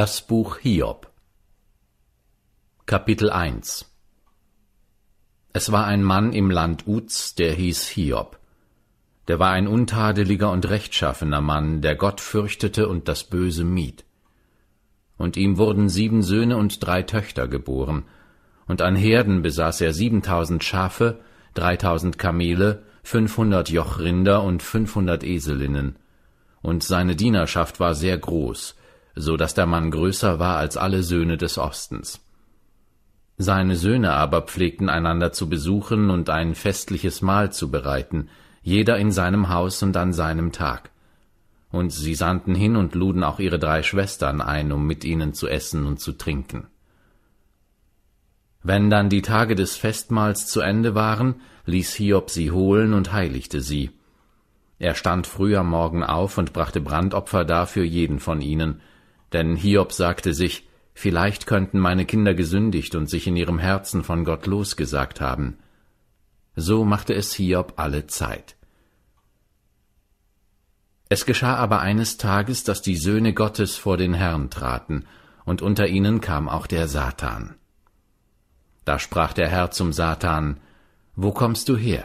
Das Buch Hiob Kapitel 1 Es war ein Mann im Land Uz, der hieß Hiob. Der war ein untadeliger und rechtschaffener Mann, der Gott fürchtete und das Böse mied. Und ihm wurden sieben Söhne und drei Töchter geboren, und an Herden besaß er siebentausend Schafe, dreitausend Kamele, fünfhundert Jochrinder und fünfhundert Eselinnen, und seine Dienerschaft war sehr groß, so daß der Mann größer war als alle Söhne des Ostens. Seine Söhne aber pflegten einander zu besuchen und ein festliches Mahl zu bereiten, jeder in seinem Haus und an seinem Tag. Und sie sandten hin und luden auch ihre drei Schwestern ein, um mit ihnen zu essen und zu trinken. Wenn dann die Tage des Festmahls zu Ende waren, ließ Hiob sie holen und heiligte sie. Er stand früh am Morgen auf und brachte Brandopfer dar für jeden von ihnen, denn Hiob sagte sich, vielleicht könnten meine Kinder gesündigt und sich in ihrem Herzen von Gott losgesagt haben. So machte es Hiob alle Zeit. Es geschah aber eines Tages, dass die Söhne Gottes vor den Herrn traten, und unter ihnen kam auch der Satan. Da sprach der Herr zum Satan, Wo kommst du her?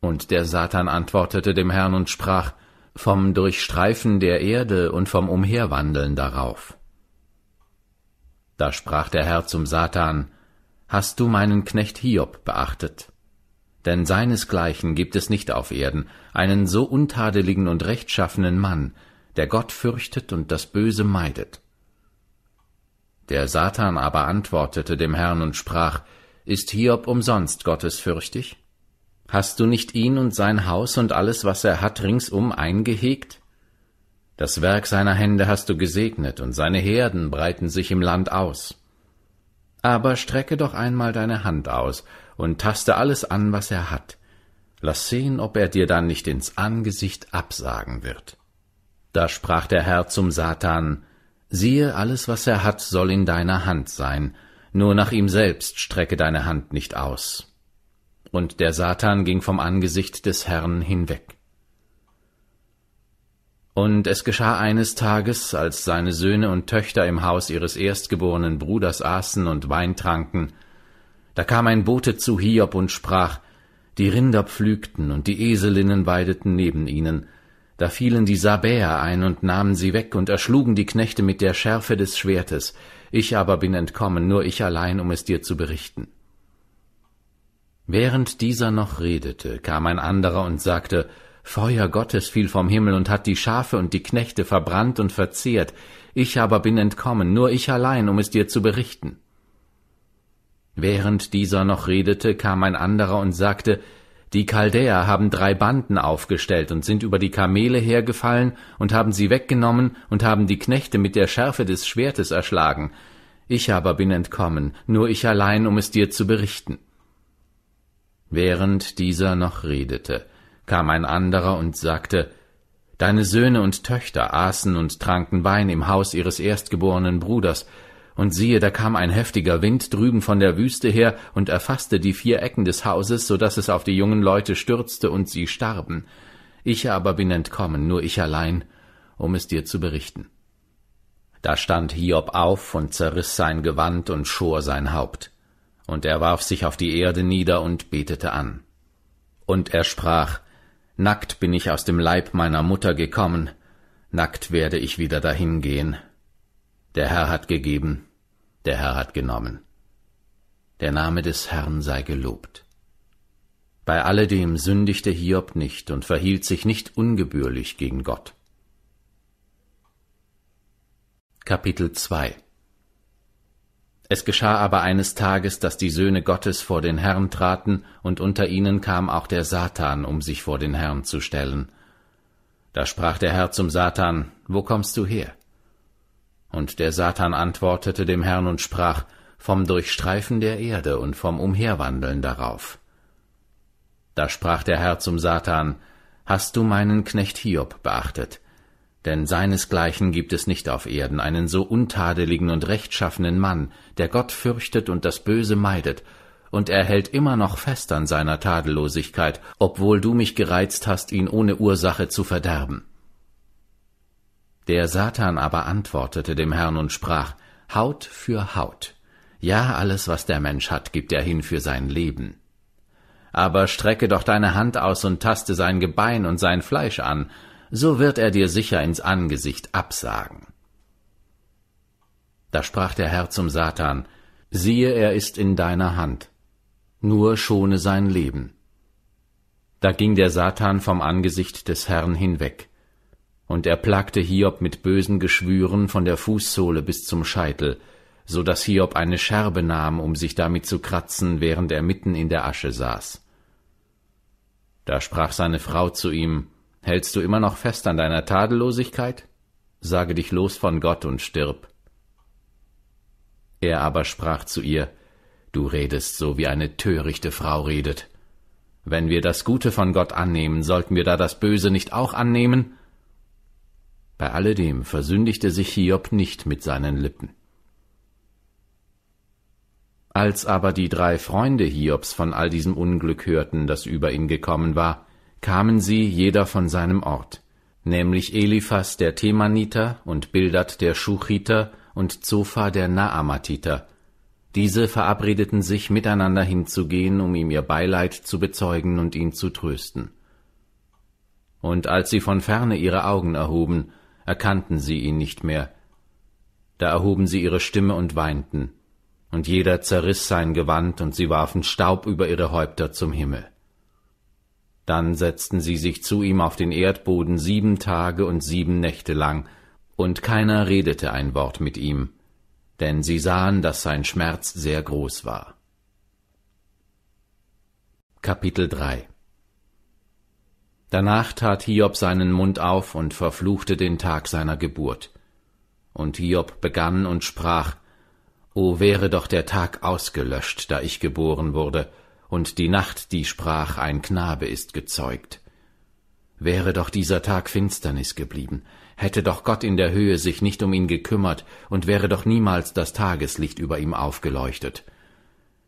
Und der Satan antwortete dem Herrn und sprach, vom Durchstreifen der Erde und vom Umherwandeln darauf. Da sprach der Herr zum Satan, Hast du meinen Knecht Hiob beachtet? Denn seinesgleichen gibt es nicht auf Erden, einen so untadeligen und rechtschaffenen Mann, der Gott fürchtet und das Böse meidet. Der Satan aber antwortete dem Herrn und sprach, Ist Hiob umsonst gottesfürchtig? Hast du nicht ihn und sein Haus und alles, was er hat, ringsum eingehegt? Das Werk seiner Hände hast du gesegnet, und seine Herden breiten sich im Land aus. Aber strecke doch einmal deine Hand aus und taste alles an, was er hat. Lass sehen, ob er dir dann nicht ins Angesicht absagen wird. Da sprach der Herr zum Satan, Siehe, alles, was er hat, soll in deiner Hand sein, nur nach ihm selbst strecke deine Hand nicht aus und der Satan ging vom Angesicht des Herrn hinweg. Und es geschah eines Tages, als seine Söhne und Töchter im Haus ihres erstgeborenen Bruders aßen und Wein tranken, da kam ein Bote zu Hiob und sprach, die Rinder pflügten und die Eselinnen weideten neben ihnen, da fielen die Sabäer ein und nahmen sie weg und erschlugen die Knechte mit der Schärfe des Schwertes, ich aber bin entkommen, nur ich allein, um es dir zu berichten. Während dieser noch redete, kam ein anderer und sagte, Feuer Gottes fiel vom Himmel und hat die Schafe und die Knechte verbrannt und verzehrt, ich aber bin entkommen, nur ich allein, um es dir zu berichten. Während dieser noch redete, kam ein anderer und sagte, die Chaldäer haben drei Banden aufgestellt und sind über die Kamele hergefallen und haben sie weggenommen und haben die Knechte mit der Schärfe des Schwertes erschlagen. Ich aber bin entkommen, nur ich allein, um es dir zu berichten. Während dieser noch redete, kam ein anderer und sagte, Deine Söhne und Töchter aßen und tranken Wein im Haus ihres erstgeborenen Bruders, und siehe, da kam ein heftiger Wind drüben von der Wüste her und erfasste die vier Ecken des Hauses, so daß es auf die jungen Leute stürzte und sie starben. Ich aber bin entkommen, nur ich allein, um es dir zu berichten. Da stand Hiob auf und zerriss sein Gewand und schor sein Haupt und er warf sich auf die Erde nieder und betete an. Und er sprach, Nackt bin ich aus dem Leib meiner Mutter gekommen, nackt werde ich wieder dahingehen. Der Herr hat gegeben, der Herr hat genommen. Der Name des Herrn sei gelobt. Bei alledem sündigte Hiob nicht und verhielt sich nicht ungebührlich gegen Gott. Kapitel 2 es geschah aber eines Tages, dass die Söhne Gottes vor den Herrn traten, und unter ihnen kam auch der Satan, um sich vor den Herrn zu stellen. Da sprach der Herr zum Satan, Wo kommst du her? Und der Satan antwortete dem Herrn und sprach, Vom Durchstreifen der Erde und vom Umherwandeln darauf. Da sprach der Herr zum Satan, Hast du meinen Knecht Hiob beachtet? Denn seinesgleichen gibt es nicht auf Erden einen so untadeligen und rechtschaffenen Mann, der Gott fürchtet und das Böse meidet, und er hält immer noch fest an seiner Tadellosigkeit, obwohl du mich gereizt hast, ihn ohne Ursache zu verderben. Der Satan aber antwortete dem Herrn und sprach, Haut für Haut. Ja, alles, was der Mensch hat, gibt er hin für sein Leben. Aber strecke doch deine Hand aus und taste sein Gebein und sein Fleisch an, so wird er dir sicher ins Angesicht absagen. Da sprach der Herr zum Satan, siehe, er ist in deiner Hand, nur schone sein Leben. Da ging der Satan vom Angesicht des Herrn hinweg, und er plagte Hiob mit bösen Geschwüren von der Fußsohle bis zum Scheitel, so daß Hiob eine Scherbe nahm, um sich damit zu kratzen, während er mitten in der Asche saß. Da sprach seine Frau zu ihm, Hältst du immer noch fest an deiner Tadellosigkeit? Sage dich los von Gott und stirb. Er aber sprach zu ihr, Du redest so wie eine törichte Frau redet. Wenn wir das Gute von Gott annehmen, sollten wir da das Böse nicht auch annehmen? Bei alledem versündigte sich Hiob nicht mit seinen Lippen. Als aber die drei Freunde Hiobs von all diesem Unglück hörten, das über ihn gekommen war, kamen sie jeder von seinem Ort, nämlich Eliphas der Temaniter und Bildad der Schuchiter und Zopha der Naamatiter. Diese verabredeten sich, miteinander hinzugehen, um ihm ihr Beileid zu bezeugen und ihn zu trösten. Und als sie von ferne ihre Augen erhoben, erkannten sie ihn nicht mehr. Da erhoben sie ihre Stimme und weinten, und jeder zerriss sein Gewand, und sie warfen Staub über ihre Häupter zum Himmel. Dann setzten sie sich zu ihm auf den Erdboden sieben Tage und sieben Nächte lang, und keiner redete ein Wort mit ihm, denn sie sahen, dass sein Schmerz sehr groß war. Kapitel 3 Danach tat Hiob seinen Mund auf und verfluchte den Tag seiner Geburt. Und Hiob begann und sprach, O wäre doch der Tag ausgelöscht, da ich geboren wurde, und die Nacht, die sprach, ein Knabe ist gezeugt. Wäre doch dieser Tag Finsternis geblieben, hätte doch Gott in der Höhe sich nicht um ihn gekümmert und wäre doch niemals das Tageslicht über ihm aufgeleuchtet.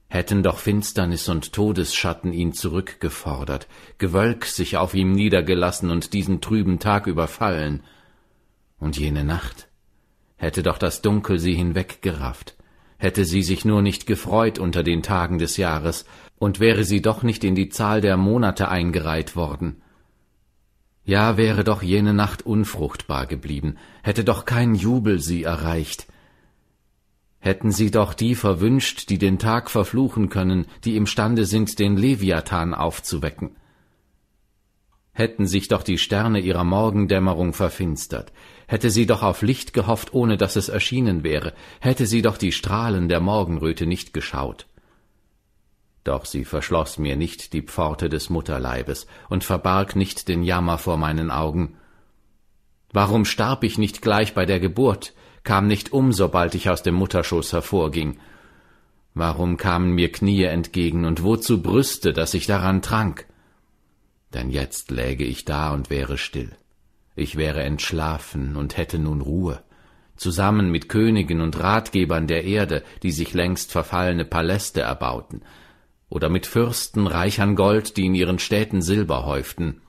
Hätten doch Finsternis und Todesschatten ihn zurückgefordert, Gewölk sich auf ihm niedergelassen und diesen trüben Tag überfallen. Und jene Nacht hätte doch das Dunkel sie hinweggerafft, hätte sie sich nur nicht gefreut unter den Tagen des Jahres, und wäre sie doch nicht in die Zahl der Monate eingereiht worden. Ja, wäre doch jene Nacht unfruchtbar geblieben, hätte doch kein Jubel sie erreicht. Hätten sie doch die verwünscht, die den Tag verfluchen können, die imstande sind, den Leviathan aufzuwecken. Hätten sich doch die Sterne ihrer Morgendämmerung verfinstert, hätte sie doch auf Licht gehofft, ohne dass es erschienen wäre, hätte sie doch die Strahlen der Morgenröte nicht geschaut. Doch sie verschloß mir nicht die Pforte des Mutterleibes und verbarg nicht den Jammer vor meinen Augen. Warum starb ich nicht gleich bei der Geburt, kam nicht um, sobald ich aus dem Mutterschoß hervorging? Warum kamen mir Knie entgegen und wozu Brüste, dass ich daran trank? Denn jetzt läge ich da und wäre still ich wäre entschlafen und hätte nun Ruhe, zusammen mit Königen und Ratgebern der Erde, die sich längst verfallene Paläste erbauten, oder mit Fürsten reich an Gold, die in ihren Städten Silber häuften.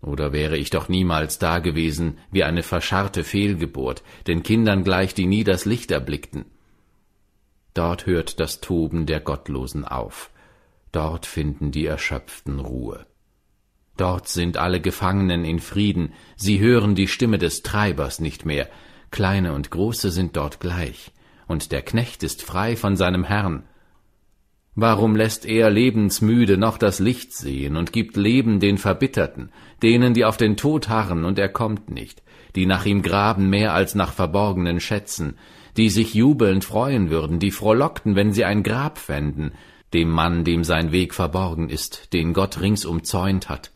Oder wäre ich doch niemals dagewesen wie eine verscharrte Fehlgeburt, den Kindern gleich, die nie das Licht erblickten. Dort hört das Toben der Gottlosen auf, dort finden die Erschöpften Ruhe. Dort sind alle Gefangenen in Frieden, sie hören die Stimme des Treibers nicht mehr, kleine und große sind dort gleich, und der Knecht ist frei von seinem Herrn. Warum lässt er lebensmüde noch das Licht sehen und gibt Leben den Verbitterten, denen, die auf den Tod harren und er kommt nicht, die nach ihm graben mehr als nach verborgenen Schätzen, die sich jubelnd freuen würden, die frohlockten, wenn sie ein Grab fänden, dem Mann, dem sein Weg verborgen ist, den Gott rings umzäunt hat,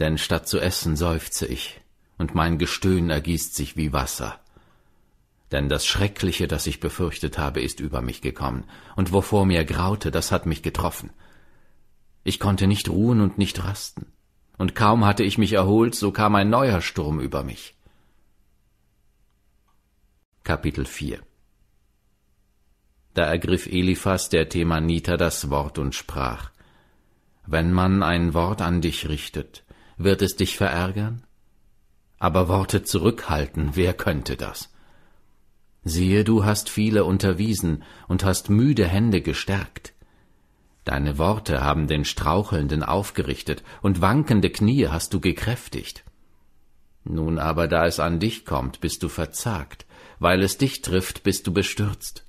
denn statt zu essen seufze ich, und mein Gestöhn ergießt sich wie Wasser. Denn das Schreckliche, das ich befürchtet habe, ist über mich gekommen, und wovor mir graute, das hat mich getroffen. Ich konnte nicht ruhen und nicht rasten, und kaum hatte ich mich erholt, so kam ein neuer Sturm über mich. Kapitel 4 Da ergriff Eliphas der Themaniter das Wort und sprach, Wenn man ein Wort an dich richtet, wird es dich verärgern? Aber Worte zurückhalten, wer könnte das? Siehe, du hast viele unterwiesen und hast müde Hände gestärkt. Deine Worte haben den Strauchelnden aufgerichtet und wankende Knie hast du gekräftigt. Nun aber, da es an dich kommt, bist du verzagt, weil es dich trifft, bist du bestürzt.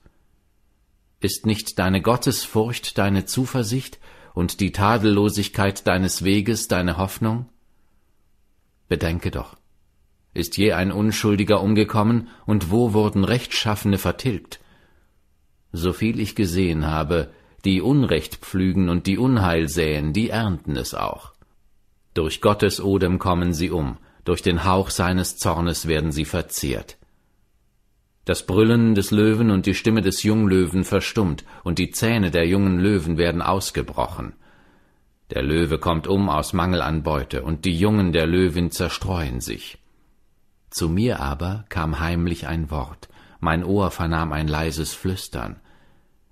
Ist nicht deine Gottesfurcht deine Zuversicht und die Tadellosigkeit deines Weges deine Hoffnung? Bedenke doch. Ist je ein Unschuldiger umgekommen, und wo wurden Rechtschaffene vertilgt? So viel ich gesehen habe, die Unrecht pflügen und die Unheil säen, die ernten es auch. Durch Gottes Odem kommen sie um, durch den Hauch seines Zornes werden sie verzehrt. Das Brüllen des Löwen und die Stimme des Junglöwen verstummt, und die Zähne der jungen Löwen werden ausgebrochen. Der Löwe kommt um aus Mangel an Beute, und die Jungen der Löwin zerstreuen sich. Zu mir aber kam heimlich ein Wort, mein Ohr vernahm ein leises Flüstern.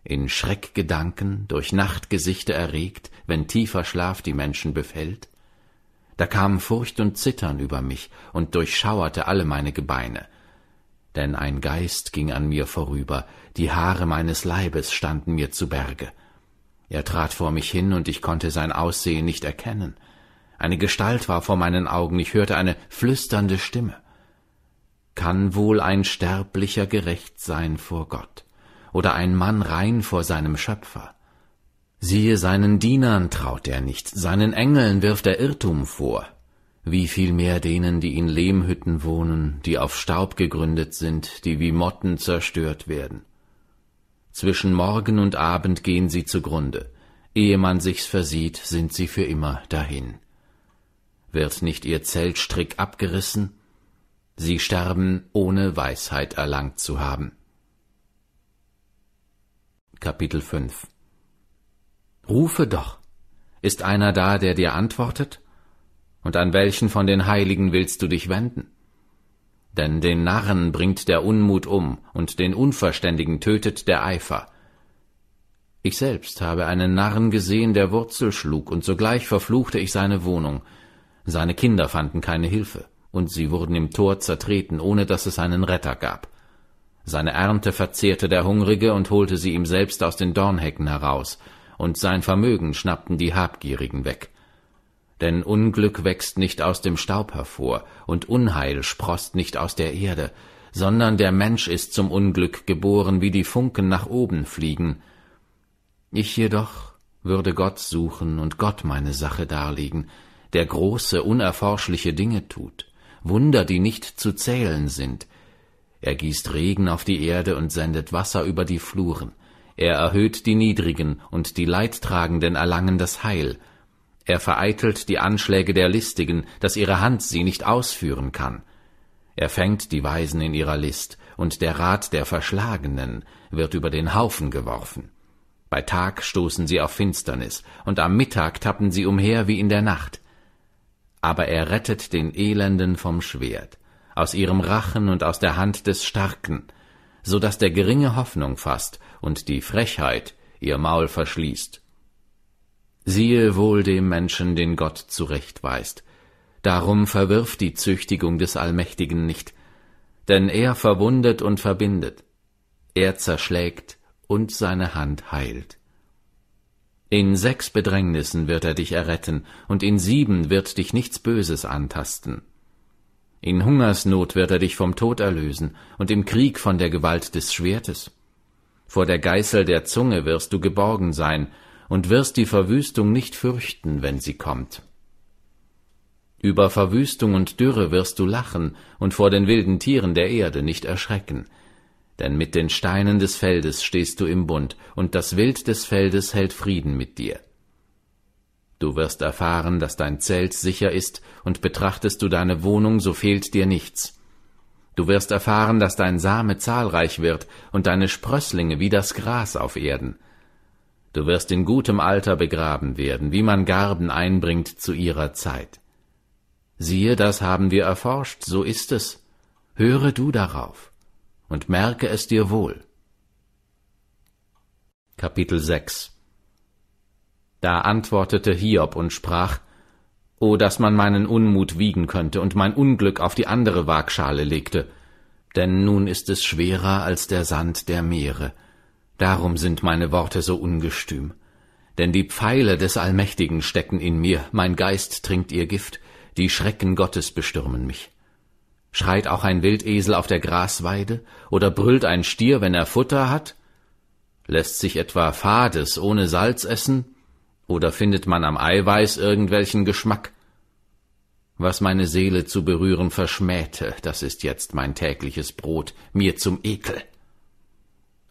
In Schreckgedanken, durch Nachtgesichte erregt, wenn tiefer Schlaf die Menschen befällt, da kamen Furcht und Zittern über mich und durchschauerte alle meine Gebeine. Denn ein Geist ging an mir vorüber, die Haare meines Leibes standen mir zu Berge. Er trat vor mich hin, und ich konnte sein Aussehen nicht erkennen. Eine Gestalt war vor meinen Augen, ich hörte eine flüsternde Stimme. Kann wohl ein Sterblicher gerecht sein vor Gott, oder ein Mann rein vor seinem Schöpfer? Siehe, seinen Dienern traut er nicht, seinen Engeln wirft er Irrtum vor. Wie viel mehr denen, die in Lehmhütten wohnen, die auf Staub gegründet sind, die wie Motten zerstört werden. Zwischen Morgen und Abend gehen sie zugrunde. Ehe man sich's versieht, sind sie für immer dahin. Wird nicht ihr Zeltstrick abgerissen? Sie sterben, ohne Weisheit erlangt zu haben. Kapitel 5 Rufe doch. Ist einer da, der dir antwortet? Und an welchen von den Heiligen willst du dich wenden? Denn den Narren bringt der Unmut um, und den Unverständigen tötet der Eifer. Ich selbst habe einen Narren gesehen, der Wurzel schlug, und sogleich verfluchte ich seine Wohnung. Seine Kinder fanden keine Hilfe, und sie wurden im Tor zertreten, ohne dass es einen Retter gab. Seine Ernte verzehrte der Hungrige und holte sie ihm selbst aus den Dornhecken heraus, und sein Vermögen schnappten die Habgierigen weg. Denn Unglück wächst nicht aus dem Staub hervor, und Unheil sproßt nicht aus der Erde, sondern der Mensch ist zum Unglück geboren, wie die Funken nach oben fliegen. Ich jedoch würde Gott suchen und Gott meine Sache darlegen, der große, unerforschliche Dinge tut, Wunder, die nicht zu zählen sind. Er gießt Regen auf die Erde und sendet Wasser über die Fluren. Er erhöht die Niedrigen, und die Leidtragenden erlangen das Heil. Er vereitelt die Anschläge der Listigen, dass ihre Hand sie nicht ausführen kann. Er fängt die Weisen in ihrer List, und der Rat der Verschlagenen wird über den Haufen geworfen. Bei Tag stoßen sie auf Finsternis, und am Mittag tappen sie umher wie in der Nacht. Aber er rettet den Elenden vom Schwert, aus ihrem Rachen und aus der Hand des Starken, so daß der Geringe Hoffnung fasst und die Frechheit ihr Maul verschließt. Siehe wohl dem Menschen, den Gott zurechtweist. Darum verwirft die Züchtigung des Allmächtigen nicht, denn er verwundet und verbindet, er zerschlägt und seine Hand heilt. In sechs Bedrängnissen wird er dich erretten, und in sieben wird dich nichts Böses antasten. In Hungersnot wird er dich vom Tod erlösen und im Krieg von der Gewalt des Schwertes. Vor der Geißel der Zunge wirst du geborgen sein, und wirst die Verwüstung nicht fürchten, wenn sie kommt. Über Verwüstung und Dürre wirst du lachen und vor den wilden Tieren der Erde nicht erschrecken, denn mit den Steinen des Feldes stehst du im Bund, und das Wild des Feldes hält Frieden mit dir. Du wirst erfahren, dass dein Zelt sicher ist, und betrachtest du deine Wohnung, so fehlt dir nichts. Du wirst erfahren, dass dein Same zahlreich wird und deine Sprösslinge wie das Gras auf Erden. Du wirst in gutem Alter begraben werden, wie man Garben einbringt zu ihrer Zeit. Siehe, das haben wir erforscht, so ist es. Höre du darauf und merke es dir wohl. Kapitel 6 Da antwortete Hiob und sprach, O dass man meinen Unmut wiegen könnte und mein Unglück auf die andere Waagschale legte, denn nun ist es schwerer als der Sand der Meere, Darum sind meine Worte so ungestüm. Denn die Pfeile des Allmächtigen stecken in mir, mein Geist trinkt ihr Gift, die Schrecken Gottes bestürmen mich. Schreit auch ein Wildesel auf der Grasweide oder brüllt ein Stier, wenn er Futter hat? Lässt sich etwa Fades ohne Salz essen? Oder findet man am Eiweiß irgendwelchen Geschmack? Was meine Seele zu berühren verschmähte, das ist jetzt mein tägliches Brot, mir zum Ekel.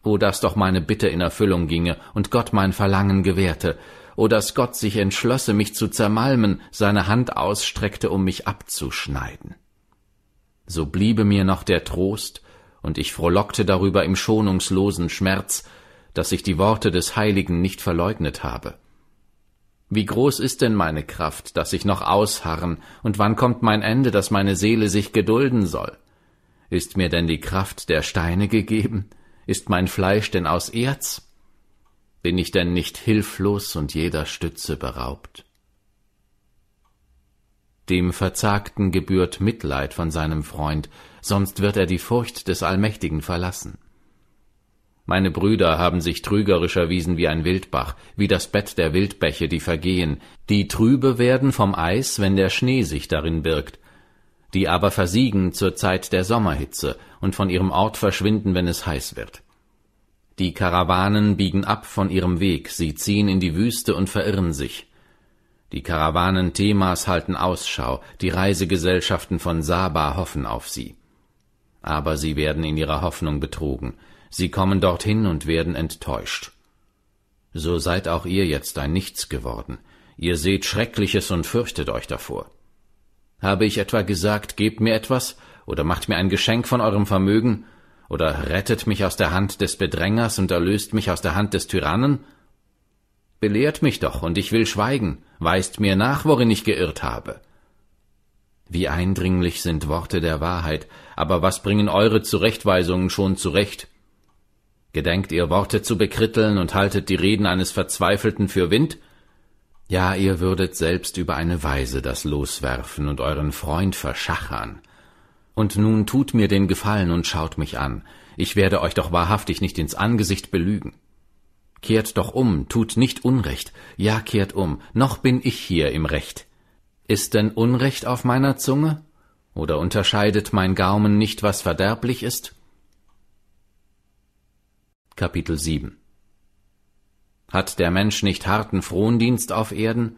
O dass doch meine Bitte in Erfüllung ginge und Gott mein Verlangen gewährte, o dass Gott sich entschlösse, mich zu zermalmen, seine Hand ausstreckte, um mich abzuschneiden. So bliebe mir noch der Trost, und ich frohlockte darüber im schonungslosen Schmerz, dass ich die Worte des Heiligen nicht verleugnet habe. Wie groß ist denn meine Kraft, dass ich noch ausharren, und wann kommt mein Ende, dass meine Seele sich gedulden soll? Ist mir denn die Kraft der Steine gegeben? Ist mein Fleisch denn aus Erz? Bin ich denn nicht hilflos und jeder Stütze beraubt? Dem Verzagten gebührt Mitleid von seinem Freund, sonst wird er die Furcht des Allmächtigen verlassen. Meine Brüder haben sich trügerisch erwiesen wie ein Wildbach, wie das Bett der Wildbäche, die vergehen, die trübe werden vom Eis, wenn der Schnee sich darin birgt, die aber versiegen zur Zeit der Sommerhitze und von ihrem Ort verschwinden, wenn es heiß wird. Die Karawanen biegen ab von ihrem Weg, sie ziehen in die Wüste und verirren sich. Die Karawanen Themas halten Ausschau, die Reisegesellschaften von Saba hoffen auf sie. Aber sie werden in ihrer Hoffnung betrogen, sie kommen dorthin und werden enttäuscht. So seid auch ihr jetzt ein Nichts geworden, ihr seht Schreckliches und fürchtet euch davor. Habe ich etwa gesagt, gebt mir etwas, oder macht mir ein Geschenk von eurem Vermögen, oder rettet mich aus der Hand des Bedrängers und erlöst mich aus der Hand des Tyrannen? Belehrt mich doch, und ich will schweigen, weist mir nach, worin ich geirrt habe. Wie eindringlich sind Worte der Wahrheit, aber was bringen eure Zurechtweisungen schon zurecht? Gedenkt ihr Worte zu bekritteln und haltet die Reden eines Verzweifelten für Wind? Ja, ihr würdet selbst über eine Weise das loswerfen und euren Freund verschachern. Und nun tut mir den Gefallen und schaut mich an. Ich werde euch doch wahrhaftig nicht ins Angesicht belügen. Kehrt doch um, tut nicht Unrecht. Ja, kehrt um, noch bin ich hier im Recht. Ist denn Unrecht auf meiner Zunge? Oder unterscheidet mein Gaumen nicht, was verderblich ist? Kapitel 7 hat der Mensch nicht harten Frondienst auf Erden?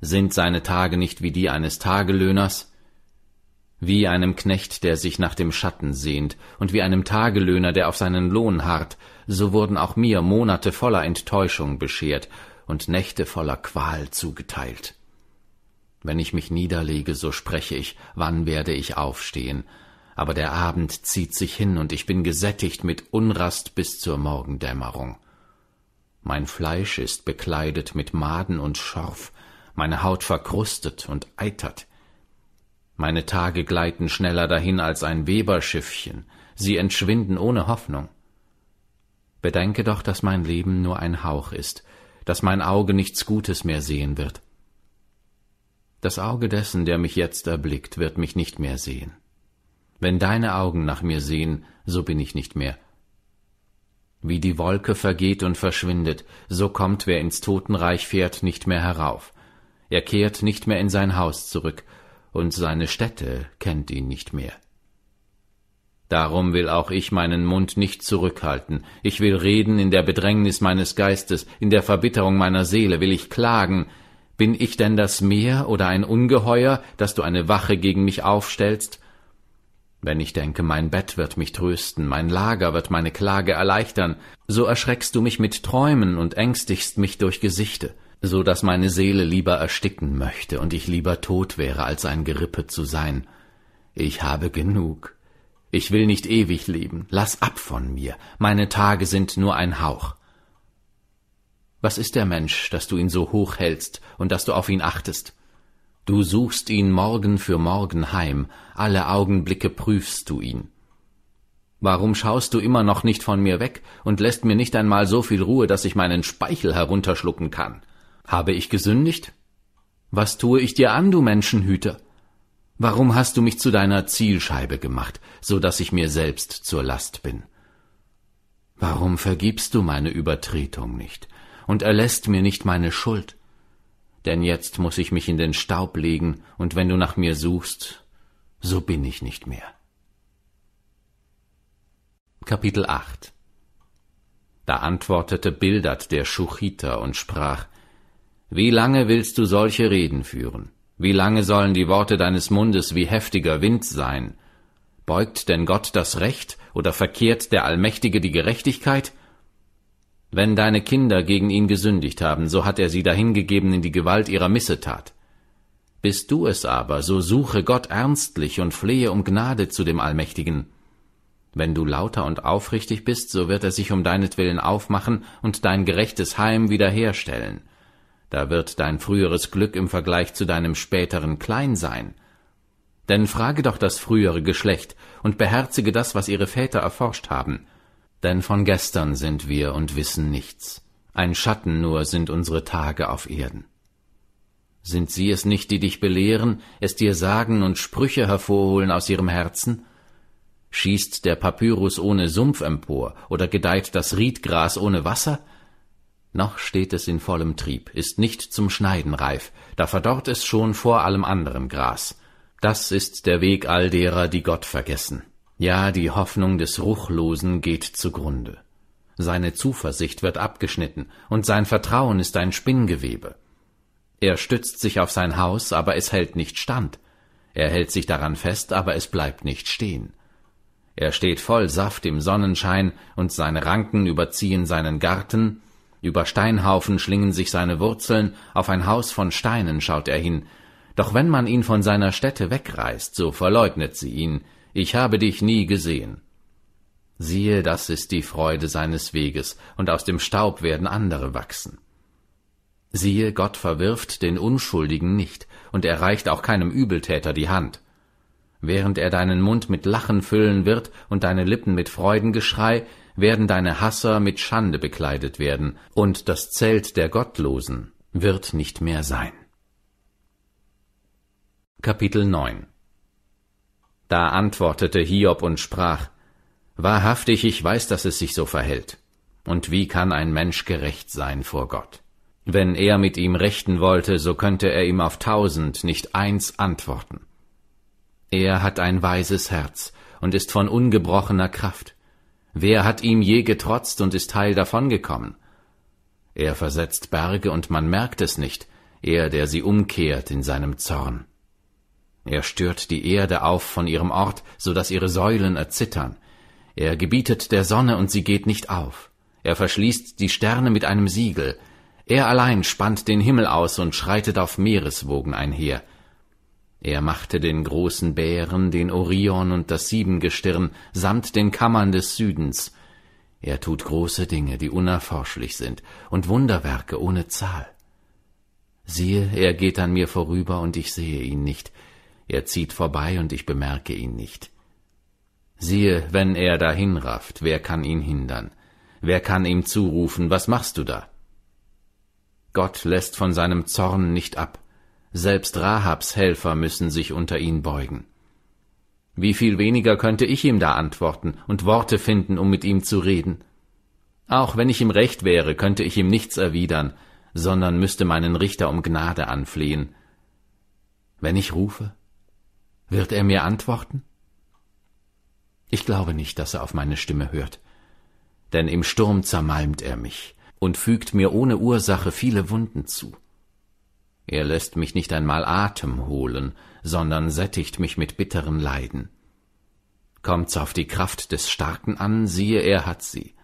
Sind seine Tage nicht wie die eines Tagelöhners? Wie einem Knecht, der sich nach dem Schatten sehnt, und wie einem Tagelöhner, der auf seinen Lohn harrt, so wurden auch mir Monate voller Enttäuschung beschert und Nächte voller Qual zugeteilt. Wenn ich mich niederlege, so spreche ich, wann werde ich aufstehen? Aber der Abend zieht sich hin, und ich bin gesättigt mit Unrast bis zur Morgendämmerung. Mein Fleisch ist bekleidet mit Maden und Schorf, meine Haut verkrustet und eitert. Meine Tage gleiten schneller dahin als ein Weberschiffchen, sie entschwinden ohne Hoffnung. Bedenke doch, dass mein Leben nur ein Hauch ist, dass mein Auge nichts Gutes mehr sehen wird. Das Auge dessen, der mich jetzt erblickt, wird mich nicht mehr sehen. Wenn deine Augen nach mir sehen, so bin ich nicht mehr, wie die Wolke vergeht und verschwindet, so kommt wer ins Totenreich fährt nicht mehr herauf. Er kehrt nicht mehr in sein Haus zurück, und seine Stätte kennt ihn nicht mehr. Darum will auch ich meinen Mund nicht zurückhalten, ich will reden in der Bedrängnis meines Geistes, in der Verbitterung meiner Seele will ich klagen. Bin ich denn das Meer oder ein Ungeheuer, dass du eine Wache gegen mich aufstellst? Wenn ich denke, mein Bett wird mich trösten, mein Lager wird meine Klage erleichtern, so erschreckst du mich mit Träumen und ängstigst mich durch Gesichte, so daß meine Seele lieber ersticken möchte und ich lieber tot wäre, als ein Gerippe zu sein. Ich habe genug. Ich will nicht ewig leben, lass ab von mir, meine Tage sind nur ein Hauch. Was ist der Mensch, dass du ihn so hoch hältst und dass du auf ihn achtest? Du suchst ihn morgen für morgen heim, alle Augenblicke prüfst du ihn. Warum schaust du immer noch nicht von mir weg und lässt mir nicht einmal so viel Ruhe, dass ich meinen Speichel herunterschlucken kann? Habe ich gesündigt? Was tue ich dir an, du Menschenhüter? Warum hast du mich zu deiner Zielscheibe gemacht, so dass ich mir selbst zur Last bin? Warum vergibst du meine Übertretung nicht und erlässt mir nicht meine Schuld? Denn jetzt muß ich mich in den Staub legen, und wenn du nach mir suchst, so bin ich nicht mehr. Kapitel 8 Da antwortete Bildad der Schuchiter und sprach, Wie lange willst du solche Reden führen? Wie lange sollen die Worte deines Mundes wie heftiger Wind sein? Beugt denn Gott das Recht oder verkehrt der Allmächtige die Gerechtigkeit? Wenn deine Kinder gegen ihn gesündigt haben, so hat er sie dahingegeben in die Gewalt ihrer Missetat. Bist du es aber, so suche Gott ernstlich und flehe um Gnade zu dem Allmächtigen. Wenn du lauter und aufrichtig bist, so wird er sich um deinetwillen aufmachen und dein gerechtes Heim wiederherstellen. Da wird dein früheres Glück im Vergleich zu deinem späteren klein sein. Denn frage doch das frühere Geschlecht und beherzige das, was ihre Väter erforscht haben. Denn von gestern sind wir und wissen nichts. Ein Schatten nur sind unsere Tage auf Erden. Sind sie es nicht, die dich belehren, es dir sagen und Sprüche hervorholen aus ihrem Herzen? Schießt der Papyrus ohne Sumpf empor oder gedeiht das Riedgras ohne Wasser? Noch steht es in vollem Trieb, ist nicht zum Schneiden reif, da verdorrt es schon vor allem anderen Gras. Das ist der Weg all derer, die Gott vergessen. Ja, die Hoffnung des Ruchlosen geht zugrunde. Seine Zuversicht wird abgeschnitten, und sein Vertrauen ist ein Spinngewebe. Er stützt sich auf sein Haus, aber es hält nicht stand. Er hält sich daran fest, aber es bleibt nicht stehen. Er steht voll Saft im Sonnenschein, und seine Ranken überziehen seinen Garten, über Steinhaufen schlingen sich seine Wurzeln, auf ein Haus von Steinen schaut er hin, doch wenn man ihn von seiner Stätte wegreißt, so verleugnet sie ihn, ich habe dich nie gesehen. Siehe, das ist die Freude seines Weges, und aus dem Staub werden andere wachsen. Siehe, Gott verwirft den Unschuldigen nicht, und er reicht auch keinem Übeltäter die Hand. Während er deinen Mund mit Lachen füllen wird und deine Lippen mit Freudengeschrei, werden deine Hasser mit Schande bekleidet werden, und das Zelt der Gottlosen wird nicht mehr sein. Kapitel 9 Da antwortete Hiob und sprach, Wahrhaftig, ich weiß, dass es sich so verhält. Und wie kann ein Mensch gerecht sein vor Gott? Wenn er mit ihm rechten wollte, so könnte er ihm auf tausend nicht eins antworten. Er hat ein weises Herz und ist von ungebrochener Kraft. Wer hat ihm je getrotzt und ist heil davongekommen? Er versetzt Berge und man merkt es nicht, er, der sie umkehrt in seinem Zorn. Er stört die Erde auf von ihrem Ort, so daß ihre Säulen erzittern. Er gebietet der Sonne und sie geht nicht auf. Er verschließt die Sterne mit einem Siegel, er allein spannt den Himmel aus und schreitet auf Meereswogen einher. Er machte den großen Bären, den Orion und das Siebengestirn, samt den Kammern des Südens. Er tut große Dinge, die unerforschlich sind, und Wunderwerke ohne Zahl. Siehe, er geht an mir vorüber, und ich sehe ihn nicht. Er zieht vorbei, und ich bemerke ihn nicht. Siehe, wenn er dahinrafft, wer kann ihn hindern? Wer kann ihm zurufen, was machst du da? Gott lässt von seinem Zorn nicht ab. Selbst Rahabs Helfer müssen sich unter ihn beugen. Wie viel weniger könnte ich ihm da antworten und Worte finden, um mit ihm zu reden? Auch wenn ich ihm recht wäre, könnte ich ihm nichts erwidern, sondern müsste meinen Richter um Gnade anflehen. Wenn ich rufe, wird er mir antworten? Ich glaube nicht, dass er auf meine Stimme hört, denn im Sturm zermalmt er mich, und fügt mir ohne Ursache viele Wunden zu. Er lässt mich nicht einmal Atem holen, sondern sättigt mich mit bitteren Leiden. Kommt's auf die Kraft des Starken an, siehe, er hat sie,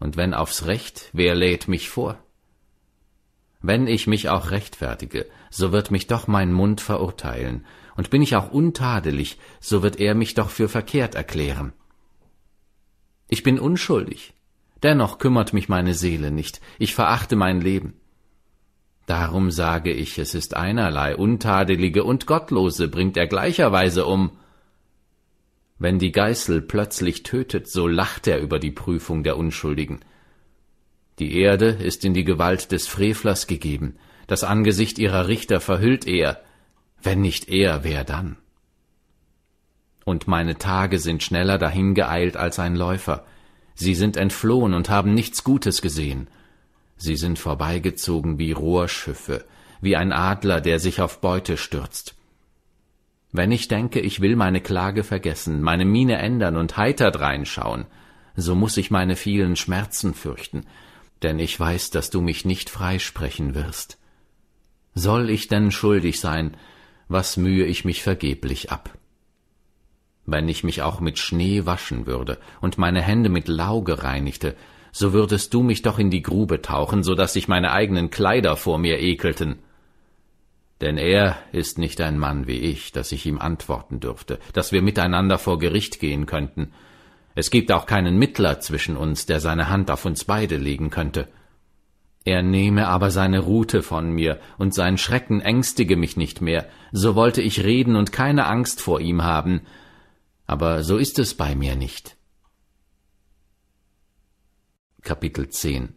und wenn aufs Recht, wer lädt mich vor? Wenn ich mich auch rechtfertige, so wird mich doch mein Mund verurteilen, und bin ich auch untadelig, so wird er mich doch für verkehrt erklären. Ich bin unschuldig, Dennoch kümmert mich meine Seele nicht, ich verachte mein Leben. Darum sage ich, es ist einerlei, Untadelige und Gottlose bringt er gleicherweise um. Wenn die Geißel plötzlich tötet, so lacht er über die Prüfung der Unschuldigen. Die Erde ist in die Gewalt des Frevlers gegeben, das Angesicht ihrer Richter verhüllt er, wenn nicht er, wer dann? Und meine Tage sind schneller dahingeeilt als ein Läufer, Sie sind entflohen und haben nichts Gutes gesehen. Sie sind vorbeigezogen wie Rohrschiffe, wie ein Adler, der sich auf Beute stürzt. Wenn ich denke, ich will meine Klage vergessen, meine Miene ändern und heiter dreinschauen, so muß ich meine vielen Schmerzen fürchten, denn ich weiß, dass du mich nicht freisprechen wirst. Soll ich denn schuldig sein, was mühe ich mich vergeblich ab? Wenn ich mich auch mit Schnee waschen würde und meine Hände mit Lauge reinigte, so würdest du mich doch in die Grube tauchen, so daß sich meine eigenen Kleider vor mir ekelten. Denn er ist nicht ein Mann wie ich, daß ich ihm antworten dürfte, daß wir miteinander vor Gericht gehen könnten. Es gibt auch keinen Mittler zwischen uns, der seine Hand auf uns beide legen könnte. Er nehme aber seine Rute von mir, und sein Schrecken ängstige mich nicht mehr, so wollte ich reden und keine Angst vor ihm haben, aber so ist es bei mir nicht. Kapitel 10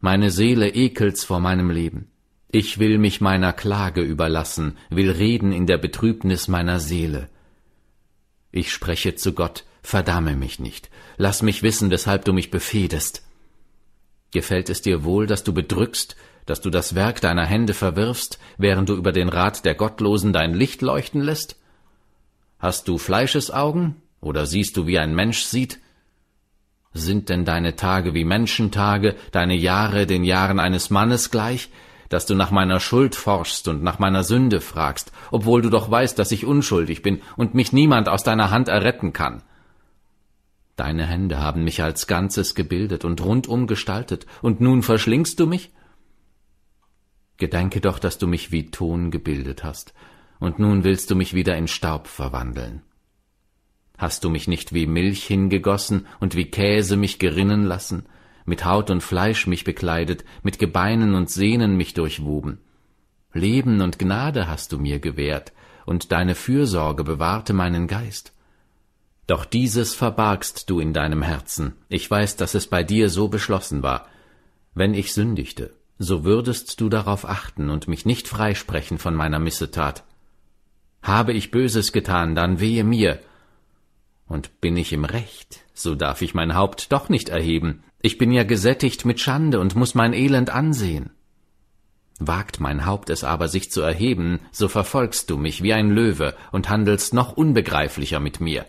Meine Seele ekelt's vor meinem Leben. Ich will mich meiner Klage überlassen, will reden in der Betrübnis meiner Seele. Ich spreche zu Gott, verdamme mich nicht, lass mich wissen, weshalb du mich befehdest. Gefällt es dir wohl, dass du bedrückst, dass du das Werk deiner Hände verwirfst, während du über den Rat der Gottlosen dein Licht leuchten lässt? Hast du Fleischesaugen? Oder siehst du, wie ein Mensch sieht? Sind denn deine Tage wie Menschentage, deine Jahre den Jahren eines Mannes gleich, dass du nach meiner Schuld forschst und nach meiner Sünde fragst, obwohl du doch weißt, dass ich unschuldig bin und mich niemand aus deiner Hand erretten kann? Deine Hände haben mich als Ganzes gebildet und rundum gestaltet, und nun verschlingst du mich? Gedenke doch, dass du mich wie Ton gebildet hast und nun willst du mich wieder in Staub verwandeln. Hast du mich nicht wie Milch hingegossen und wie Käse mich gerinnen lassen, mit Haut und Fleisch mich bekleidet, mit Gebeinen und Sehnen mich durchwoben? Leben und Gnade hast du mir gewährt, und deine Fürsorge bewahrte meinen Geist. Doch dieses verbargst du in deinem Herzen, ich weiß, dass es bei dir so beschlossen war. Wenn ich sündigte, so würdest du darauf achten und mich nicht freisprechen von meiner Missetat. Habe ich Böses getan, dann wehe mir. Und bin ich im Recht, so darf ich mein Haupt doch nicht erheben. Ich bin ja gesättigt mit Schande und muß mein Elend ansehen. Wagt mein Haupt es aber, sich zu erheben, so verfolgst du mich wie ein Löwe und handelst noch unbegreiflicher mit mir.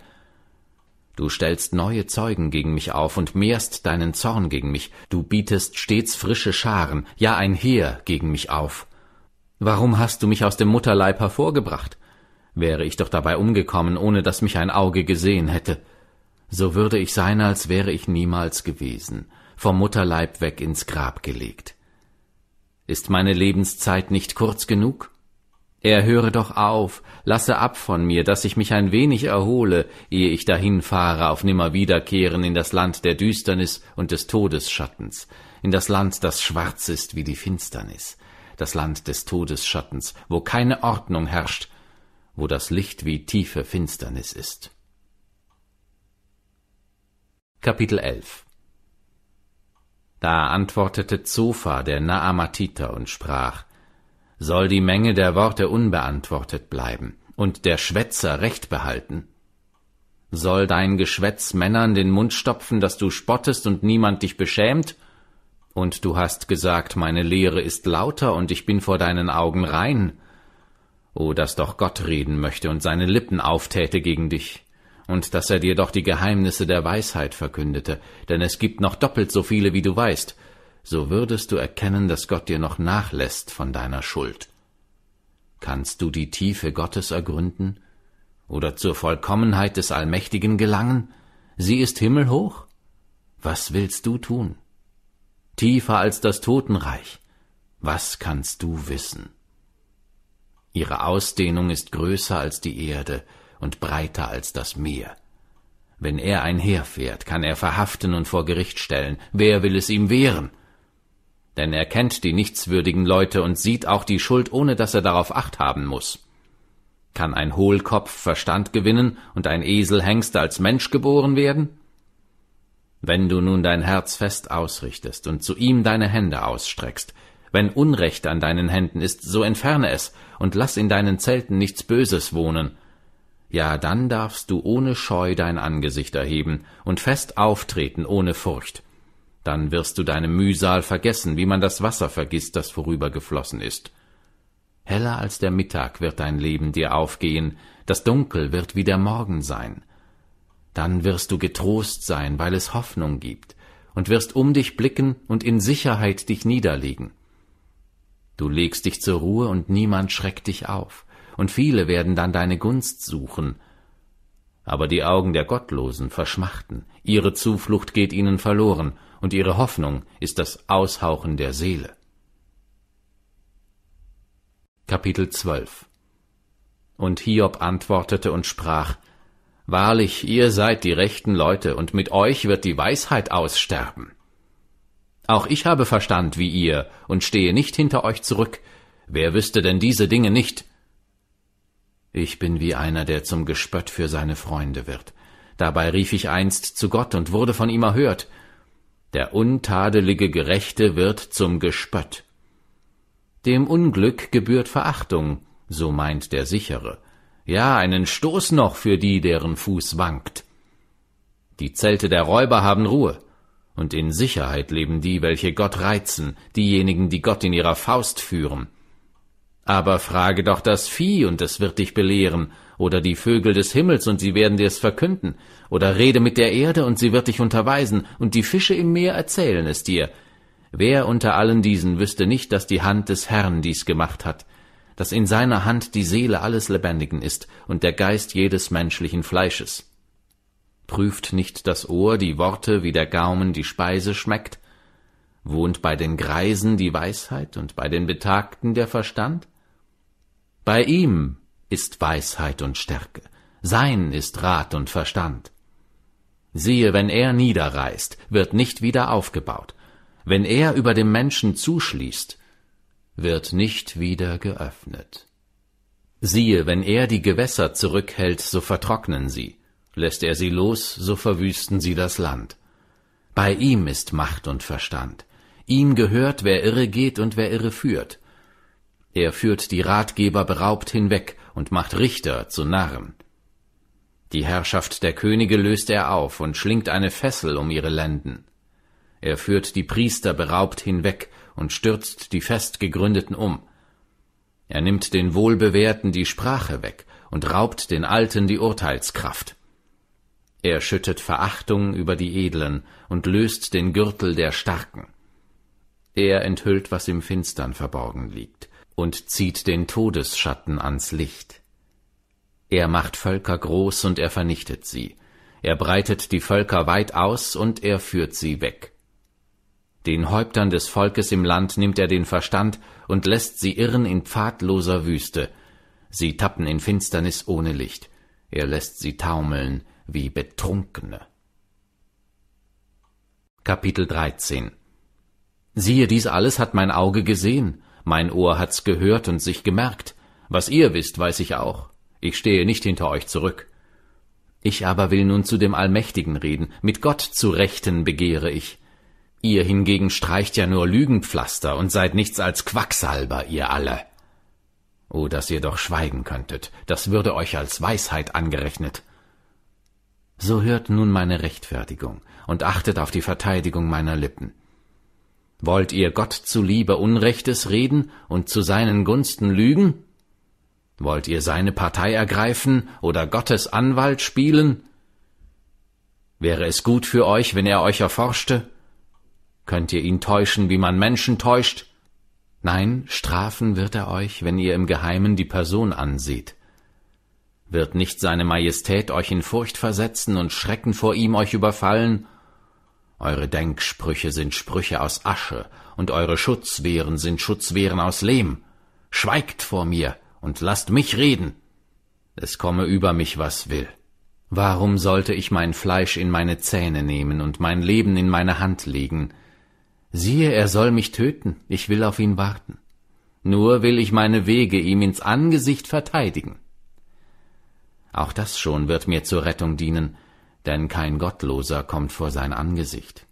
Du stellst neue Zeugen gegen mich auf und mehrst deinen Zorn gegen mich, du bietest stets frische Scharen, ja ein Heer gegen mich auf. Warum hast du mich aus dem Mutterleib hervorgebracht? wäre ich doch dabei umgekommen, ohne dass mich ein Auge gesehen hätte. So würde ich sein, als wäre ich niemals gewesen, vom Mutterleib weg ins Grab gelegt. Ist meine Lebenszeit nicht kurz genug? Er höre doch auf, lasse ab von mir, dass ich mich ein wenig erhole, ehe ich dahin fahre auf nimmerwiederkehren in das Land der Düsternis und des Todesschattens, in das Land, das schwarz ist wie die Finsternis, das Land des Todesschattens, wo keine Ordnung herrscht, wo das Licht wie tiefe Finsternis ist. Kapitel 11 Da antwortete Zofa der Naamatiter und sprach, Soll die Menge der Worte unbeantwortet bleiben und der Schwätzer Recht behalten? Soll dein Geschwätz Männern den Mund stopfen, dass du spottest und niemand dich beschämt? Und du hast gesagt, meine Lehre ist lauter und ich bin vor deinen Augen rein. O oh, dass doch Gott reden möchte und seine Lippen auftäte gegen dich, und dass er dir doch die Geheimnisse der Weisheit verkündete, denn es gibt noch doppelt so viele, wie du weißt, so würdest du erkennen, dass Gott dir noch nachlässt von deiner Schuld. Kannst du die Tiefe Gottes ergründen oder zur Vollkommenheit des Allmächtigen gelangen? Sie ist himmelhoch. Was willst du tun? Tiefer als das Totenreich. Was kannst du wissen? Ihre Ausdehnung ist größer als die Erde und breiter als das Meer. Wenn er einherfährt, kann er verhaften und vor Gericht stellen. Wer will es ihm wehren? Denn er kennt die nichtswürdigen Leute und sieht auch die Schuld, ohne dass er darauf acht haben muß. Kann ein Hohlkopf Verstand gewinnen und ein Eselhengst als Mensch geboren werden? Wenn du nun dein Herz fest ausrichtest und zu ihm deine Hände ausstreckst, wenn Unrecht an deinen Händen ist, so entferne es und lass in deinen Zelten nichts Böses wohnen. Ja, dann darfst du ohne Scheu dein Angesicht erheben und fest auftreten ohne Furcht. Dann wirst du deine Mühsal vergessen, wie man das Wasser vergisst, das vorübergeflossen ist. Heller als der Mittag wird dein Leben dir aufgehen, das Dunkel wird wie der Morgen sein. Dann wirst du getrost sein, weil es Hoffnung gibt, und wirst um dich blicken und in Sicherheit dich niederlegen Du legst dich zur Ruhe und niemand schreckt dich auf, und viele werden dann deine Gunst suchen. Aber die Augen der Gottlosen verschmachten, ihre Zuflucht geht ihnen verloren, und ihre Hoffnung ist das Aushauchen der Seele. Kapitel 12 Und Hiob antwortete und sprach, Wahrlich, ihr seid die rechten Leute, und mit euch wird die Weisheit aussterben. Auch ich habe Verstand wie ihr und stehe nicht hinter euch zurück. Wer wüsste denn diese Dinge nicht? Ich bin wie einer, der zum Gespött für seine Freunde wird. Dabei rief ich einst zu Gott und wurde von ihm erhört. Der untadelige Gerechte wird zum Gespött. Dem Unglück gebührt Verachtung, so meint der Sichere. Ja, einen Stoß noch für die, deren Fuß wankt. Die Zelte der Räuber haben Ruhe und in Sicherheit leben die, welche Gott reizen, diejenigen, die Gott in ihrer Faust führen. Aber frage doch das Vieh, und es wird dich belehren, oder die Vögel des Himmels, und sie werden dir es verkünden, oder rede mit der Erde, und sie wird dich unterweisen, und die Fische im Meer erzählen es dir. Wer unter allen diesen wüsste nicht, dass die Hand des Herrn dies gemacht hat, dass in seiner Hand die Seele alles Lebendigen ist und der Geist jedes menschlichen Fleisches? prüft nicht das Ohr die Worte, wie der Gaumen die Speise schmeckt? Wohnt bei den Greisen die Weisheit und bei den Betagten der Verstand? Bei ihm ist Weisheit und Stärke, sein ist Rat und Verstand. Siehe, wenn er niederreißt, wird nicht wieder aufgebaut, wenn er über dem Menschen zuschließt, wird nicht wieder geöffnet. Siehe, wenn er die Gewässer zurückhält, so vertrocknen sie, Lässt er sie los, so verwüsten sie das Land. Bei ihm ist Macht und Verstand. Ihm gehört, wer irre geht und wer irre führt. Er führt die Ratgeber beraubt hinweg und macht Richter zu Narren. Die Herrschaft der Könige löst er auf und schlingt eine Fessel um ihre Lenden. Er führt die Priester beraubt hinweg und stürzt die festgegründeten um. Er nimmt den Wohlbewährten die Sprache weg und raubt den Alten die Urteilskraft. Er schüttet Verachtung über die Edlen und löst den Gürtel der Starken. Er enthüllt, was im Finstern verborgen liegt, und zieht den Todesschatten ans Licht. Er macht Völker groß und er vernichtet sie. Er breitet die Völker weit aus und er führt sie weg. Den Häuptern des Volkes im Land nimmt er den Verstand und lässt sie irren in pfadloser Wüste. Sie tappen in Finsternis ohne Licht. Er lässt sie taumeln, wie Betrunkene. Kapitel 13 Siehe, dies alles hat mein Auge gesehen, mein Ohr hat's gehört und sich gemerkt. Was ihr wisst, weiß ich auch. Ich stehe nicht hinter euch zurück. Ich aber will nun zu dem Allmächtigen reden, mit Gott zu Rechten begehre ich. Ihr hingegen streicht ja nur Lügenpflaster und seid nichts als Quacksalber, ihr alle. O, dass ihr doch schweigen könntet, das würde euch als Weisheit angerechnet. So hört nun meine Rechtfertigung und achtet auf die Verteidigung meiner Lippen. Wollt ihr Gott zuliebe Unrechtes reden und zu seinen Gunsten lügen? Wollt ihr seine Partei ergreifen oder Gottes Anwalt spielen? Wäre es gut für euch, wenn er euch erforschte? Könnt ihr ihn täuschen, wie man Menschen täuscht? Nein, strafen wird er euch, wenn ihr im Geheimen die Person ansieht. Wird nicht seine Majestät euch in Furcht versetzen und Schrecken vor ihm euch überfallen? Eure Denksprüche sind Sprüche aus Asche, und eure Schutzwehren sind Schutzwehren aus Lehm. Schweigt vor mir und lasst mich reden. Es komme über mich, was will. Warum sollte ich mein Fleisch in meine Zähne nehmen und mein Leben in meine Hand legen? Siehe, er soll mich töten, ich will auf ihn warten. Nur will ich meine Wege ihm ins Angesicht verteidigen. Auch das schon wird mir zur Rettung dienen, denn kein Gottloser kommt vor sein Angesicht.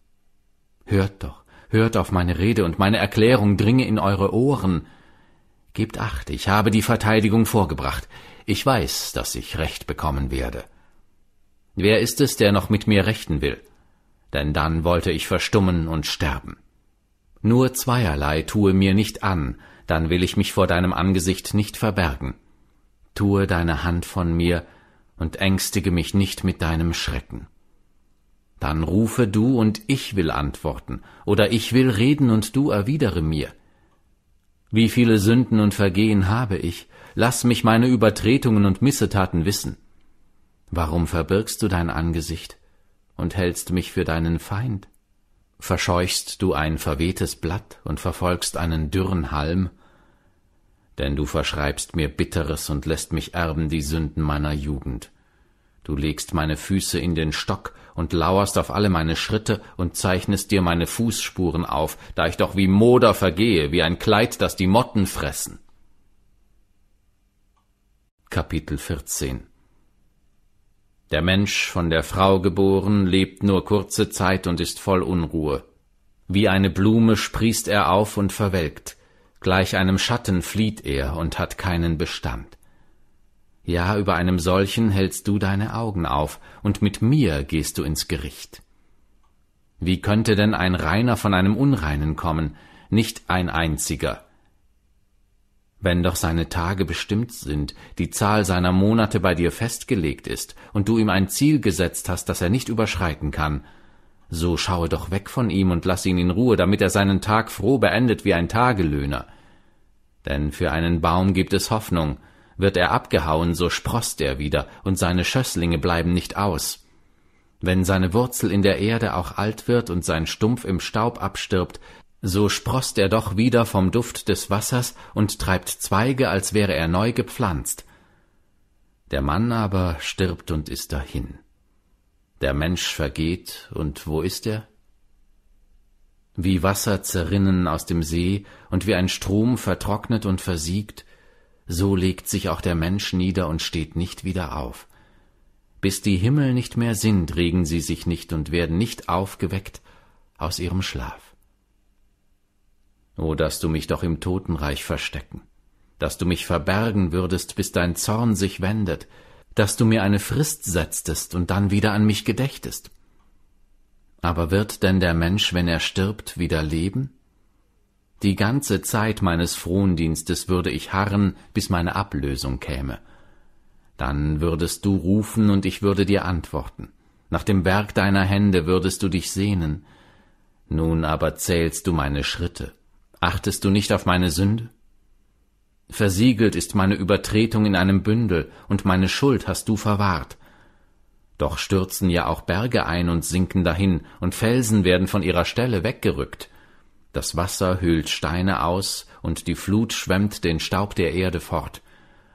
Hört doch, hört auf meine Rede und meine Erklärung dringe in eure Ohren. Gebt acht, ich habe die Verteidigung vorgebracht. Ich weiß, dass ich Recht bekommen werde. Wer ist es, der noch mit mir rechten will? Denn dann wollte ich verstummen und sterben. Nur zweierlei tue mir nicht an, dann will ich mich vor deinem Angesicht nicht verbergen tue deine Hand von mir und ängstige mich nicht mit deinem Schrecken. Dann rufe du und ich will antworten, oder ich will reden und du erwidere mir. Wie viele Sünden und Vergehen habe ich, lass mich meine Übertretungen und Missetaten wissen. Warum verbirgst du dein Angesicht und hältst mich für deinen Feind? Verscheuchst du ein verwehtes Blatt und verfolgst einen dürren Halm? denn du verschreibst mir Bitteres und lässt mich erben die Sünden meiner Jugend. Du legst meine Füße in den Stock und lauerst auf alle meine Schritte und zeichnest dir meine Fußspuren auf, da ich doch wie Moder vergehe, wie ein Kleid, das die Motten fressen. Kapitel 14 Der Mensch, von der Frau geboren, lebt nur kurze Zeit und ist voll Unruhe. Wie eine Blume sprießt er auf und verwelkt, Gleich einem Schatten flieht er und hat keinen Bestand. Ja, über einem solchen hältst du deine Augen auf, und mit mir gehst du ins Gericht. Wie könnte denn ein Reiner von einem Unreinen kommen, nicht ein einziger? Wenn doch seine Tage bestimmt sind, die Zahl seiner Monate bei dir festgelegt ist und du ihm ein Ziel gesetzt hast, das er nicht überschreiten kann, so schaue doch weg von ihm und lass ihn in Ruhe, damit er seinen Tag froh beendet wie ein Tagelöhner. Denn für einen Baum gibt es Hoffnung, wird er abgehauen, so sproßt er wieder, und seine Schösslinge bleiben nicht aus. Wenn seine Wurzel in der Erde auch alt wird und sein Stumpf im Staub abstirbt, so sproßt er doch wieder vom Duft des Wassers und treibt Zweige, als wäre er neu gepflanzt. Der Mann aber stirbt und ist dahin. Der Mensch vergeht, und wo ist er? Wie Wasser zerrinnen aus dem See und wie ein Strom vertrocknet und versiegt, so legt sich auch der Mensch nieder und steht nicht wieder auf. Bis die Himmel nicht mehr sind, regen sie sich nicht und werden nicht aufgeweckt aus ihrem Schlaf. O, dass du mich doch im Totenreich verstecken, dass du mich verbergen würdest, bis dein Zorn sich wendet, dass du mir eine Frist setztest und dann wieder an mich gedächtest. Aber wird denn der Mensch, wenn er stirbt, wieder leben? Die ganze Zeit meines Frondienstes würde ich harren, bis meine Ablösung käme. Dann würdest du rufen und ich würde dir antworten. Nach dem Werk deiner Hände würdest du dich sehnen. Nun aber zählst du meine Schritte. Achtest du nicht auf meine Sünde? Versiegelt ist meine Übertretung in einem Bündel, und meine Schuld hast du verwahrt. Doch stürzen ja auch Berge ein und sinken dahin, und Felsen werden von ihrer Stelle weggerückt. Das Wasser hüllt Steine aus, und die Flut schwemmt den Staub der Erde fort.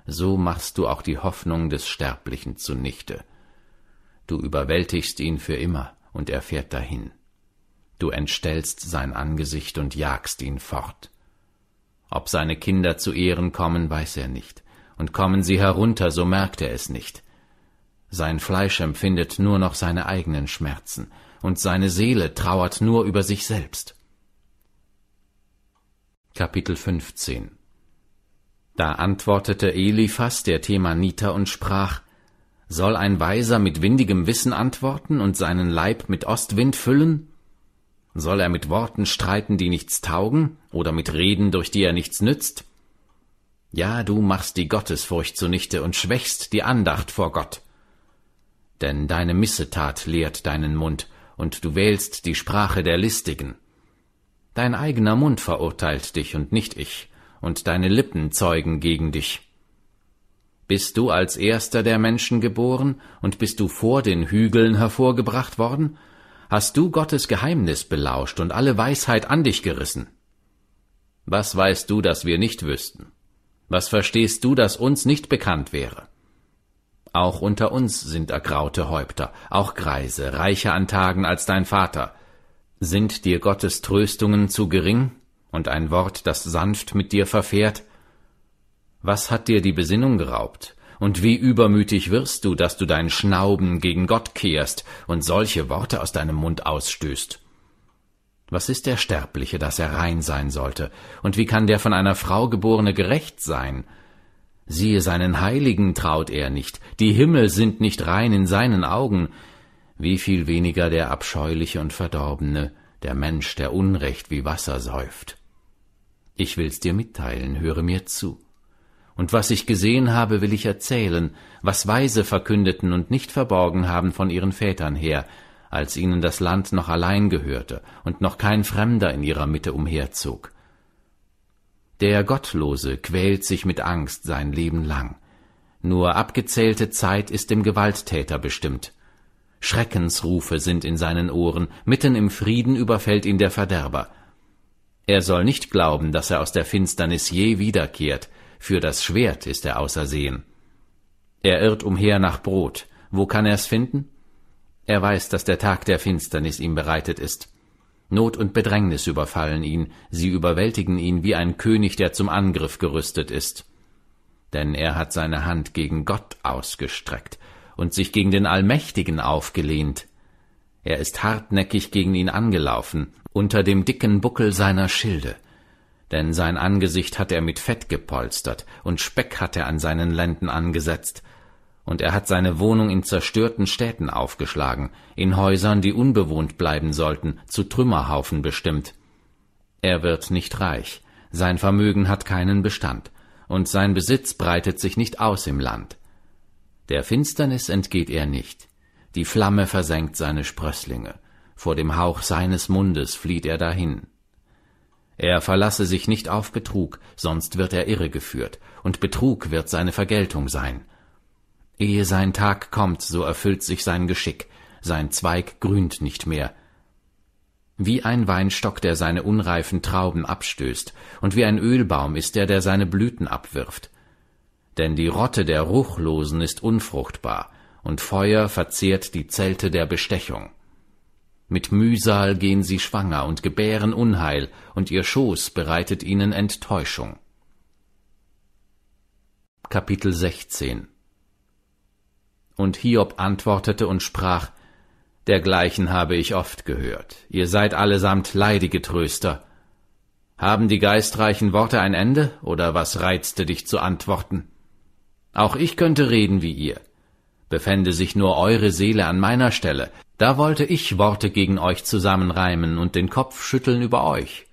So machst du auch die Hoffnung des Sterblichen zunichte. Du überwältigst ihn für immer, und er fährt dahin. Du entstellst sein Angesicht und jagst ihn fort. Ob seine Kinder zu Ehren kommen, weiß er nicht, und kommen sie herunter, so merkt er es nicht. Sein Fleisch empfindet nur noch seine eigenen Schmerzen, und seine Seele trauert nur über sich selbst. Kapitel 15 Da antwortete Eliphas der Themaniter und sprach, Soll ein Weiser mit windigem Wissen antworten und seinen Leib mit Ostwind füllen? Soll er mit Worten streiten, die nichts taugen, oder mit Reden, durch die er nichts nützt? Ja, du machst die Gottesfurcht zunichte und schwächst die Andacht vor Gott. Denn deine Missetat lehrt deinen Mund, und du wählst die Sprache der Listigen. Dein eigener Mund verurteilt dich und nicht ich, und deine Lippen zeugen gegen dich. Bist du als erster der Menschen geboren, und bist du vor den Hügeln hervorgebracht worden, hast du Gottes Geheimnis belauscht und alle Weisheit an dich gerissen. Was weißt du, dass wir nicht wüssten? Was verstehst du, dass uns nicht bekannt wäre? Auch unter uns sind ergraute Häupter, auch Greise, reicher an Tagen als dein Vater. Sind dir Gottes Tröstungen zu gering und ein Wort, das sanft mit dir verfährt? Was hat dir die Besinnung geraubt? und wie übermütig wirst du, dass du deinen Schnauben gegen Gott kehrst und solche Worte aus deinem Mund ausstößt. Was ist der Sterbliche, dass er rein sein sollte? Und wie kann der von einer Frau geborene gerecht sein? Siehe, seinen Heiligen traut er nicht, die Himmel sind nicht rein in seinen Augen. Wie viel weniger der Abscheuliche und Verdorbene, der Mensch, der Unrecht wie Wasser säuft. Ich will's dir mitteilen, höre mir zu. Und was ich gesehen habe, will ich erzählen, was Weise verkündeten und nicht verborgen haben von ihren Vätern her, als ihnen das Land noch allein gehörte und noch kein Fremder in ihrer Mitte umherzog. Der Gottlose quält sich mit Angst sein Leben lang. Nur abgezählte Zeit ist dem Gewalttäter bestimmt. Schreckensrufe sind in seinen Ohren, mitten im Frieden überfällt ihn der Verderber. Er soll nicht glauben, dass er aus der Finsternis je wiederkehrt, für das Schwert ist er ausersehen. Er irrt umher nach Brot, wo kann er's finden? Er weiß, dass der Tag der Finsternis ihm bereitet ist. Not und Bedrängnis überfallen ihn, sie überwältigen ihn wie ein König, der zum Angriff gerüstet ist. Denn er hat seine Hand gegen Gott ausgestreckt und sich gegen den Allmächtigen aufgelehnt. Er ist hartnäckig gegen ihn angelaufen, unter dem dicken Buckel seiner Schilde, denn sein Angesicht hat er mit Fett gepolstert, und Speck hat er an seinen Lenden angesetzt, und er hat seine Wohnung in zerstörten Städten aufgeschlagen, in Häusern, die unbewohnt bleiben sollten, zu Trümmerhaufen bestimmt. Er wird nicht reich, sein Vermögen hat keinen Bestand, und sein Besitz breitet sich nicht aus im Land. Der Finsternis entgeht er nicht, die Flamme versenkt seine Sprösslinge, vor dem Hauch seines Mundes flieht er dahin. Er verlasse sich nicht auf Betrug, sonst wird er irregeführt, und Betrug wird seine Vergeltung sein. Ehe sein Tag kommt, so erfüllt sich sein Geschick, sein Zweig grünt nicht mehr. Wie ein Weinstock, der seine unreifen Trauben abstößt, und wie ein Ölbaum ist er, der seine Blüten abwirft. Denn die Rotte der Ruchlosen ist unfruchtbar, und Feuer verzehrt die Zelte der Bestechung. Mit Mühsal gehen sie schwanger und gebären Unheil, und ihr Schoß bereitet ihnen Enttäuschung. Kapitel 16 Und Hiob antwortete und sprach, Dergleichen habe ich oft gehört. Ihr seid allesamt leidige Tröster. Haben die geistreichen Worte ein Ende, oder was reizte dich zu antworten? Auch ich könnte reden wie ihr. Befände sich nur eure Seele an meiner Stelle, da wollte ich Worte gegen euch zusammenreimen und den Kopf schütteln über euch.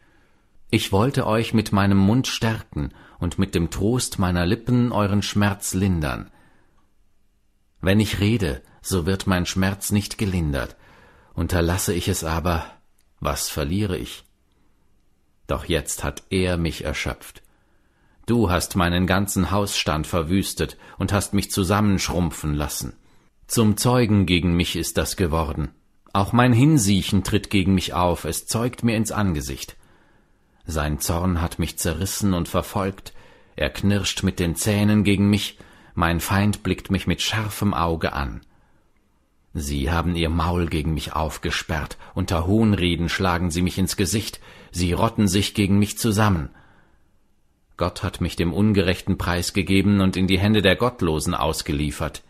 Ich wollte euch mit meinem Mund stärken und mit dem Trost meiner Lippen euren Schmerz lindern. Wenn ich rede, so wird mein Schmerz nicht gelindert, unterlasse ich es aber, was verliere ich? Doch jetzt hat er mich erschöpft. Du hast meinen ganzen Hausstand verwüstet und hast mich zusammenschrumpfen lassen. Zum Zeugen gegen mich ist das geworden. Auch mein Hinsiechen tritt gegen mich auf, es zeugt mir ins Angesicht. Sein Zorn hat mich zerrissen und verfolgt, er knirscht mit den Zähnen gegen mich, mein Feind blickt mich mit scharfem Auge an. Sie haben ihr Maul gegen mich aufgesperrt, unter Hohnreden schlagen sie mich ins Gesicht, sie rotten sich gegen mich zusammen. Gott hat mich dem Ungerechten preisgegeben und in die Hände der Gottlosen ausgeliefert.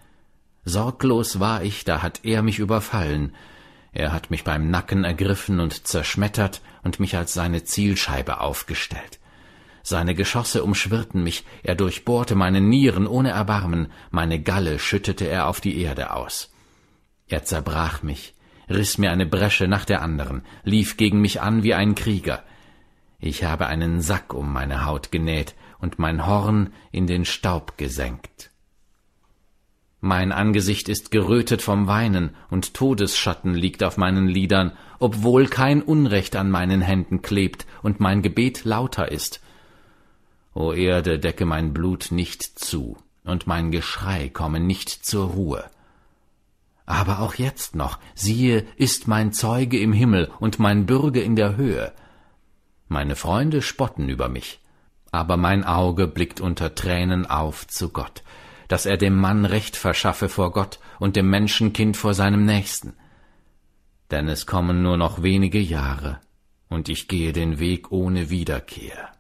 Sorglos war ich, da hat er mich überfallen. Er hat mich beim Nacken ergriffen und zerschmettert und mich als seine Zielscheibe aufgestellt. Seine Geschosse umschwirrten mich, er durchbohrte meine Nieren ohne Erbarmen, meine Galle schüttete er auf die Erde aus. Er zerbrach mich, riß mir eine Bresche nach der anderen, lief gegen mich an wie ein Krieger. Ich habe einen Sack um meine Haut genäht und mein Horn in den Staub gesenkt. Mein Angesicht ist gerötet vom Weinen, und Todesschatten liegt auf meinen Lidern, obwohl kein Unrecht an meinen Händen klebt und mein Gebet lauter ist. O Erde, decke mein Blut nicht zu, und mein Geschrei komme nicht zur Ruhe. Aber auch jetzt noch, siehe, ist mein Zeuge im Himmel und mein Bürge in der Höhe. Meine Freunde spotten über mich, aber mein Auge blickt unter Tränen auf zu Gott, dass er dem Mann Recht verschaffe vor Gott und dem Menschenkind vor seinem Nächsten. Denn es kommen nur noch wenige Jahre, und ich gehe den Weg ohne Wiederkehr.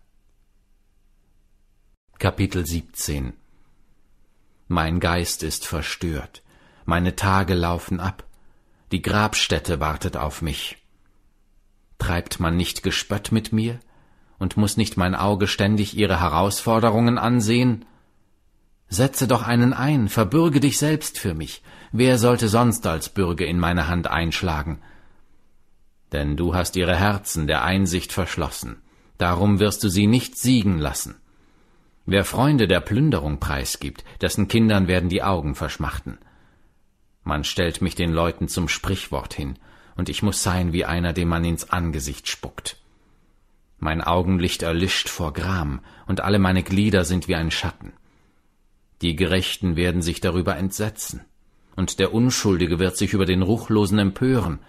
Kapitel 17 Mein Geist ist verstört, meine Tage laufen ab, die Grabstätte wartet auf mich. Treibt man nicht Gespött mit mir und muss nicht mein Auge ständig ihre Herausforderungen ansehen? Setze doch einen ein, verbürge dich selbst für mich. Wer sollte sonst als Bürger in meine Hand einschlagen? Denn du hast ihre Herzen der Einsicht verschlossen, darum wirst du sie nicht siegen lassen. Wer Freunde der Plünderung preisgibt, dessen Kindern werden die Augen verschmachten. Man stellt mich den Leuten zum Sprichwort hin, und ich muß sein wie einer, dem man ins Angesicht spuckt. Mein Augenlicht erlischt vor Gram, und alle meine Glieder sind wie ein Schatten. Die Gerechten werden sich darüber entsetzen, und der Unschuldige wird sich über den Ruchlosen empören.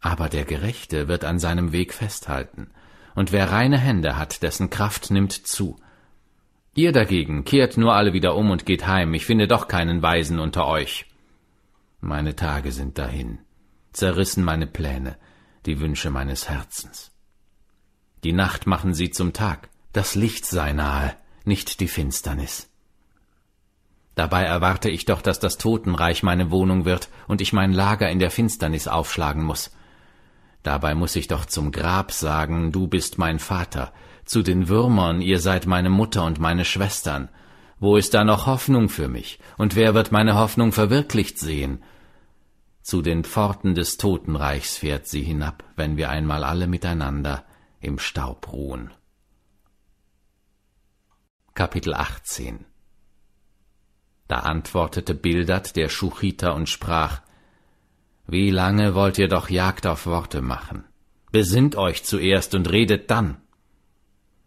Aber der Gerechte wird an seinem Weg festhalten, und wer reine Hände hat, dessen Kraft nimmt zu. Ihr dagegen kehrt nur alle wieder um und geht heim, ich finde doch keinen Weisen unter euch. Meine Tage sind dahin, zerrissen meine Pläne, die Wünsche meines Herzens. Die Nacht machen sie zum Tag, das Licht sei nahe, nicht die Finsternis. Dabei erwarte ich doch, dass das Totenreich meine Wohnung wird und ich mein Lager in der Finsternis aufschlagen muß. Dabei muß ich doch zum Grab sagen, du bist mein Vater, zu den Würmern, ihr seid meine Mutter und meine Schwestern. Wo ist da noch Hoffnung für mich? Und wer wird meine Hoffnung verwirklicht sehen? Zu den Pforten des Totenreichs fährt sie hinab, wenn wir einmal alle miteinander im Staub ruhen. Kapitel 18 da antwortete Bildad der Schuchiter und sprach, Wie lange wollt ihr doch Jagd auf Worte machen? Besinnt euch zuerst und redet dann.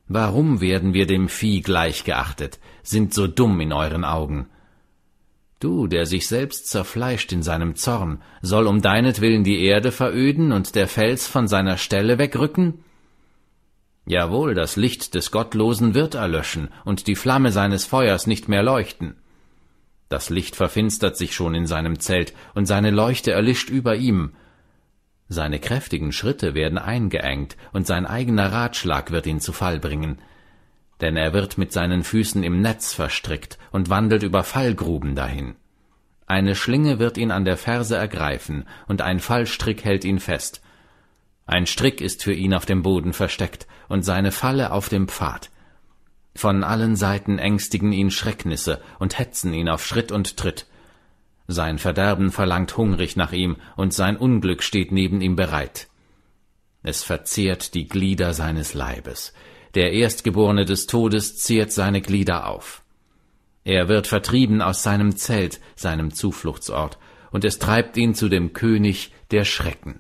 Warum werden wir dem Vieh gleichgeachtet, sind so dumm in euren Augen? Du, der sich selbst zerfleischt in seinem Zorn, soll um deinetwillen die Erde veröden und der Fels von seiner Stelle wegrücken? Jawohl, das Licht des Gottlosen wird erlöschen und die Flamme seines Feuers nicht mehr leuchten. Das Licht verfinstert sich schon in seinem Zelt, und seine Leuchte erlischt über ihm. Seine kräftigen Schritte werden eingeengt, und sein eigener Ratschlag wird ihn zu Fall bringen. Denn er wird mit seinen Füßen im Netz verstrickt und wandelt über Fallgruben dahin. Eine Schlinge wird ihn an der Ferse ergreifen, und ein Fallstrick hält ihn fest. Ein Strick ist für ihn auf dem Boden versteckt, und seine Falle auf dem Pfad. Von allen Seiten ängstigen ihn Schrecknisse und hetzen ihn auf Schritt und Tritt. Sein Verderben verlangt hungrig nach ihm, und sein Unglück steht neben ihm bereit. Es verzehrt die Glieder seines Leibes. Der Erstgeborene des Todes zehrt seine Glieder auf. Er wird vertrieben aus seinem Zelt, seinem Zufluchtsort, und es treibt ihn zu dem König der Schrecken.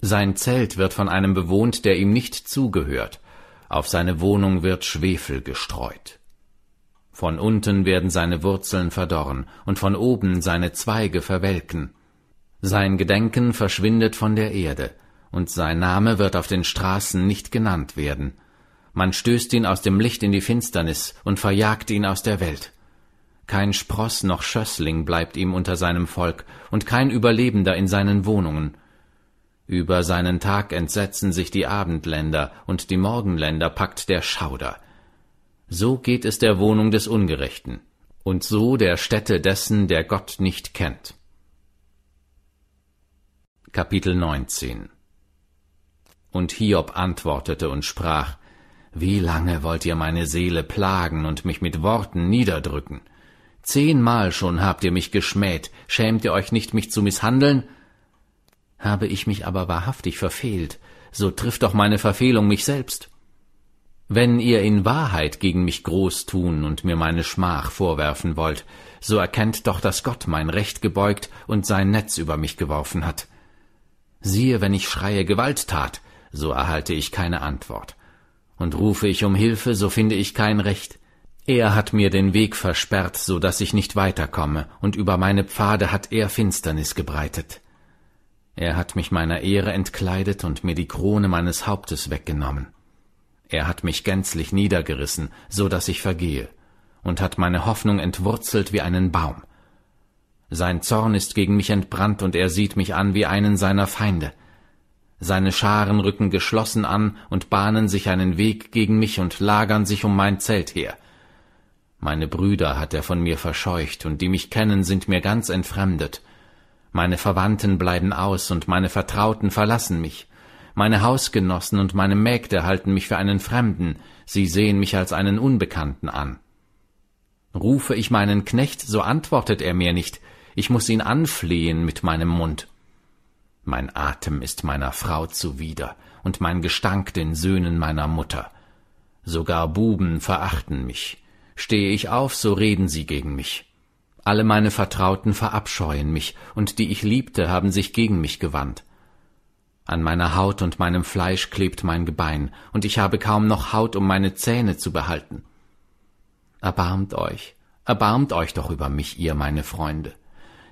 Sein Zelt wird von einem bewohnt, der ihm nicht zugehört, auf seine Wohnung wird Schwefel gestreut. Von unten werden seine Wurzeln verdorren und von oben seine Zweige verwelken. Sein Gedenken verschwindet von der Erde, und sein Name wird auf den Straßen nicht genannt werden. Man stößt ihn aus dem Licht in die Finsternis und verjagt ihn aus der Welt. Kein Spross noch Schössling bleibt ihm unter seinem Volk und kein Überlebender in seinen Wohnungen. Über seinen Tag entsetzen sich die Abendländer, und die Morgenländer packt der Schauder. So geht es der Wohnung des Ungerechten, und so der Stätte dessen, der Gott nicht kennt. Kapitel 19 Und Hiob antwortete und sprach, Wie lange wollt ihr meine Seele plagen und mich mit Worten niederdrücken? Zehnmal schon habt ihr mich geschmäht, schämt ihr euch nicht, mich zu misshandeln? Habe ich mich aber wahrhaftig verfehlt, so trifft doch meine Verfehlung mich selbst. Wenn ihr in Wahrheit gegen mich groß tun und mir meine Schmach vorwerfen wollt, so erkennt doch, dass Gott mein Recht gebeugt und sein Netz über mich geworfen hat. Siehe, wenn ich schreie Gewalttat, so erhalte ich keine Antwort. Und rufe ich um Hilfe, so finde ich kein Recht. Er hat mir den Weg versperrt, so daß ich nicht weiterkomme, und über meine Pfade hat er Finsternis gebreitet. Er hat mich meiner Ehre entkleidet und mir die Krone meines Hauptes weggenommen. Er hat mich gänzlich niedergerissen, so daß ich vergehe, und hat meine Hoffnung entwurzelt wie einen Baum. Sein Zorn ist gegen mich entbrannt, und er sieht mich an wie einen seiner Feinde. Seine Scharen rücken geschlossen an und bahnen sich einen Weg gegen mich und lagern sich um mein Zelt her. Meine Brüder hat er von mir verscheucht, und die mich kennen, sind mir ganz entfremdet. Meine Verwandten bleiben aus und meine Vertrauten verlassen mich. Meine Hausgenossen und meine Mägde halten mich für einen Fremden, sie sehen mich als einen Unbekannten an. Rufe ich meinen Knecht, so antwortet er mir nicht, ich muß ihn anflehen mit meinem Mund. Mein Atem ist meiner Frau zuwider und mein Gestank den Söhnen meiner Mutter. Sogar Buben verachten mich. Stehe ich auf, so reden sie gegen mich. Alle meine Vertrauten verabscheuen mich, und die ich liebte, haben sich gegen mich gewandt. An meiner Haut und meinem Fleisch klebt mein Gebein, und ich habe kaum noch Haut, um meine Zähne zu behalten. Erbarmt euch, erbarmt euch doch über mich, ihr meine Freunde,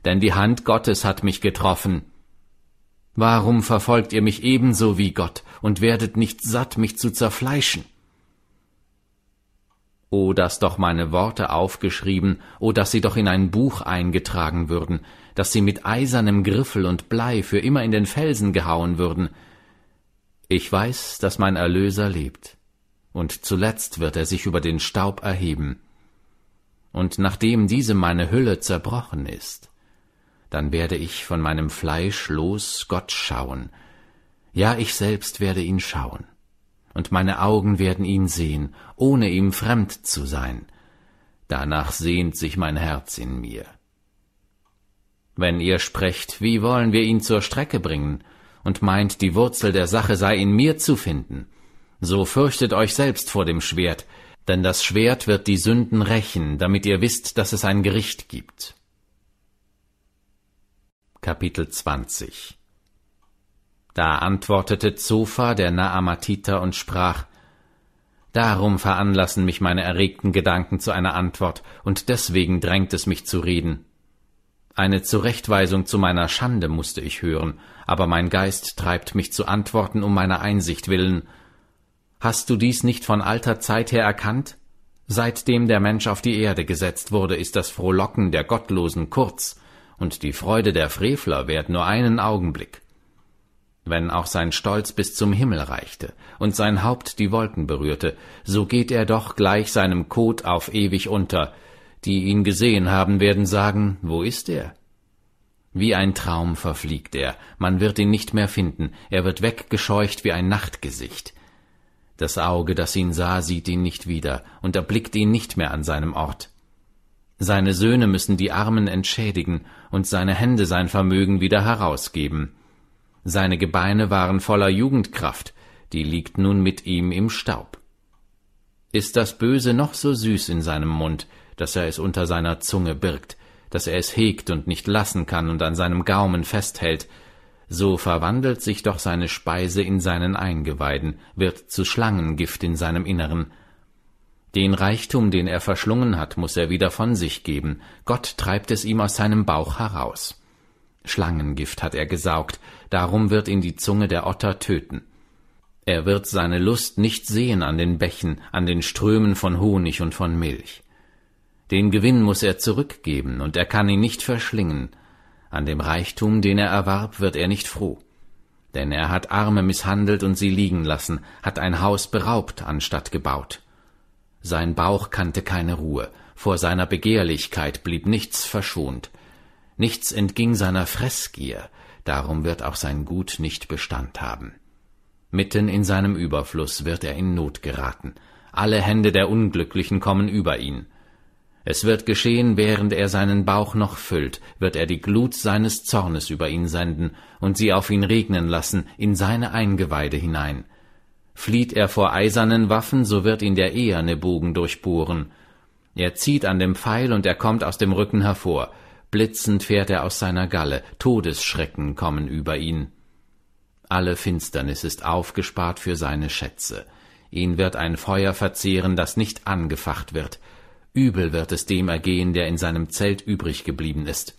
denn die Hand Gottes hat mich getroffen. Warum verfolgt ihr mich ebenso wie Gott und werdet nicht satt, mich zu zerfleischen? O dass doch meine Worte aufgeschrieben, o dass sie doch in ein Buch eingetragen würden, dass sie mit eisernem Griffel und Blei für immer in den Felsen gehauen würden. Ich weiß, dass mein Erlöser lebt, und zuletzt wird er sich über den Staub erheben. Und nachdem diese meine Hülle zerbrochen ist, dann werde ich von meinem Fleisch los Gott schauen, ja ich selbst werde ihn schauen und meine Augen werden ihn sehen, ohne ihm fremd zu sein. Danach sehnt sich mein Herz in mir. Wenn ihr sprecht, wie wollen wir ihn zur Strecke bringen, und meint, die Wurzel der Sache sei in mir zu finden, so fürchtet euch selbst vor dem Schwert, denn das Schwert wird die Sünden rächen, damit ihr wisst, dass es ein Gericht gibt. Kapitel 20 da antwortete Zofa, der Naamatiter, und sprach, Darum veranlassen mich meine erregten Gedanken zu einer Antwort, und deswegen drängt es mich zu reden. Eine Zurechtweisung zu meiner Schande musste ich hören, aber mein Geist treibt mich zu antworten um meiner Einsicht willen. Hast du dies nicht von alter Zeit her erkannt? Seitdem der Mensch auf die Erde gesetzt wurde, ist das Frohlocken der Gottlosen kurz, und die Freude der Frevler währt nur einen Augenblick. Wenn auch sein Stolz bis zum Himmel reichte und sein Haupt die Wolken berührte, so geht er doch gleich seinem Kot auf ewig unter. Die ihn gesehen haben, werden sagen, wo ist er? Wie ein Traum verfliegt er, man wird ihn nicht mehr finden, er wird weggescheucht wie ein Nachtgesicht. Das Auge, das ihn sah, sieht ihn nicht wieder und erblickt ihn nicht mehr an seinem Ort. Seine Söhne müssen die Armen entschädigen und seine Hände sein Vermögen wieder herausgeben. Seine Gebeine waren voller Jugendkraft, die liegt nun mit ihm im Staub. Ist das Böse noch so süß in seinem Mund, dass er es unter seiner Zunge birgt, dass er es hegt und nicht lassen kann und an seinem Gaumen festhält, so verwandelt sich doch seine Speise in seinen Eingeweiden, wird zu Schlangengift in seinem Inneren. Den Reichtum, den er verschlungen hat, muß er wieder von sich geben, Gott treibt es ihm aus seinem Bauch heraus. Schlangengift hat er gesaugt, darum wird ihn die Zunge der Otter töten. Er wird seine Lust nicht sehen an den Bächen, an den Strömen von Honig und von Milch. Den Gewinn muß er zurückgeben, und er kann ihn nicht verschlingen. An dem Reichtum, den er erwarb, wird er nicht froh. Denn er hat Arme mißhandelt und sie liegen lassen, hat ein Haus beraubt anstatt gebaut. Sein Bauch kannte keine Ruhe, vor seiner Begehrlichkeit blieb nichts verschont. Nichts entging seiner Fressgier, darum wird auch sein Gut nicht Bestand haben. Mitten in seinem Überfluss wird er in Not geraten, alle Hände der Unglücklichen kommen über ihn. Es wird geschehen, während er seinen Bauch noch füllt, wird er die Glut seines Zornes über ihn senden und sie auf ihn regnen lassen, in seine Eingeweide hinein. Flieht er vor eisernen Waffen, so wird ihn der eherne Bogen durchbohren. Er zieht an dem Pfeil und er kommt aus dem Rücken hervor, blitzend fährt er aus seiner Galle, Todesschrecken kommen über ihn. Alle Finsternis ist aufgespart für seine Schätze. Ihn wird ein Feuer verzehren, das nicht angefacht wird. Übel wird es dem ergehen, der in seinem Zelt übrig geblieben ist.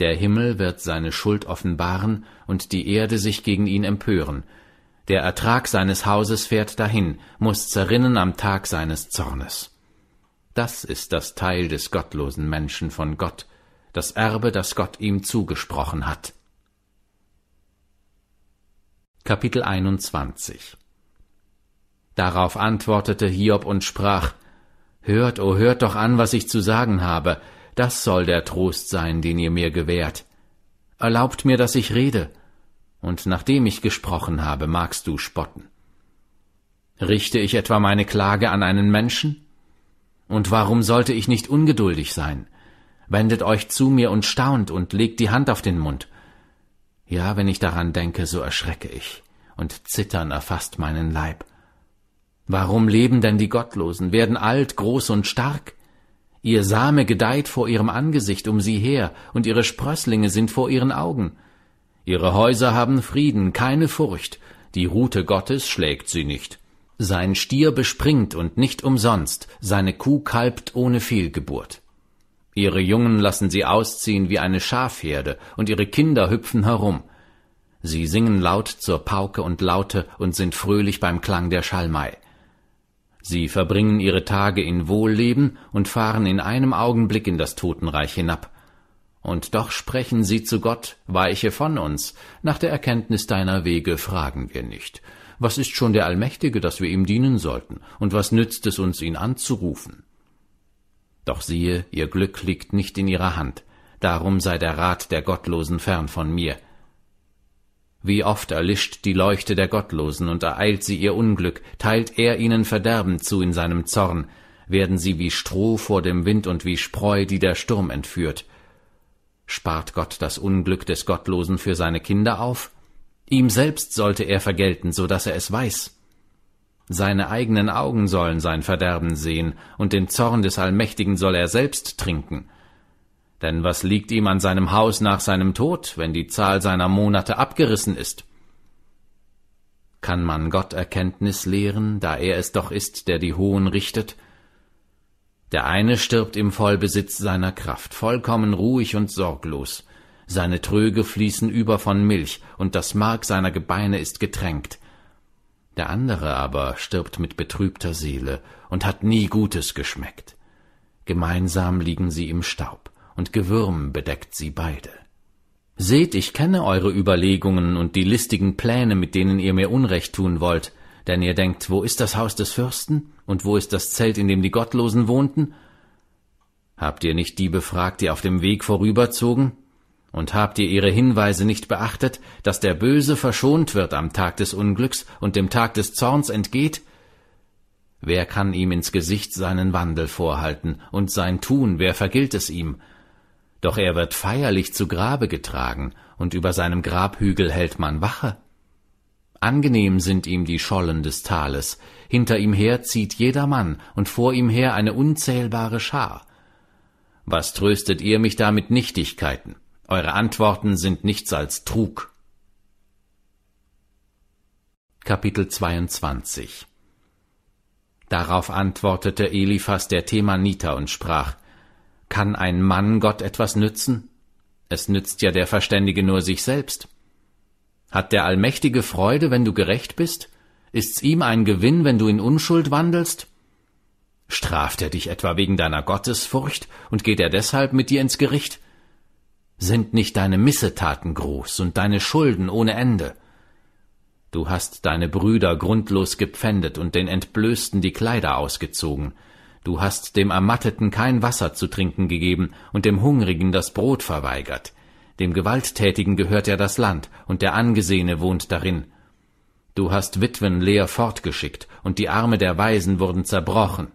Der Himmel wird seine Schuld offenbaren und die Erde sich gegen ihn empören. Der Ertrag seines Hauses fährt dahin, muß zerrinnen am Tag seines Zornes. Das ist das Teil des gottlosen Menschen von Gott, das Erbe, das Gott ihm zugesprochen hat. Kapitel 21 Darauf antwortete Hiob und sprach, Hört, o oh, hört doch an, was ich zu sagen habe, das soll der Trost sein, den ihr mir gewährt. Erlaubt mir, dass ich rede, und nachdem ich gesprochen habe, magst du spotten. Richte ich etwa meine Klage an einen Menschen? Und warum sollte ich nicht ungeduldig sein? wendet euch zu mir und staunt und legt die Hand auf den Mund. Ja, wenn ich daran denke, so erschrecke ich, und Zittern erfasst meinen Leib. Warum leben denn die Gottlosen, werden alt, groß und stark? Ihr Same gedeiht vor ihrem Angesicht um sie her, und ihre Sprösslinge sind vor ihren Augen. Ihre Häuser haben Frieden, keine Furcht, die Rute Gottes schlägt sie nicht. Sein Stier bespringt und nicht umsonst, seine Kuh kalbt ohne Fehlgeburt. Ihre Jungen lassen sie ausziehen wie eine Schafherde, und ihre Kinder hüpfen herum. Sie singen laut zur Pauke und Laute und sind fröhlich beim Klang der Schalmei. Sie verbringen ihre Tage in Wohlleben und fahren in einem Augenblick in das Totenreich hinab. Und doch sprechen sie zu Gott, weiche von uns, nach der Erkenntnis deiner Wege fragen wir nicht. Was ist schon der Allmächtige, dass wir ihm dienen sollten, und was nützt es uns, ihn anzurufen? Doch siehe, ihr Glück liegt nicht in ihrer Hand, darum sei der Rat der Gottlosen fern von mir. Wie oft erlischt die Leuchte der Gottlosen und ereilt sie ihr Unglück, teilt er ihnen Verderben zu in seinem Zorn, werden sie wie Stroh vor dem Wind und wie Spreu, die der Sturm entführt. Spart Gott das Unglück des Gottlosen für seine Kinder auf? Ihm selbst sollte er vergelten, so daß er es weiß. Seine eigenen Augen sollen sein Verderben sehen, und den Zorn des Allmächtigen soll er selbst trinken. Denn was liegt ihm an seinem Haus nach seinem Tod, wenn die Zahl seiner Monate abgerissen ist? Kann man Gott Erkenntnis lehren, da er es doch ist, der die Hohen richtet? Der eine stirbt im Vollbesitz seiner Kraft, vollkommen ruhig und sorglos. Seine Tröge fließen über von Milch, und das Mark seiner Gebeine ist getränkt der andere aber stirbt mit betrübter Seele und hat nie Gutes geschmeckt. Gemeinsam liegen sie im Staub, und Gewürm bedeckt sie beide. Seht, ich kenne eure Überlegungen und die listigen Pläne, mit denen ihr mir Unrecht tun wollt, denn ihr denkt, wo ist das Haus des Fürsten, und wo ist das Zelt, in dem die Gottlosen wohnten? Habt ihr nicht die befragt, die auf dem Weg vorüberzogen? Und habt ihr ihre Hinweise nicht beachtet, dass der Böse verschont wird am Tag des Unglücks und dem Tag des Zorns entgeht? Wer kann ihm ins Gesicht seinen Wandel vorhalten und sein Tun, wer vergilt es ihm? Doch er wird feierlich zu Grabe getragen, und über seinem Grabhügel hält man Wache. Angenehm sind ihm die Schollen des Tales, hinter ihm her zieht jeder Mann und vor ihm her eine unzählbare Schar. Was tröstet ihr mich da mit Nichtigkeiten? Eure Antworten sind nichts als Trug. Kapitel 22 Darauf antwortete Eliphas der Themaniter und sprach, Kann ein Mann Gott etwas nützen? Es nützt ja der Verständige nur sich selbst. Hat der Allmächtige Freude, wenn du gerecht bist? Ist's ihm ein Gewinn, wenn du in Unschuld wandelst? Straft er dich etwa wegen deiner Gottesfurcht und geht er deshalb mit dir ins Gericht? Sind nicht deine Missetaten groß und deine Schulden ohne Ende? Du hast deine Brüder grundlos gepfändet und den Entblößten die Kleider ausgezogen. Du hast dem Ermatteten kein Wasser zu trinken gegeben und dem Hungrigen das Brot verweigert. Dem Gewalttätigen gehört ja das Land, und der Angesehene wohnt darin. Du hast Witwen leer fortgeschickt, und die Arme der Weisen wurden zerbrochen.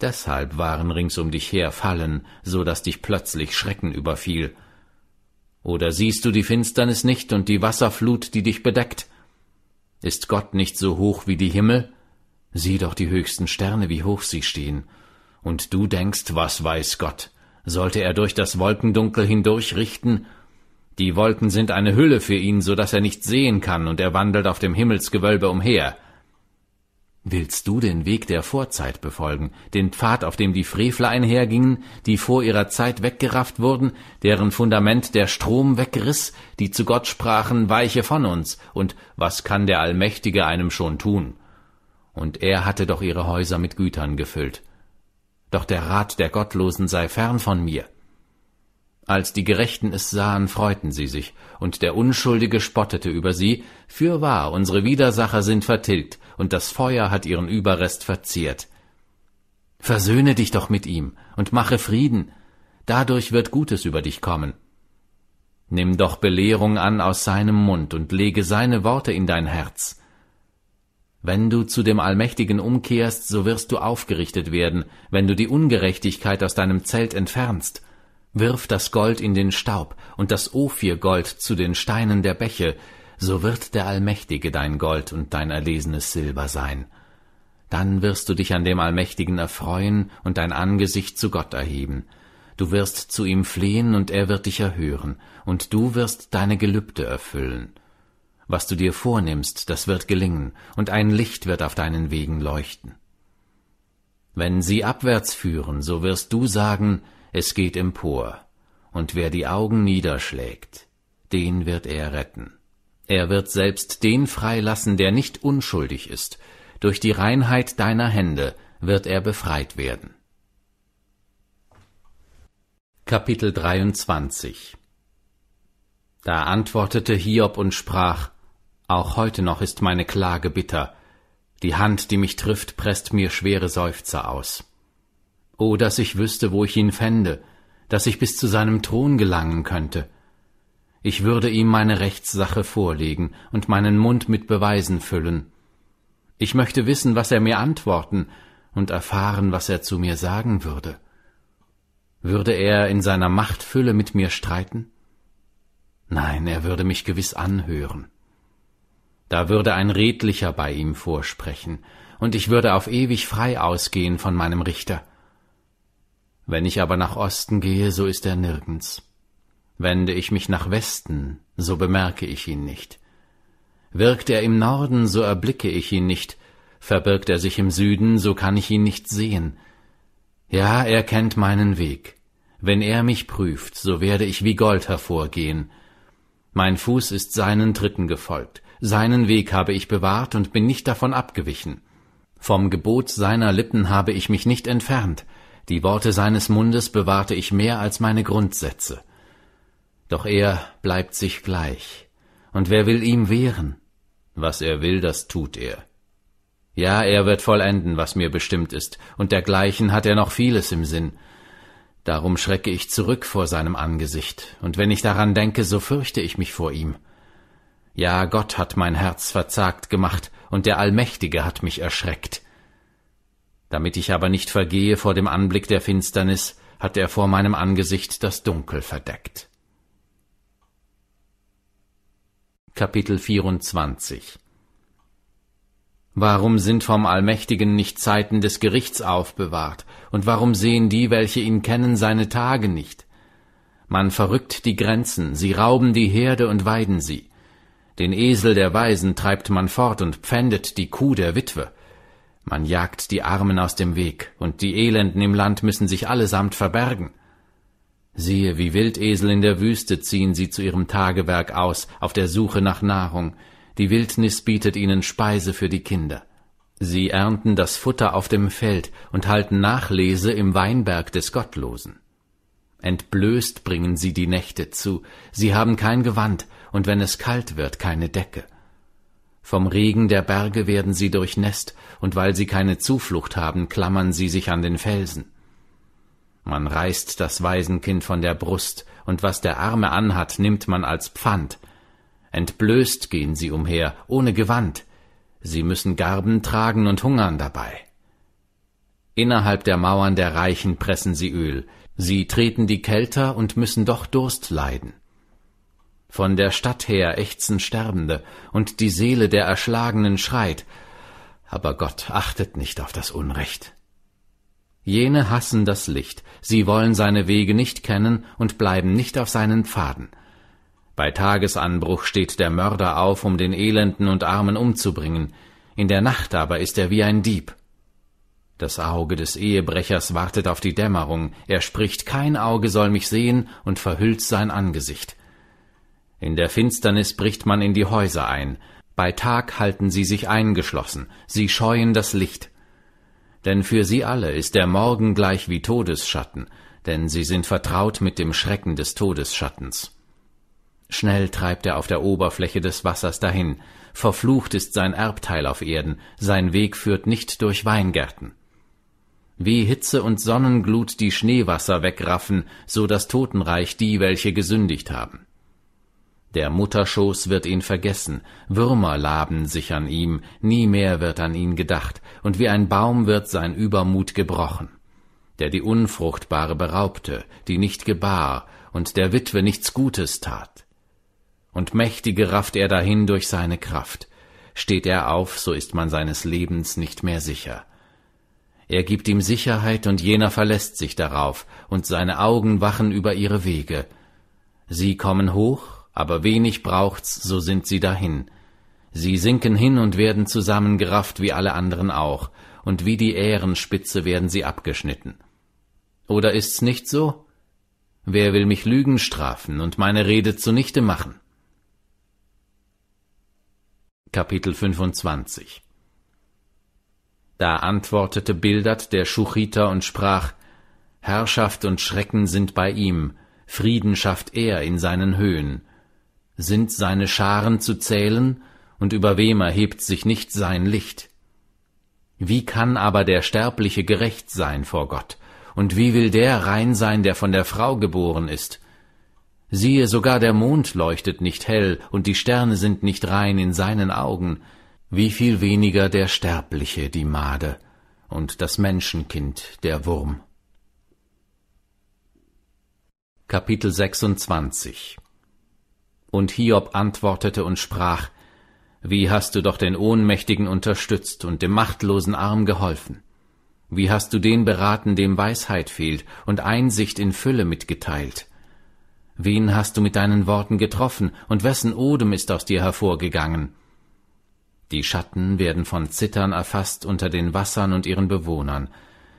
Deshalb waren rings um dich her Fallen, so daß dich plötzlich Schrecken überfiel, oder siehst du die Finsternis nicht und die Wasserflut, die dich bedeckt? Ist Gott nicht so hoch wie die Himmel? Sieh doch die höchsten Sterne, wie hoch sie stehen. Und du denkst, was weiß Gott? Sollte er durch das Wolkendunkel hindurch richten? Die Wolken sind eine Hülle für ihn, so dass er nicht sehen kann, und er wandelt auf dem Himmelsgewölbe umher. Willst du den Weg der Vorzeit befolgen, den Pfad, auf dem die Frevler einhergingen, die vor ihrer Zeit weggerafft wurden, deren Fundament der Strom wegriss, die zu Gott sprachen, weiche von uns, und was kann der Allmächtige einem schon tun? Und er hatte doch ihre Häuser mit Gütern gefüllt. Doch der Rat der Gottlosen sei fern von mir. Als die Gerechten es sahen, freuten sie sich, und der Unschuldige spottete über sie, fürwahr, unsere Widersacher sind vertilgt, und das Feuer hat ihren Überrest verzehrt. Versöhne dich doch mit ihm und mache Frieden, dadurch wird Gutes über dich kommen. Nimm doch Belehrung an aus seinem Mund und lege seine Worte in dein Herz. Wenn du zu dem Allmächtigen umkehrst, so wirst du aufgerichtet werden, wenn du die Ungerechtigkeit aus deinem Zelt entfernst Wirf das Gold in den Staub und das Ophirgold zu den Steinen der Bäche, so wird der Allmächtige dein Gold und dein erlesenes Silber sein. Dann wirst du dich an dem Allmächtigen erfreuen und dein Angesicht zu Gott erheben. Du wirst zu ihm flehen und er wird dich erhören, und du wirst deine Gelübde erfüllen. Was du dir vornimmst, das wird gelingen, und ein Licht wird auf deinen Wegen leuchten. Wenn sie abwärts führen, so wirst du sagen, es geht empor, und wer die Augen niederschlägt, den wird er retten. Er wird selbst den freilassen, der nicht unschuldig ist, durch die Reinheit deiner Hände wird er befreit werden. Kapitel 23 Da antwortete Hiob und sprach, Auch heute noch ist meine Klage bitter, die Hand, die mich trifft, presst mir schwere Seufzer aus. O oh, dass ich wüsste, wo ich ihn fände, dass ich bis zu seinem Thron gelangen könnte. Ich würde ihm meine Rechtssache vorlegen und meinen Mund mit Beweisen füllen. Ich möchte wissen, was er mir antworten und erfahren, was er zu mir sagen würde. Würde er in seiner Machtfülle mit mir streiten? Nein, er würde mich gewiss anhören. Da würde ein Redlicher bei ihm vorsprechen, und ich würde auf ewig frei ausgehen von meinem Richter. Wenn ich aber nach Osten gehe, so ist er nirgends. Wende ich mich nach Westen, so bemerke ich ihn nicht. Wirkt er im Norden, so erblicke ich ihn nicht, verbirgt er sich im Süden, so kann ich ihn nicht sehen. Ja, er kennt meinen Weg. Wenn er mich prüft, so werde ich wie Gold hervorgehen. Mein Fuß ist seinen Tritten gefolgt, seinen Weg habe ich bewahrt und bin nicht davon abgewichen. Vom Gebot seiner Lippen habe ich mich nicht entfernt, die Worte seines Mundes bewahrte ich mehr als meine Grundsätze. Doch er bleibt sich gleich, und wer will ihm wehren? Was er will, das tut er. Ja, er wird vollenden, was mir bestimmt ist, und dergleichen hat er noch vieles im Sinn. Darum schrecke ich zurück vor seinem Angesicht, und wenn ich daran denke, so fürchte ich mich vor ihm. Ja, Gott hat mein Herz verzagt gemacht, und der Allmächtige hat mich erschreckt. Damit ich aber nicht vergehe vor dem Anblick der Finsternis, hat er vor meinem Angesicht das Dunkel verdeckt. Kapitel 24 Warum sind vom Allmächtigen nicht Zeiten des Gerichts aufbewahrt, und warum sehen die, welche ihn kennen, seine Tage nicht? Man verrückt die Grenzen, sie rauben die Herde und weiden sie. Den Esel der Weisen treibt man fort und pfändet die Kuh der Witwe. Man jagt die Armen aus dem Weg, und die Elenden im Land müssen sich allesamt verbergen. Siehe, wie Wildesel in der Wüste ziehen sie zu ihrem Tagewerk aus, auf der Suche nach Nahrung, die Wildnis bietet ihnen Speise für die Kinder. Sie ernten das Futter auf dem Feld und halten Nachlese im Weinberg des Gottlosen. Entblößt bringen sie die Nächte zu, sie haben kein Gewand, und wenn es kalt wird, keine Decke. Vom Regen der Berge werden sie durchnässt, und weil sie keine Zuflucht haben, klammern sie sich an den Felsen. Man reißt das Waisenkind von der Brust, und was der Arme anhat, nimmt man als Pfand. Entblößt gehen sie umher, ohne Gewand. Sie müssen Garben tragen und hungern dabei. Innerhalb der Mauern der Reichen pressen sie Öl. Sie treten die Kälter und müssen doch Durst leiden. Von der Stadt her ächzen Sterbende, und die Seele der Erschlagenen schreit, aber Gott achtet nicht auf das Unrecht. Jene hassen das Licht, sie wollen seine Wege nicht kennen und bleiben nicht auf seinen Pfaden. Bei Tagesanbruch steht der Mörder auf, um den Elenden und Armen umzubringen, in der Nacht aber ist er wie ein Dieb. Das Auge des Ehebrechers wartet auf die Dämmerung, er spricht, kein Auge soll mich sehen und verhüllt sein Angesicht. In der Finsternis bricht man in die Häuser ein, bei Tag halten sie sich eingeschlossen, sie scheuen das Licht. Denn für sie alle ist der Morgen gleich wie Todesschatten, denn sie sind vertraut mit dem Schrecken des Todesschattens. Schnell treibt er auf der Oberfläche des Wassers dahin, verflucht ist sein Erbteil auf Erden, sein Weg führt nicht durch Weingärten. Wie Hitze und Sonnenglut die Schneewasser wegraffen, so das Totenreich die, welche gesündigt haben. Der Mutterschoß wird ihn vergessen, Würmer laben sich an ihm, nie mehr wird an ihn gedacht, und wie ein Baum wird sein Übermut gebrochen. Der die Unfruchtbare beraubte, die nicht gebar, und der Witwe nichts Gutes tat. Und mächtige rafft er dahin durch seine Kraft. Steht er auf, so ist man seines Lebens nicht mehr sicher. Er gibt ihm Sicherheit, und jener verlässt sich darauf, und seine Augen wachen über ihre Wege. Sie kommen hoch, aber wenig braucht's, so sind sie dahin. Sie sinken hin und werden zusammengerafft wie alle anderen auch, und wie die Ährenspitze werden sie abgeschnitten. Oder ist's nicht so? Wer will mich Lügen strafen und meine Rede zunichte machen? Kapitel 25 Da antwortete Bildad der Schuchiter und sprach, Herrschaft und Schrecken sind bei ihm, Frieden schafft er in seinen Höhen, sind seine Scharen zu zählen, und über wem erhebt sich nicht sein Licht? Wie kann aber der Sterbliche gerecht sein vor Gott? Und wie will der rein sein, der von der Frau geboren ist? Siehe, sogar der Mond leuchtet nicht hell, und die Sterne sind nicht rein in seinen Augen, wie viel weniger der Sterbliche die Made und das Menschenkind der Wurm. Kapitel 26 und Hiob antwortete und sprach, Wie hast du doch den Ohnmächtigen unterstützt und dem machtlosen Arm geholfen? Wie hast du den beraten, dem Weisheit fehlt und Einsicht in Fülle mitgeteilt? Wen hast du mit deinen Worten getroffen und wessen Odem ist aus dir hervorgegangen? Die Schatten werden von Zittern erfasst unter den Wassern und ihren Bewohnern.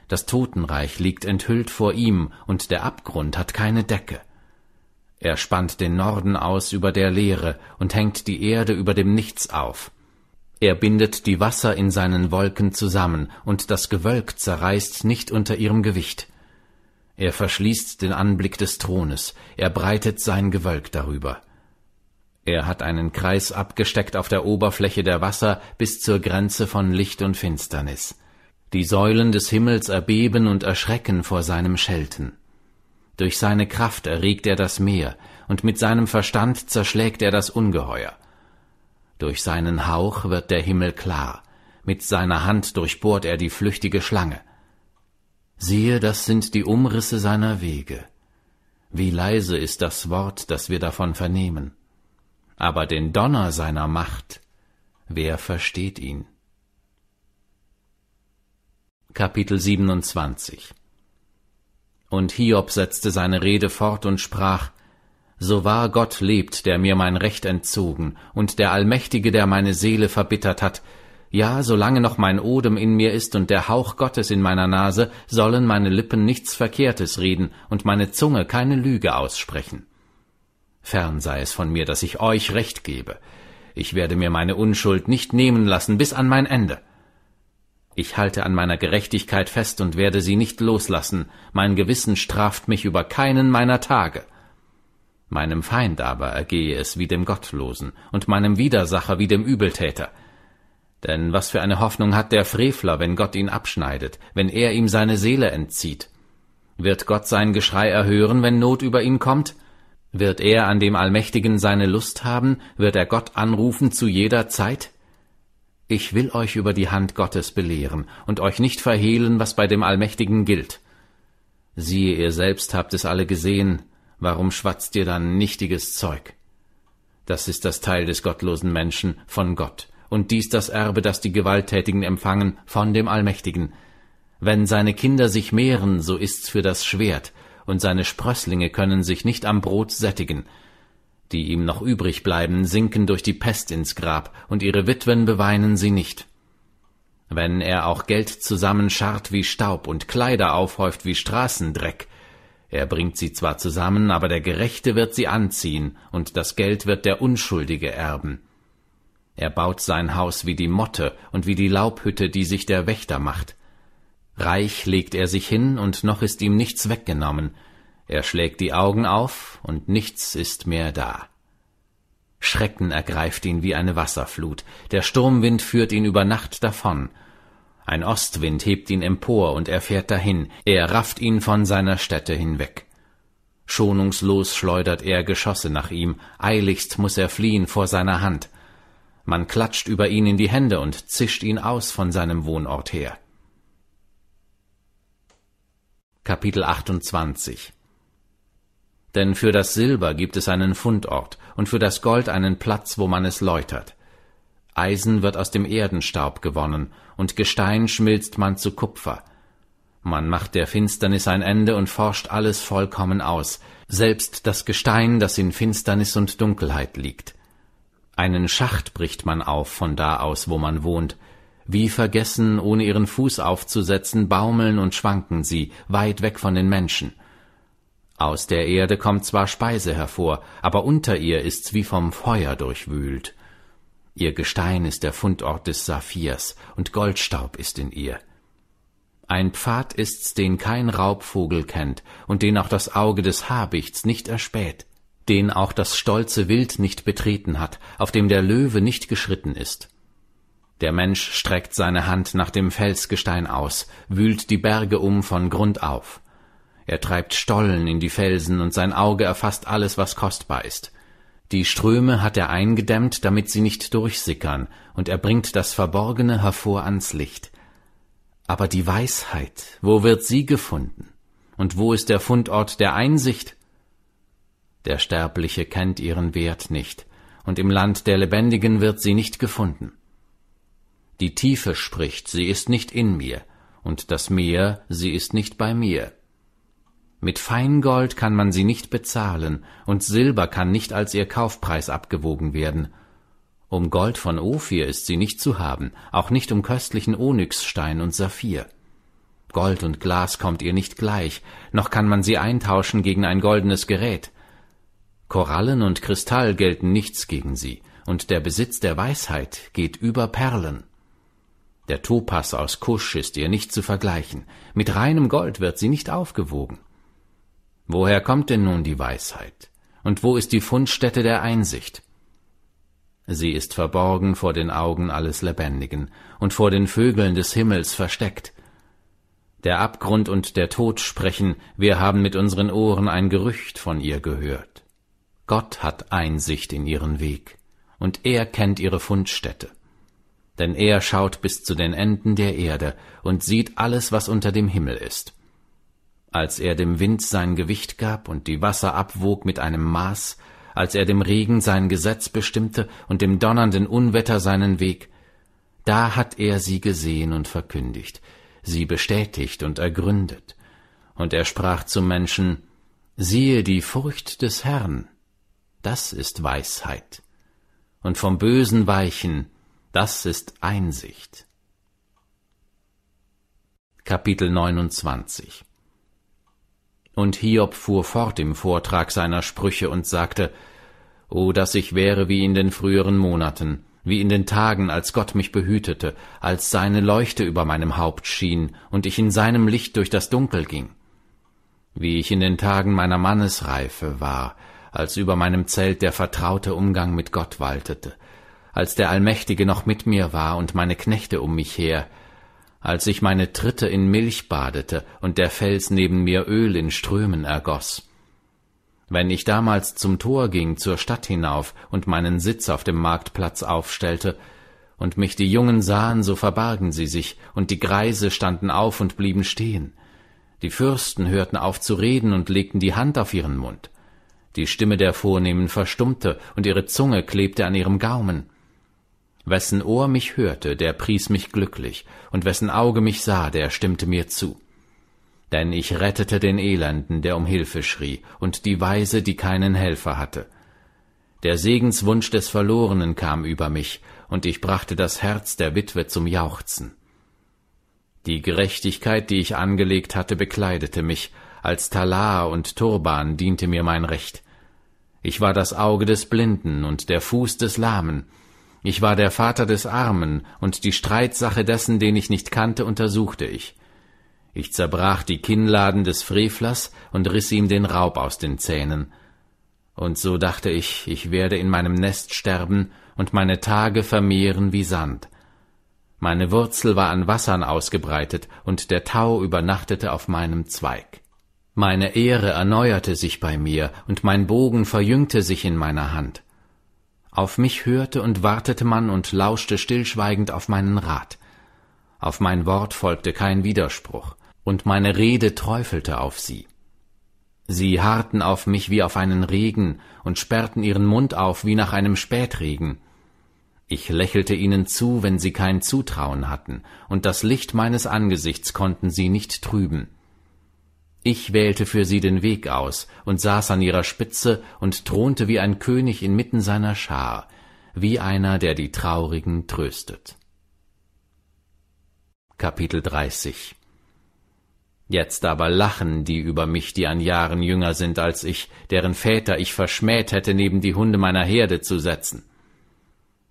Das Totenreich liegt enthüllt vor ihm und der Abgrund hat keine Decke. Er spannt den Norden aus über der Leere und hängt die Erde über dem Nichts auf. Er bindet die Wasser in seinen Wolken zusammen, und das Gewölk zerreißt nicht unter ihrem Gewicht. Er verschließt den Anblick des Thrones, er breitet sein Gewölk darüber. Er hat einen Kreis abgesteckt auf der Oberfläche der Wasser bis zur Grenze von Licht und Finsternis. Die Säulen des Himmels erbeben und erschrecken vor seinem Schelten. Durch seine Kraft erregt er das Meer, und mit seinem Verstand zerschlägt er das Ungeheuer. Durch seinen Hauch wird der Himmel klar, mit seiner Hand durchbohrt er die flüchtige Schlange. Siehe, das sind die Umrisse seiner Wege. Wie leise ist das Wort, das wir davon vernehmen. Aber den Donner seiner Macht, wer versteht ihn? Kapitel 27 und Hiob setzte seine Rede fort und sprach, So wahr Gott lebt, der mir mein Recht entzogen, und der Allmächtige, der meine Seele verbittert hat, ja, solange noch mein Odem in mir ist und der Hauch Gottes in meiner Nase, sollen meine Lippen nichts Verkehrtes reden und meine Zunge keine Lüge aussprechen. Fern sei es von mir, dass ich euch Recht gebe. Ich werde mir meine Unschuld nicht nehmen lassen bis an mein Ende. Ich halte an meiner Gerechtigkeit fest und werde sie nicht loslassen, mein Gewissen straft mich über keinen meiner Tage. Meinem Feind aber ergehe es wie dem Gottlosen und meinem Widersacher wie dem Übeltäter. Denn was für eine Hoffnung hat der Frevler, wenn Gott ihn abschneidet, wenn er ihm seine Seele entzieht? Wird Gott sein Geschrei erhören, wenn Not über ihn kommt? Wird er an dem Allmächtigen seine Lust haben? Wird er Gott anrufen zu jeder Zeit? Ich will euch über die Hand Gottes belehren und euch nicht verhehlen, was bei dem Allmächtigen gilt. Siehe, ihr selbst habt es alle gesehen, warum schwatzt ihr dann nichtiges Zeug? Das ist das Teil des gottlosen Menschen von Gott, und dies das Erbe, das die Gewalttätigen empfangen von dem Allmächtigen. Wenn seine Kinder sich mehren, so ist's für das Schwert, und seine Sprösslinge können sich nicht am Brot sättigen, die ihm noch übrig bleiben, sinken durch die Pest ins Grab, und ihre Witwen beweinen sie nicht. Wenn er auch Geld zusammenscharrt wie Staub und Kleider aufhäuft wie Straßendreck, er bringt sie zwar zusammen, aber der Gerechte wird sie anziehen, und das Geld wird der Unschuldige erben. Er baut sein Haus wie die Motte und wie die Laubhütte, die sich der Wächter macht. Reich legt er sich hin, und noch ist ihm nichts weggenommen, er schlägt die Augen auf, und nichts ist mehr da. Schrecken ergreift ihn wie eine Wasserflut, der Sturmwind führt ihn über Nacht davon, ein Ostwind hebt ihn empor, und er fährt dahin, er rafft ihn von seiner Stätte hinweg. Schonungslos schleudert er Geschosse nach ihm, eiligst muß er fliehen vor seiner Hand. Man klatscht über ihn in die Hände und zischt ihn aus von seinem Wohnort her. Kapitel 28 denn für das Silber gibt es einen Fundort und für das Gold einen Platz, wo man es läutert. Eisen wird aus dem Erdenstaub gewonnen, und Gestein schmilzt man zu Kupfer. Man macht der Finsternis ein Ende und forscht alles vollkommen aus, selbst das Gestein, das in Finsternis und Dunkelheit liegt. Einen Schacht bricht man auf von da aus, wo man wohnt. Wie vergessen, ohne ihren Fuß aufzusetzen, baumeln und schwanken sie, weit weg von den Menschen. Aus der Erde kommt zwar Speise hervor, aber unter ihr ist's wie vom Feuer durchwühlt. Ihr Gestein ist der Fundort des Saphirs, und Goldstaub ist in ihr. Ein Pfad ist's, den kein Raubvogel kennt und den auch das Auge des Habichts nicht erspäht, den auch das stolze Wild nicht betreten hat, auf dem der Löwe nicht geschritten ist. Der Mensch streckt seine Hand nach dem Felsgestein aus, wühlt die Berge um von Grund auf. Er treibt Stollen in die Felsen und sein Auge erfasst alles, was kostbar ist. Die Ströme hat er eingedämmt, damit sie nicht durchsickern, und er bringt das Verborgene hervor ans Licht. Aber die Weisheit, wo wird sie gefunden? Und wo ist der Fundort der Einsicht? Der Sterbliche kennt ihren Wert nicht, und im Land der Lebendigen wird sie nicht gefunden. Die Tiefe spricht, sie ist nicht in mir, und das Meer, sie ist nicht bei mir. Mit Feingold kann man sie nicht bezahlen, und Silber kann nicht als ihr Kaufpreis abgewogen werden. Um Gold von Ophir ist sie nicht zu haben, auch nicht um köstlichen Onyxstein und Saphir. Gold und Glas kommt ihr nicht gleich, noch kann man sie eintauschen gegen ein goldenes Gerät. Korallen und Kristall gelten nichts gegen sie, und der Besitz der Weisheit geht über Perlen. Der Topas aus Kusch ist ihr nicht zu vergleichen, mit reinem Gold wird sie nicht aufgewogen. Woher kommt denn nun die Weisheit? Und wo ist die Fundstätte der Einsicht? Sie ist verborgen vor den Augen alles Lebendigen und vor den Vögeln des Himmels versteckt. Der Abgrund und der Tod sprechen, wir haben mit unseren Ohren ein Gerücht von ihr gehört. Gott hat Einsicht in ihren Weg, und er kennt ihre Fundstätte. Denn er schaut bis zu den Enden der Erde und sieht alles, was unter dem Himmel ist als er dem Wind sein Gewicht gab und die Wasser abwog mit einem Maß, als er dem Regen sein Gesetz bestimmte und dem donnernden Unwetter seinen Weg, da hat er sie gesehen und verkündigt, sie bestätigt und ergründet. Und er sprach zum Menschen, siehe die Furcht des Herrn, das ist Weisheit, und vom Bösen weichen, das ist Einsicht. Kapitel 29 und Hiob fuhr fort im Vortrag seiner Sprüche und sagte, O dass ich wäre wie in den früheren Monaten, wie in den Tagen, als Gott mich behütete, als seine Leuchte über meinem Haupt schien und ich in seinem Licht durch das Dunkel ging. Wie ich in den Tagen meiner Mannesreife war, als über meinem Zelt der vertraute Umgang mit Gott waltete, als der Allmächtige noch mit mir war und meine Knechte um mich her, als ich meine Tritte in Milch badete und der Fels neben mir Öl in Strömen ergoß. Wenn ich damals zum Tor ging zur Stadt hinauf und meinen Sitz auf dem Marktplatz aufstellte, und mich die Jungen sahen, so verbargen sie sich, und die Greise standen auf und blieben stehen. Die Fürsten hörten auf zu reden und legten die Hand auf ihren Mund. Die Stimme der Vornehmen verstummte, und ihre Zunge klebte an ihrem Gaumen. Wessen Ohr mich hörte, der pries mich glücklich, und wessen Auge mich sah, der stimmte mir zu. Denn ich rettete den Elenden, der um Hilfe schrie, und die Weise, die keinen Helfer hatte. Der Segenswunsch des Verlorenen kam über mich, und ich brachte das Herz der Witwe zum Jauchzen. Die Gerechtigkeit, die ich angelegt hatte, bekleidete mich, als Talar und Turban diente mir mein Recht. Ich war das Auge des Blinden und der Fuß des Lahmen, ich war der Vater des Armen, und die Streitsache dessen, den ich nicht kannte, untersuchte ich. Ich zerbrach die Kinnladen des Frevlers und riss ihm den Raub aus den Zähnen. Und so dachte ich, ich werde in meinem Nest sterben und meine Tage vermehren wie Sand. Meine Wurzel war an Wassern ausgebreitet, und der Tau übernachtete auf meinem Zweig. Meine Ehre erneuerte sich bei mir, und mein Bogen verjüngte sich in meiner Hand. Auf mich hörte und wartete man und lauschte stillschweigend auf meinen Rat. Auf mein Wort folgte kein Widerspruch, und meine Rede träufelte auf sie. Sie harrten auf mich wie auf einen Regen und sperrten ihren Mund auf wie nach einem Spätregen. Ich lächelte ihnen zu, wenn sie kein Zutrauen hatten, und das Licht meines Angesichts konnten sie nicht trüben. Ich wählte für sie den Weg aus und saß an ihrer Spitze und thronte wie ein König inmitten seiner Schar, wie einer, der die Traurigen tröstet. Kapitel 30 Jetzt aber lachen die über mich, die an Jahren jünger sind als ich, deren Väter ich verschmäht hätte, neben die Hunde meiner Herde zu setzen.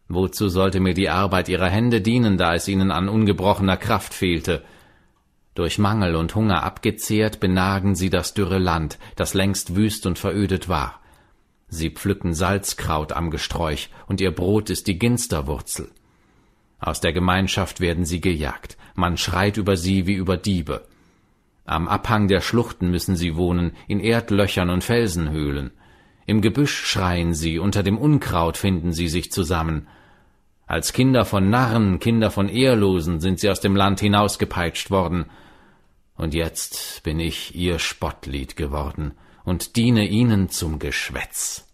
Wozu sollte mir die Arbeit ihrer Hände dienen, da es ihnen an ungebrochener Kraft fehlte, durch Mangel und Hunger abgezehrt, benagen sie das dürre Land, das längst wüst und verödet war. Sie pflücken Salzkraut am Gesträuch, und ihr Brot ist die Ginsterwurzel. Aus der Gemeinschaft werden sie gejagt, man schreit über sie wie über Diebe. Am Abhang der Schluchten müssen sie wohnen, in Erdlöchern und Felsenhöhlen. Im Gebüsch schreien sie, unter dem Unkraut finden sie sich zusammen. Als Kinder von Narren, Kinder von Ehrlosen sind sie aus dem Land hinausgepeitscht worden, und jetzt bin ich ihr Spottlied geworden und diene ihnen zum Geschwätz.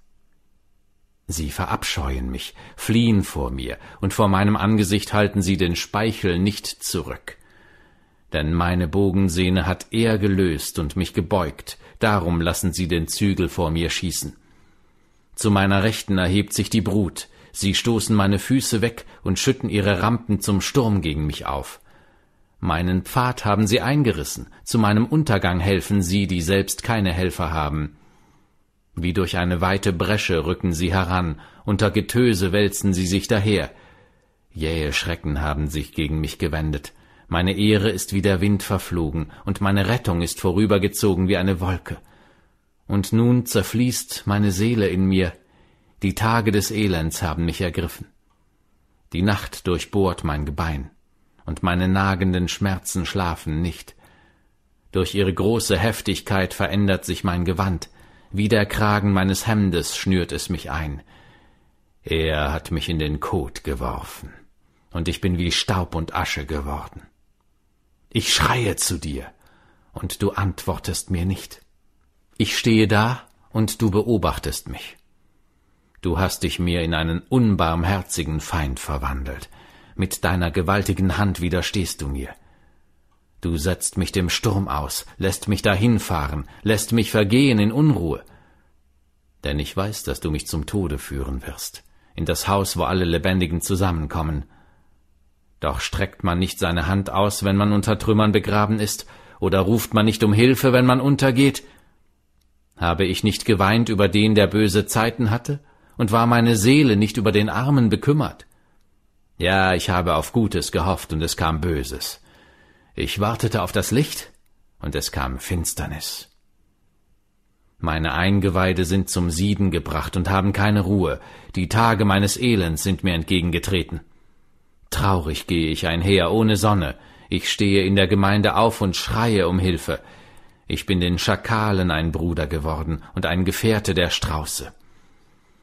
Sie verabscheuen mich, fliehen vor mir, und vor meinem Angesicht halten sie den Speichel nicht zurück. Denn meine Bogensehne hat er gelöst und mich gebeugt, darum lassen sie den Zügel vor mir schießen. Zu meiner Rechten erhebt sich die Brut, sie stoßen meine Füße weg und schütten ihre Rampen zum Sturm gegen mich auf. Meinen Pfad haben sie eingerissen, zu meinem Untergang helfen sie, die selbst keine Helfer haben. Wie durch eine weite Bresche rücken sie heran, unter Getöse wälzen sie sich daher. Jähe Schrecken haben sich gegen mich gewendet, meine Ehre ist wie der Wind verflogen, und meine Rettung ist vorübergezogen wie eine Wolke. Und nun zerfließt meine Seele in mir, die Tage des Elends haben mich ergriffen. Die Nacht durchbohrt mein Gebein und meine nagenden Schmerzen schlafen nicht. Durch ihre große Heftigkeit verändert sich mein Gewand, wie der Kragen meines Hemdes schnürt es mich ein. Er hat mich in den Kot geworfen, und ich bin wie Staub und Asche geworden. Ich schreie zu dir, und du antwortest mir nicht. Ich stehe da, und du beobachtest mich. Du hast dich mir in einen unbarmherzigen Feind verwandelt, mit deiner gewaltigen Hand widerstehst du mir. Du setzt mich dem Sturm aus, lässt mich dahinfahren, lässt mich vergehen in Unruhe. Denn ich weiß, dass du mich zum Tode führen wirst, in das Haus, wo alle Lebendigen zusammenkommen. Doch streckt man nicht seine Hand aus, wenn man unter Trümmern begraben ist, oder ruft man nicht um Hilfe, wenn man untergeht? Habe ich nicht geweint über den, der böse Zeiten hatte, und war meine Seele nicht über den Armen bekümmert? Ja, ich habe auf Gutes gehofft, und es kam Böses. Ich wartete auf das Licht, und es kam Finsternis. Meine Eingeweide sind zum Sieden gebracht und haben keine Ruhe, die Tage meines Elends sind mir entgegengetreten. Traurig gehe ich einher, ohne Sonne, ich stehe in der Gemeinde auf und schreie um Hilfe. Ich bin den Schakalen ein Bruder geworden und ein Gefährte der Strauße.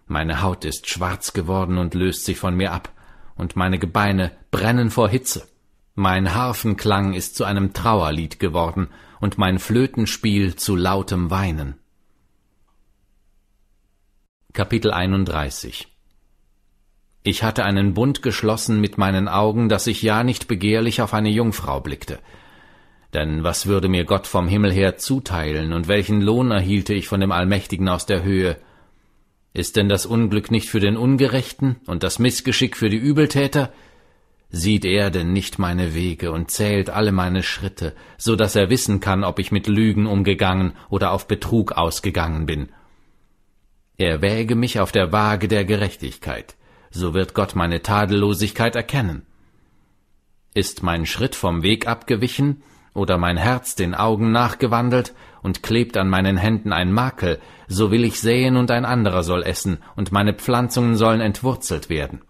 Meine Haut ist schwarz geworden und löst sich von mir ab und meine Gebeine brennen vor Hitze. Mein Harfenklang ist zu einem Trauerlied geworden und mein Flötenspiel zu lautem Weinen. Kapitel 31 Ich hatte einen Bund geschlossen mit meinen Augen, dass ich ja nicht begehrlich auf eine Jungfrau blickte. Denn was würde mir Gott vom Himmel her zuteilen und welchen Lohn erhielte ich von dem Allmächtigen aus der Höhe? Ist denn das Unglück nicht für den Ungerechten und das Missgeschick für die Übeltäter? Sieht er denn nicht meine Wege und zählt alle meine Schritte, so daß er wissen kann, ob ich mit Lügen umgegangen oder auf Betrug ausgegangen bin? Er wäge mich auf der Waage der Gerechtigkeit, so wird Gott meine Tadellosigkeit erkennen. Ist mein Schritt vom Weg abgewichen oder mein Herz den Augen nachgewandelt, und klebt an meinen Händen ein Makel, so will ich säen und ein anderer soll essen, und meine Pflanzungen sollen entwurzelt werden.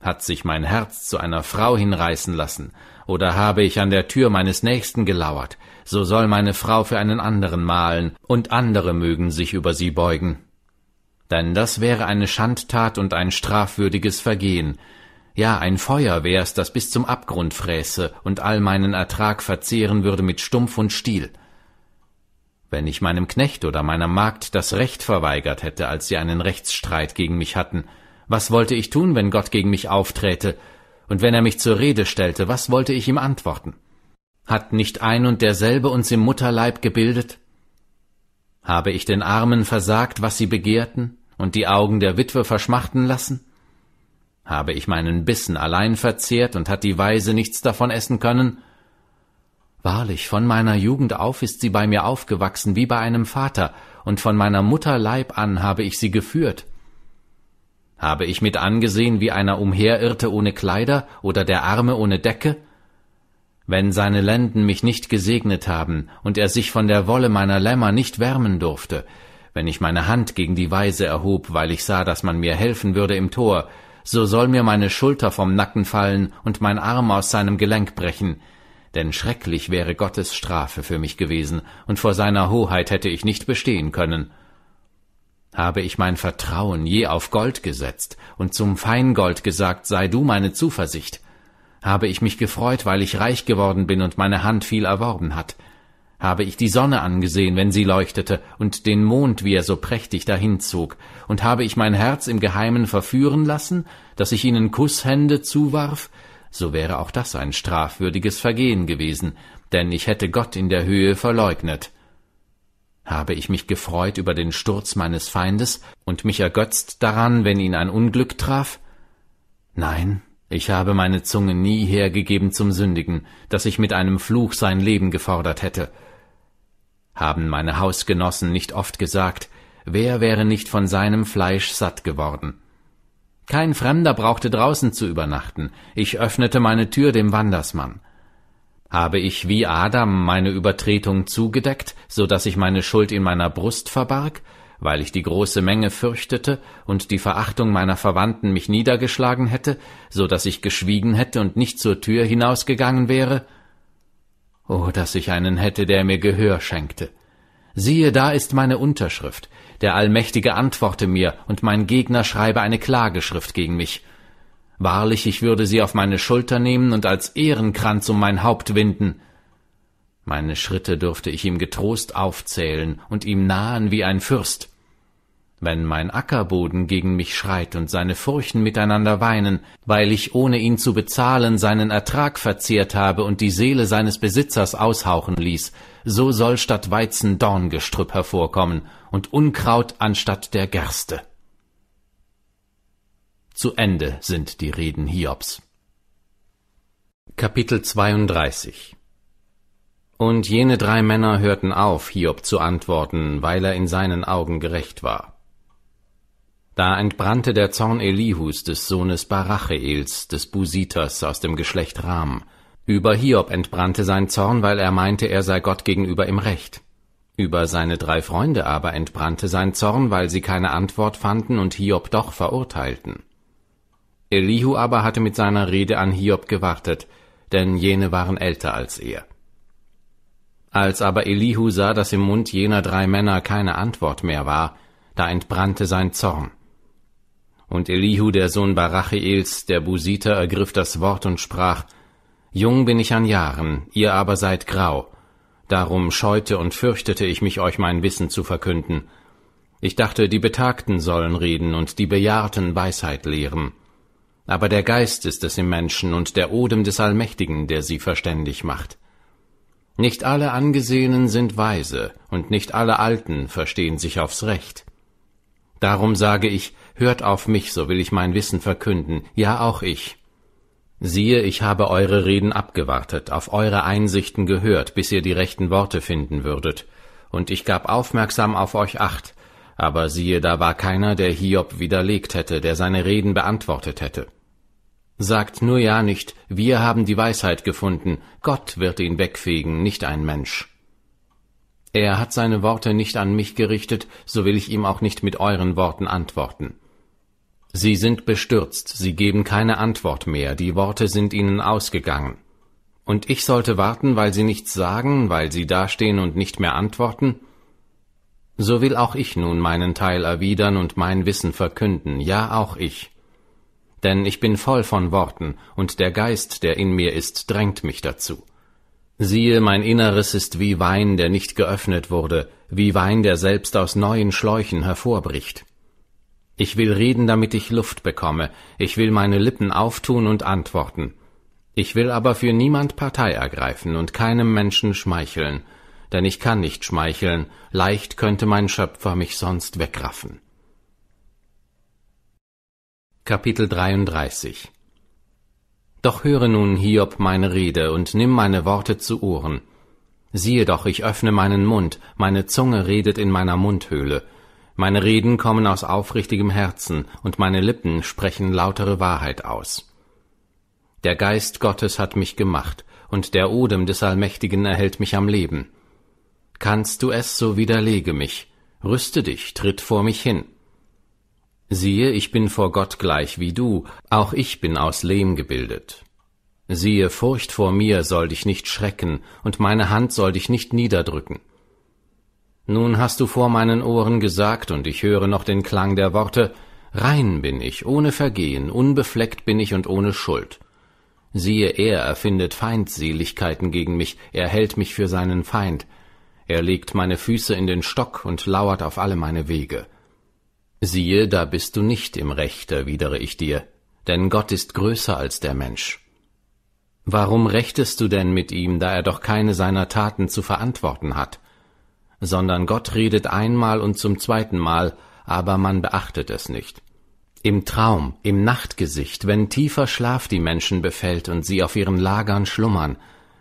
Hat sich mein Herz zu einer Frau hinreißen lassen, oder habe ich an der Tür meines Nächsten gelauert, so soll meine Frau für einen anderen mahlen, und andere mögen sich über sie beugen. Denn das wäre eine Schandtat und ein strafwürdiges Vergehen, ja, ein Feuer wär's, das bis zum Abgrund fräße und all meinen Ertrag verzehren würde mit Stumpf und Stiel wenn ich meinem Knecht oder meiner Magd das Recht verweigert hätte, als sie einen Rechtsstreit gegen mich hatten, was wollte ich tun, wenn Gott gegen mich aufträte, und wenn er mich zur Rede stellte, was wollte ich ihm antworten? Hat nicht ein und derselbe uns im Mutterleib gebildet? Habe ich den Armen versagt, was sie begehrten, und die Augen der Witwe verschmachten lassen? Habe ich meinen Bissen allein verzehrt und hat die Weise nichts davon essen können? Wahrlich, von meiner Jugend auf ist sie bei mir aufgewachsen wie bei einem Vater, und von meiner Mutter Leib an habe ich sie geführt. Habe ich mit angesehen, wie einer umherirrte ohne Kleider oder der Arme ohne Decke? Wenn seine Lenden mich nicht gesegnet haben und er sich von der Wolle meiner Lämmer nicht wärmen durfte, wenn ich meine Hand gegen die Weise erhob, weil ich sah, dass man mir helfen würde im Tor, so soll mir meine Schulter vom Nacken fallen und mein Arm aus seinem Gelenk brechen, denn schrecklich wäre Gottes Strafe für mich gewesen, und vor seiner Hoheit hätte ich nicht bestehen können. Habe ich mein Vertrauen je auf Gold gesetzt und zum Feingold gesagt, sei du meine Zuversicht? Habe ich mich gefreut, weil ich reich geworden bin und meine Hand viel erworben hat? Habe ich die Sonne angesehen, wenn sie leuchtete, und den Mond, wie er so prächtig dahinzog, und habe ich mein Herz im Geheimen verführen lassen, dass ich ihnen Kusshände zuwarf, so wäre auch das ein strafwürdiges Vergehen gewesen, denn ich hätte Gott in der Höhe verleugnet. Habe ich mich gefreut über den Sturz meines Feindes und mich ergötzt daran, wenn ihn ein Unglück traf? Nein, ich habe meine Zunge nie hergegeben zum Sündigen, dass ich mit einem Fluch sein Leben gefordert hätte. Haben meine Hausgenossen nicht oft gesagt, wer wäre nicht von seinem Fleisch satt geworden? Kein Fremder brauchte draußen zu übernachten. Ich öffnete meine Tür dem Wandersmann. Habe ich wie Adam meine Übertretung zugedeckt, so daß ich meine Schuld in meiner Brust verbarg, weil ich die große Menge fürchtete und die Verachtung meiner Verwandten mich niedergeschlagen hätte, so daß ich geschwiegen hätte und nicht zur Tür hinausgegangen wäre? Oh, daß ich einen hätte, der mir Gehör schenkte. Siehe, da ist meine Unterschrift der Allmächtige antworte mir, und mein Gegner schreibe eine Klageschrift gegen mich. Wahrlich, ich würde sie auf meine Schulter nehmen und als Ehrenkranz um mein Haupt winden. Meine Schritte dürfte ich ihm getrost aufzählen und ihm nahen wie ein Fürst. Wenn mein Ackerboden gegen mich schreit und seine Furchen miteinander weinen, weil ich ohne ihn zu bezahlen seinen Ertrag verzehrt habe und die Seele seines Besitzers aushauchen ließ, so soll statt Weizen Dorngestrüpp hervorkommen und Unkraut anstatt der Gerste. Zu Ende sind die Reden Hiobs. Kapitel 32 Und jene drei Männer hörten auf, Hiob zu antworten, weil er in seinen Augen gerecht war. Da entbrannte der Zorn Elihus des Sohnes Baracheels, des Busiters aus dem Geschlecht Ram, über Hiob entbrannte sein Zorn, weil er meinte, er sei Gott gegenüber im Recht. Über seine drei Freunde aber entbrannte sein Zorn, weil sie keine Antwort fanden und Hiob doch verurteilten. Elihu aber hatte mit seiner Rede an Hiob gewartet, denn jene waren älter als er. Als aber Elihu sah, dass im Mund jener drei Männer keine Antwort mehr war, da entbrannte sein Zorn. Und Elihu, der Sohn Barachiels, der Busiter, ergriff das Wort und sprach, Jung bin ich an Jahren, ihr aber seid grau. Darum scheute und fürchtete ich mich, euch mein Wissen zu verkünden. Ich dachte, die Betagten sollen reden und die Bejahrten Weisheit lehren. Aber der Geist ist es im Menschen und der Odem des Allmächtigen, der sie verständig macht. Nicht alle Angesehenen sind weise, und nicht alle Alten verstehen sich aufs Recht. Darum sage ich, hört auf mich, so will ich mein Wissen verkünden, ja auch ich, Siehe, ich habe eure Reden abgewartet, auf eure Einsichten gehört, bis ihr die rechten Worte finden würdet. Und ich gab aufmerksam auf euch acht, aber siehe, da war keiner, der Hiob widerlegt hätte, der seine Reden beantwortet hätte. Sagt nur ja nicht, wir haben die Weisheit gefunden, Gott wird ihn wegfegen, nicht ein Mensch. Er hat seine Worte nicht an mich gerichtet, so will ich ihm auch nicht mit euren Worten antworten. Sie sind bestürzt, sie geben keine Antwort mehr, die Worte sind ihnen ausgegangen. Und ich sollte warten, weil sie nichts sagen, weil sie dastehen und nicht mehr antworten? So will auch ich nun meinen Teil erwidern und mein Wissen verkünden, ja auch ich. Denn ich bin voll von Worten, und der Geist, der in mir ist, drängt mich dazu. Siehe, mein Inneres ist wie Wein, der nicht geöffnet wurde, wie Wein, der selbst aus neuen Schläuchen hervorbricht. Ich will reden, damit ich Luft bekomme, ich will meine Lippen auftun und antworten. Ich will aber für niemand Partei ergreifen und keinem Menschen schmeicheln, denn ich kann nicht schmeicheln, leicht könnte mein Schöpfer mich sonst wegraffen. Kapitel 33 Doch höre nun, Hiob, meine Rede und nimm meine Worte zu Ohren. Siehe doch, ich öffne meinen Mund, meine Zunge redet in meiner Mundhöhle, meine Reden kommen aus aufrichtigem Herzen, und meine Lippen sprechen lautere Wahrheit aus. Der Geist Gottes hat mich gemacht, und der Odem des Allmächtigen erhält mich am Leben. Kannst du es, so widerlege mich, rüste dich, tritt vor mich hin. Siehe, ich bin vor Gott gleich wie du, auch ich bin aus Lehm gebildet. Siehe, Furcht vor mir soll dich nicht schrecken, und meine Hand soll dich nicht niederdrücken. Nun hast du vor meinen Ohren gesagt, und ich höre noch den Klang der Worte, Rein bin ich, ohne Vergehen, unbefleckt bin ich und ohne Schuld. Siehe, er erfindet Feindseligkeiten gegen mich, er hält mich für seinen Feind, er legt meine Füße in den Stock und lauert auf alle meine Wege. Siehe, da bist du nicht im Recht, erwidere ich dir, denn Gott ist größer als der Mensch. Warum rechtest du denn mit ihm, da er doch keine seiner Taten zu verantworten hat? sondern Gott redet einmal und zum zweiten Mal, aber man beachtet es nicht. Im Traum, im Nachtgesicht, wenn tiefer Schlaf die Menschen befällt und sie auf ihren Lagern schlummern,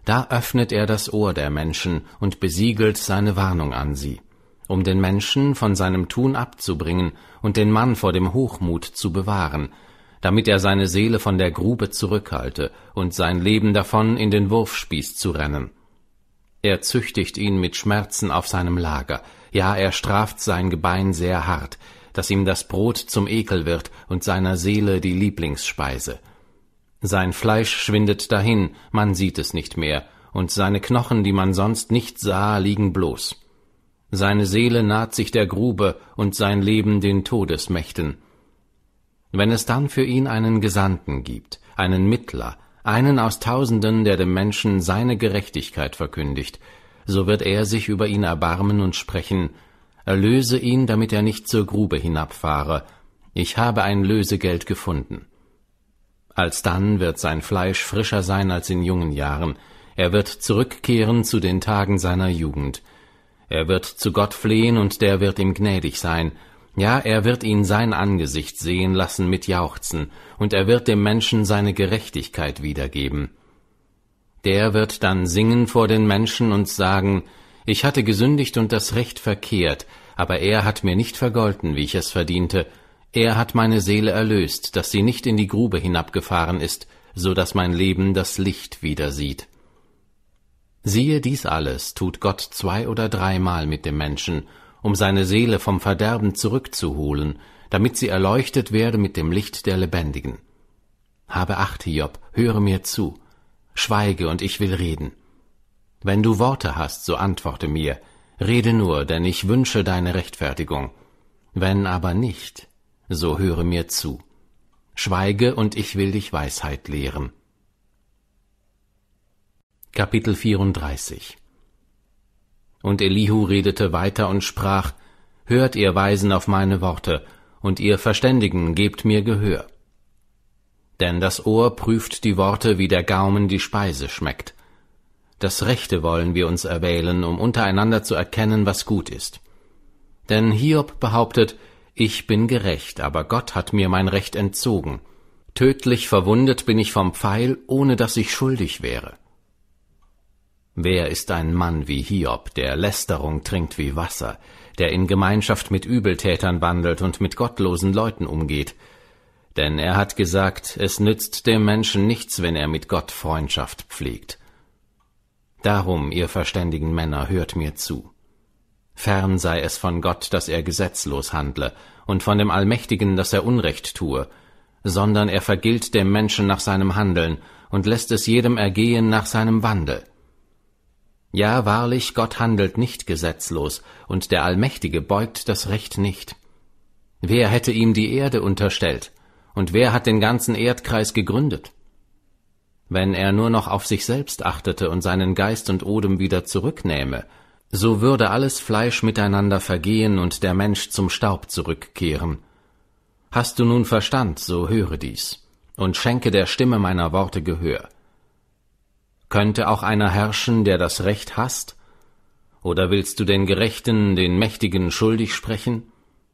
da öffnet er das Ohr der Menschen und besiegelt seine Warnung an sie, um den Menschen von seinem Tun abzubringen und den Mann vor dem Hochmut zu bewahren, damit er seine Seele von der Grube zurückhalte und sein Leben davon in den Wurfspieß zu rennen. Er züchtigt ihn mit Schmerzen auf seinem Lager, ja er straft sein Gebein sehr hart, dass ihm das Brot zum Ekel wird und seiner Seele die Lieblingsspeise. Sein Fleisch schwindet dahin, man sieht es nicht mehr, und seine Knochen, die man sonst nicht sah, liegen bloß. Seine Seele naht sich der Grube und sein Leben den Todesmächten. Wenn es dann für ihn einen Gesandten gibt, einen Mittler, einen aus Tausenden, der dem Menschen seine Gerechtigkeit verkündigt, so wird er sich über ihn erbarmen und sprechen, Erlöse ihn, damit er nicht zur Grube hinabfahre, ich habe ein Lösegeld gefunden. Alsdann wird sein Fleisch frischer sein als in jungen Jahren, er wird zurückkehren zu den Tagen seiner Jugend, er wird zu Gott flehen und der wird ihm gnädig sein, ja, er wird ihn sein Angesicht sehen lassen mit Jauchzen, und er wird dem Menschen seine Gerechtigkeit wiedergeben. Der wird dann singen vor den Menschen und sagen, ich hatte gesündigt und das Recht verkehrt, aber er hat mir nicht vergolten, wie ich es verdiente, er hat meine Seele erlöst, dass sie nicht in die Grube hinabgefahren ist, so dass mein Leben das Licht wieder sieht. Siehe, dies alles tut Gott zwei oder dreimal mit dem Menschen, um seine Seele vom Verderben zurückzuholen, damit sie erleuchtet werde mit dem Licht der Lebendigen. Habe Acht, Hiob, höre mir zu. Schweige, und ich will reden. Wenn du Worte hast, so antworte mir. Rede nur, denn ich wünsche deine Rechtfertigung. Wenn aber nicht, so höre mir zu. Schweige, und ich will dich Weisheit lehren. Kapitel 34 und Elihu redete weiter und sprach, Hört ihr Weisen auf meine Worte, und ihr Verständigen gebt mir Gehör. Denn das Ohr prüft die Worte, wie der Gaumen die Speise schmeckt. Das Rechte wollen wir uns erwählen, um untereinander zu erkennen, was gut ist. Denn Hiob behauptet, ich bin gerecht, aber Gott hat mir mein Recht entzogen. Tödlich verwundet bin ich vom Pfeil, ohne dass ich schuldig wäre. Wer ist ein Mann wie Hiob, der Lästerung trinkt wie Wasser, der in Gemeinschaft mit Übeltätern wandelt und mit gottlosen Leuten umgeht? Denn er hat gesagt, es nützt dem Menschen nichts, wenn er mit Gott Freundschaft pflegt. Darum, ihr verständigen Männer, hört mir zu. Fern sei es von Gott, dass er gesetzlos handle, und von dem Allmächtigen, dass er Unrecht tue, sondern er vergilt dem Menschen nach seinem Handeln und lässt es jedem ergehen nach seinem Wandel. Ja, wahrlich, Gott handelt nicht gesetzlos, und der Allmächtige beugt das Recht nicht. Wer hätte ihm die Erde unterstellt? Und wer hat den ganzen Erdkreis gegründet? Wenn er nur noch auf sich selbst achtete und seinen Geist und Odem wieder zurücknähme, so würde alles Fleisch miteinander vergehen und der Mensch zum Staub zurückkehren. Hast du nun Verstand, so höre dies, und schenke der Stimme meiner Worte Gehör. Könnte auch einer herrschen, der das Recht hasst? Oder willst du den Gerechten, den Mächtigen schuldig sprechen?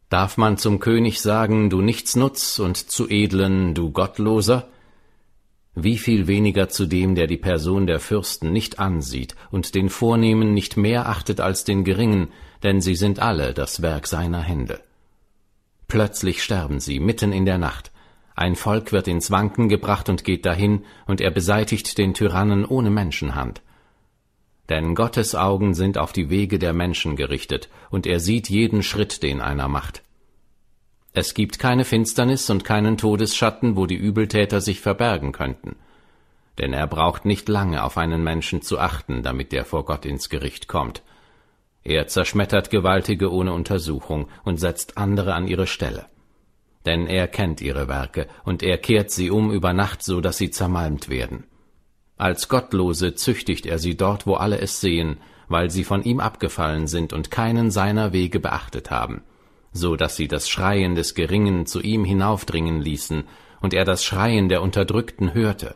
Darf man zum König sagen, du Nichtsnutz, und zu Edlen, du Gottloser? Wie viel weniger zu dem, der die Person der Fürsten nicht ansieht und den Vornehmen nicht mehr achtet als den Geringen, denn sie sind alle das Werk seiner Hände. Plötzlich sterben sie mitten in der Nacht, ein Volk wird ins Wanken gebracht und geht dahin, und er beseitigt den Tyrannen ohne Menschenhand. Denn Gottes Augen sind auf die Wege der Menschen gerichtet, und er sieht jeden Schritt, den einer macht. Es gibt keine Finsternis und keinen Todesschatten, wo die Übeltäter sich verbergen könnten. Denn er braucht nicht lange auf einen Menschen zu achten, damit er vor Gott ins Gericht kommt. Er zerschmettert Gewaltige ohne Untersuchung und setzt andere an ihre Stelle denn er kennt ihre Werke, und er kehrt sie um über Nacht, so dass sie zermalmt werden. Als Gottlose züchtigt er sie dort, wo alle es sehen, weil sie von ihm abgefallen sind und keinen seiner Wege beachtet haben, so dass sie das Schreien des Geringen zu ihm hinaufdringen ließen, und er das Schreien der Unterdrückten hörte.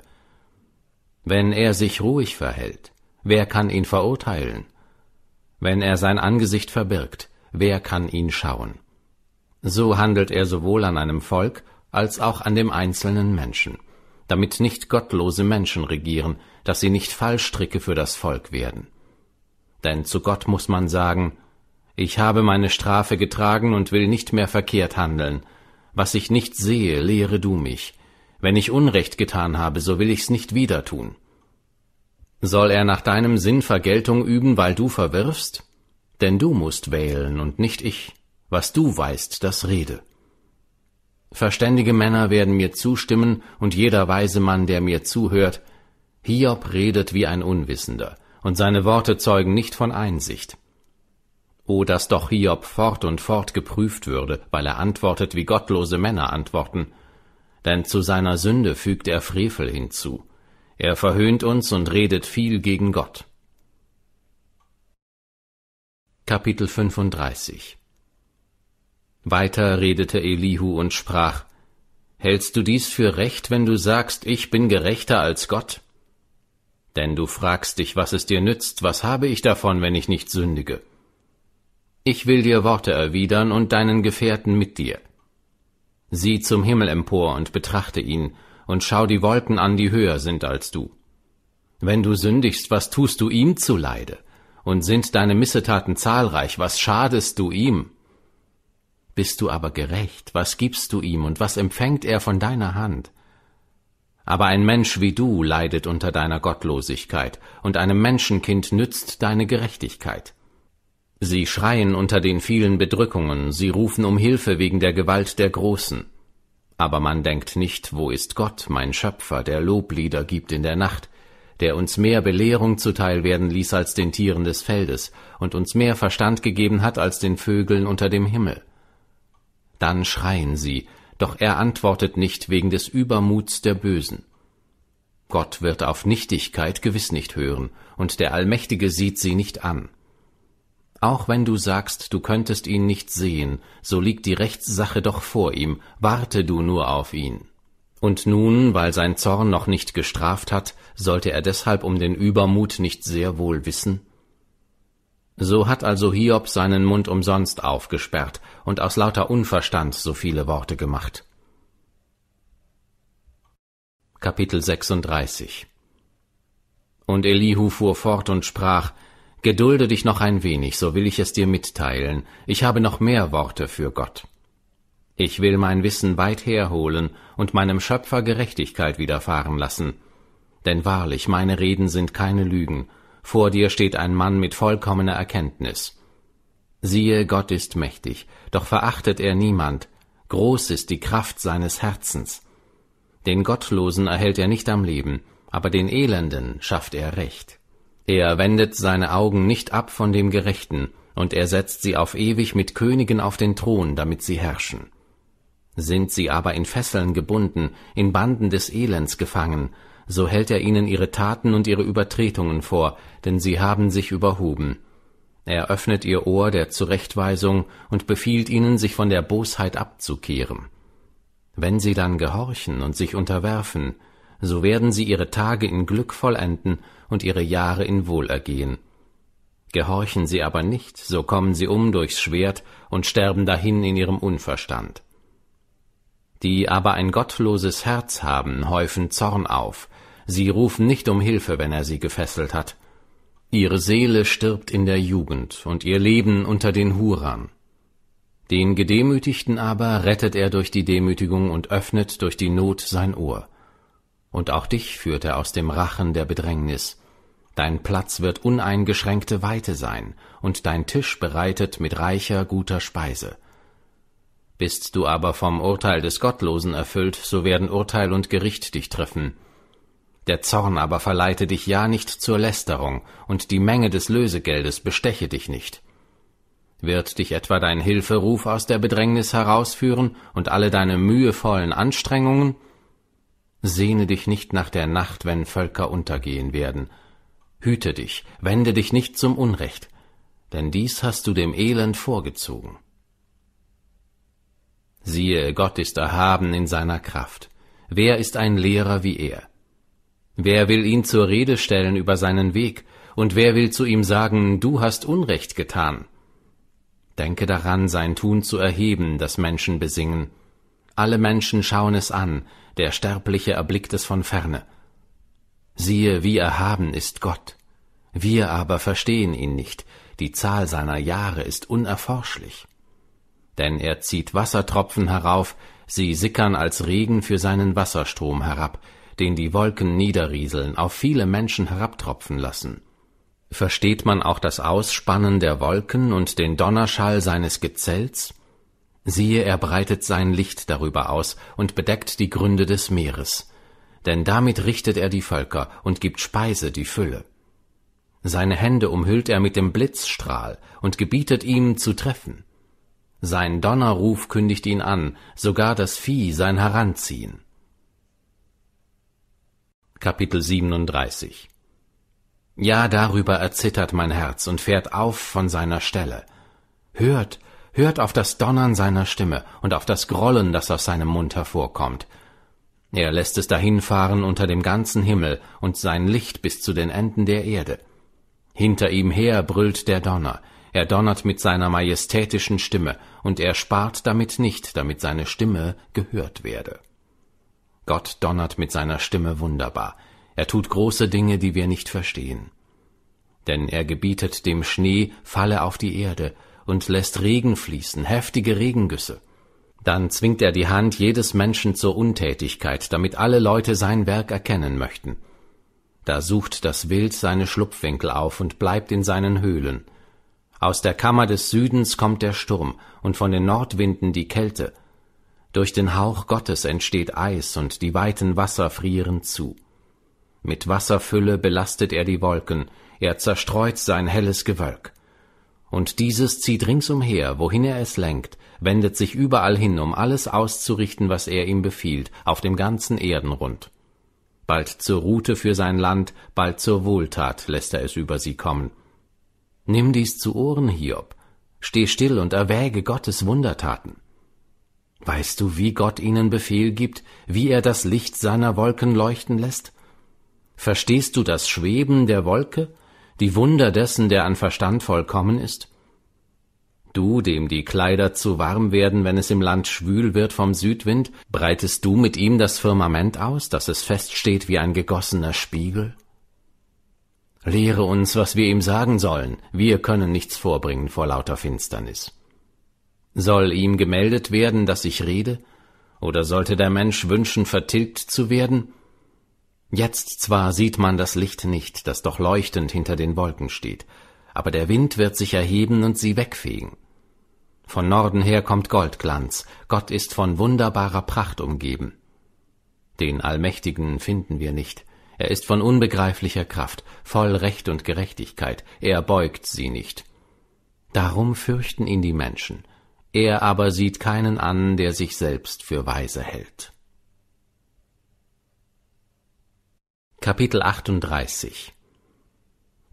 Wenn er sich ruhig verhält, wer kann ihn verurteilen? Wenn er sein Angesicht verbirgt, wer kann ihn schauen? So handelt er sowohl an einem Volk als auch an dem einzelnen Menschen, damit nicht gottlose Menschen regieren, dass sie nicht Fallstricke für das Volk werden. Denn zu Gott muss man sagen, ich habe meine Strafe getragen und will nicht mehr verkehrt handeln. Was ich nicht sehe, lehre du mich. Wenn ich Unrecht getan habe, so will ich's nicht wieder tun. Soll er nach deinem Sinn Vergeltung üben, weil du verwirfst? Denn du musst wählen und nicht ich was du weißt, das rede. Verständige Männer werden mir zustimmen, und jeder weise Mann, der mir zuhört, Hiob redet wie ein Unwissender, und seine Worte zeugen nicht von Einsicht. O, dass doch Hiob fort und fort geprüft würde, weil er antwortet, wie gottlose Männer antworten. Denn zu seiner Sünde fügt er Frevel hinzu. Er verhöhnt uns und redet viel gegen Gott. Kapitel 35 weiter redete Elihu und sprach, Hältst du dies für recht, wenn du sagst, ich bin gerechter als Gott? Denn du fragst dich, was es dir nützt, was habe ich davon, wenn ich nicht sündige? Ich will dir Worte erwidern und deinen Gefährten mit dir. Sieh zum Himmel empor und betrachte ihn, und schau die Wolken an, die höher sind als du. Wenn du sündigst, was tust du ihm zuleide? Und sind deine Missetaten zahlreich, was schadest du ihm? Bist du aber gerecht, was gibst du ihm und was empfängt er von deiner Hand? Aber ein Mensch wie du leidet unter deiner Gottlosigkeit, und einem Menschenkind nützt deine Gerechtigkeit. Sie schreien unter den vielen Bedrückungen, sie rufen um Hilfe wegen der Gewalt der Großen. Aber man denkt nicht, wo ist Gott, mein Schöpfer, der Loblieder gibt in der Nacht, der uns mehr Belehrung zuteil werden ließ als den Tieren des Feldes und uns mehr Verstand gegeben hat als den Vögeln unter dem Himmel. Dann schreien sie, doch er antwortet nicht wegen des Übermuts der Bösen. Gott wird auf Nichtigkeit gewiss nicht hören, und der Allmächtige sieht sie nicht an. Auch wenn du sagst, du könntest ihn nicht sehen, so liegt die Rechtssache doch vor ihm, warte du nur auf ihn. Und nun, weil sein Zorn noch nicht gestraft hat, sollte er deshalb um den Übermut nicht sehr wohl wissen? So hat also Hiob seinen Mund umsonst aufgesperrt und aus lauter Unverstand so viele Worte gemacht. Kapitel 36 Und Elihu fuhr fort und sprach, Gedulde dich noch ein wenig, so will ich es dir mitteilen. Ich habe noch mehr Worte für Gott. Ich will mein Wissen weit herholen und meinem Schöpfer Gerechtigkeit widerfahren lassen. Denn wahrlich, meine Reden sind keine Lügen, vor dir steht ein Mann mit vollkommener Erkenntnis. Siehe, Gott ist mächtig, doch verachtet er niemand. Groß ist die Kraft seines Herzens. Den Gottlosen erhält er nicht am Leben, aber den Elenden schafft er Recht. Er wendet seine Augen nicht ab von dem Gerechten, und er setzt sie auf ewig mit Königen auf den Thron, damit sie herrschen. Sind sie aber in Fesseln gebunden, in Banden des Elends gefangen, so hält er ihnen ihre Taten und ihre Übertretungen vor, denn sie haben sich überhoben. Er öffnet ihr Ohr der Zurechtweisung und befiehlt ihnen, sich von der Bosheit abzukehren. Wenn sie dann gehorchen und sich unterwerfen, so werden sie ihre Tage in Glück vollenden und ihre Jahre in Wohlergehen. Gehorchen sie aber nicht, so kommen sie um durchs Schwert und sterben dahin in ihrem Unverstand. Die aber ein gottloses Herz haben, häufen Zorn auf, Sie rufen nicht um Hilfe, wenn er sie gefesselt hat. Ihre Seele stirbt in der Jugend und ihr Leben unter den Huran. Den Gedemütigten aber rettet er durch die Demütigung und öffnet durch die Not sein Ohr. Und auch dich führt er aus dem Rachen der Bedrängnis. Dein Platz wird uneingeschränkte Weite sein, und dein Tisch bereitet mit reicher, guter Speise. Bist du aber vom Urteil des Gottlosen erfüllt, so werden Urteil und Gericht dich treffen, der Zorn aber verleite dich ja nicht zur Lästerung, und die Menge des Lösegeldes besteche dich nicht. Wird dich etwa dein Hilferuf aus der Bedrängnis herausführen und alle deine mühevollen Anstrengungen? Sehne dich nicht nach der Nacht, wenn Völker untergehen werden. Hüte dich, wende dich nicht zum Unrecht, denn dies hast du dem Elend vorgezogen. Siehe, Gott ist erhaben in seiner Kraft. Wer ist ein Lehrer wie er? Wer will ihn zur Rede stellen über seinen Weg? Und wer will zu ihm sagen, du hast Unrecht getan? Denke daran, sein Tun zu erheben, das Menschen besingen. Alle Menschen schauen es an, der Sterbliche erblickt es von ferne. Siehe, wie erhaben ist Gott. Wir aber verstehen ihn nicht, die Zahl seiner Jahre ist unerforschlich. Denn er zieht Wassertropfen herauf, sie sickern als Regen für seinen Wasserstrom herab, den die Wolken niederrieseln, auf viele Menschen herabtropfen lassen. Versteht man auch das Ausspannen der Wolken und den Donnerschall seines Gezells? Siehe, er breitet sein Licht darüber aus und bedeckt die Gründe des Meeres. Denn damit richtet er die Völker und gibt Speise die Fülle. Seine Hände umhüllt er mit dem Blitzstrahl und gebietet ihm zu treffen. Sein Donnerruf kündigt ihn an, sogar das Vieh sein Heranziehen. Kapitel 37 Ja, darüber erzittert mein Herz und fährt auf von seiner Stelle. Hört, hört auf das Donnern seiner Stimme und auf das Grollen, das aus seinem Mund hervorkommt. Er lässt es dahinfahren unter dem ganzen Himmel und sein Licht bis zu den Enden der Erde. Hinter ihm her brüllt der Donner, er donnert mit seiner majestätischen Stimme, und er spart damit nicht, damit seine Stimme gehört werde. Gott donnert mit seiner Stimme wunderbar. Er tut große Dinge, die wir nicht verstehen. Denn er gebietet dem Schnee, falle auf die Erde und lässt Regen fließen, heftige Regengüsse. Dann zwingt er die Hand jedes Menschen zur Untätigkeit, damit alle Leute sein Werk erkennen möchten. Da sucht das Wild seine Schlupfwinkel auf und bleibt in seinen Höhlen. Aus der Kammer des Südens kommt der Sturm und von den Nordwinden die Kälte, durch den Hauch Gottes entsteht Eis und die weiten Wasser frieren zu. Mit Wasserfülle belastet er die Wolken, er zerstreut sein helles Gewölk. Und dieses zieht ringsumher, wohin er es lenkt, wendet sich überall hin, um alles auszurichten, was er ihm befiehlt, auf dem ganzen Erdenrund. Bald zur Rute für sein Land, bald zur Wohltat lässt er es über sie kommen. Nimm dies zu Ohren, Hiob. Steh still und erwäge Gottes Wundertaten. Weißt du, wie Gott ihnen Befehl gibt, wie er das Licht seiner Wolken leuchten lässt? Verstehst du das Schweben der Wolke, die Wunder dessen, der an Verstand vollkommen ist? Du, dem die Kleider zu warm werden, wenn es im Land schwül wird vom Südwind, breitest du mit ihm das Firmament aus, dass es feststeht wie ein gegossener Spiegel? Lehre uns, was wir ihm sagen sollen, wir können nichts vorbringen vor lauter Finsternis. Soll ihm gemeldet werden, dass ich rede? Oder sollte der Mensch wünschen, vertilgt zu werden? Jetzt zwar sieht man das Licht nicht, das doch leuchtend hinter den Wolken steht, aber der Wind wird sich erheben und sie wegfegen. Von Norden her kommt Goldglanz, Gott ist von wunderbarer Pracht umgeben. Den Allmächtigen finden wir nicht, er ist von unbegreiflicher Kraft, voll Recht und Gerechtigkeit, er beugt sie nicht. Darum fürchten ihn die Menschen. Er aber sieht keinen an, der sich selbst für weise hält. Kapitel 38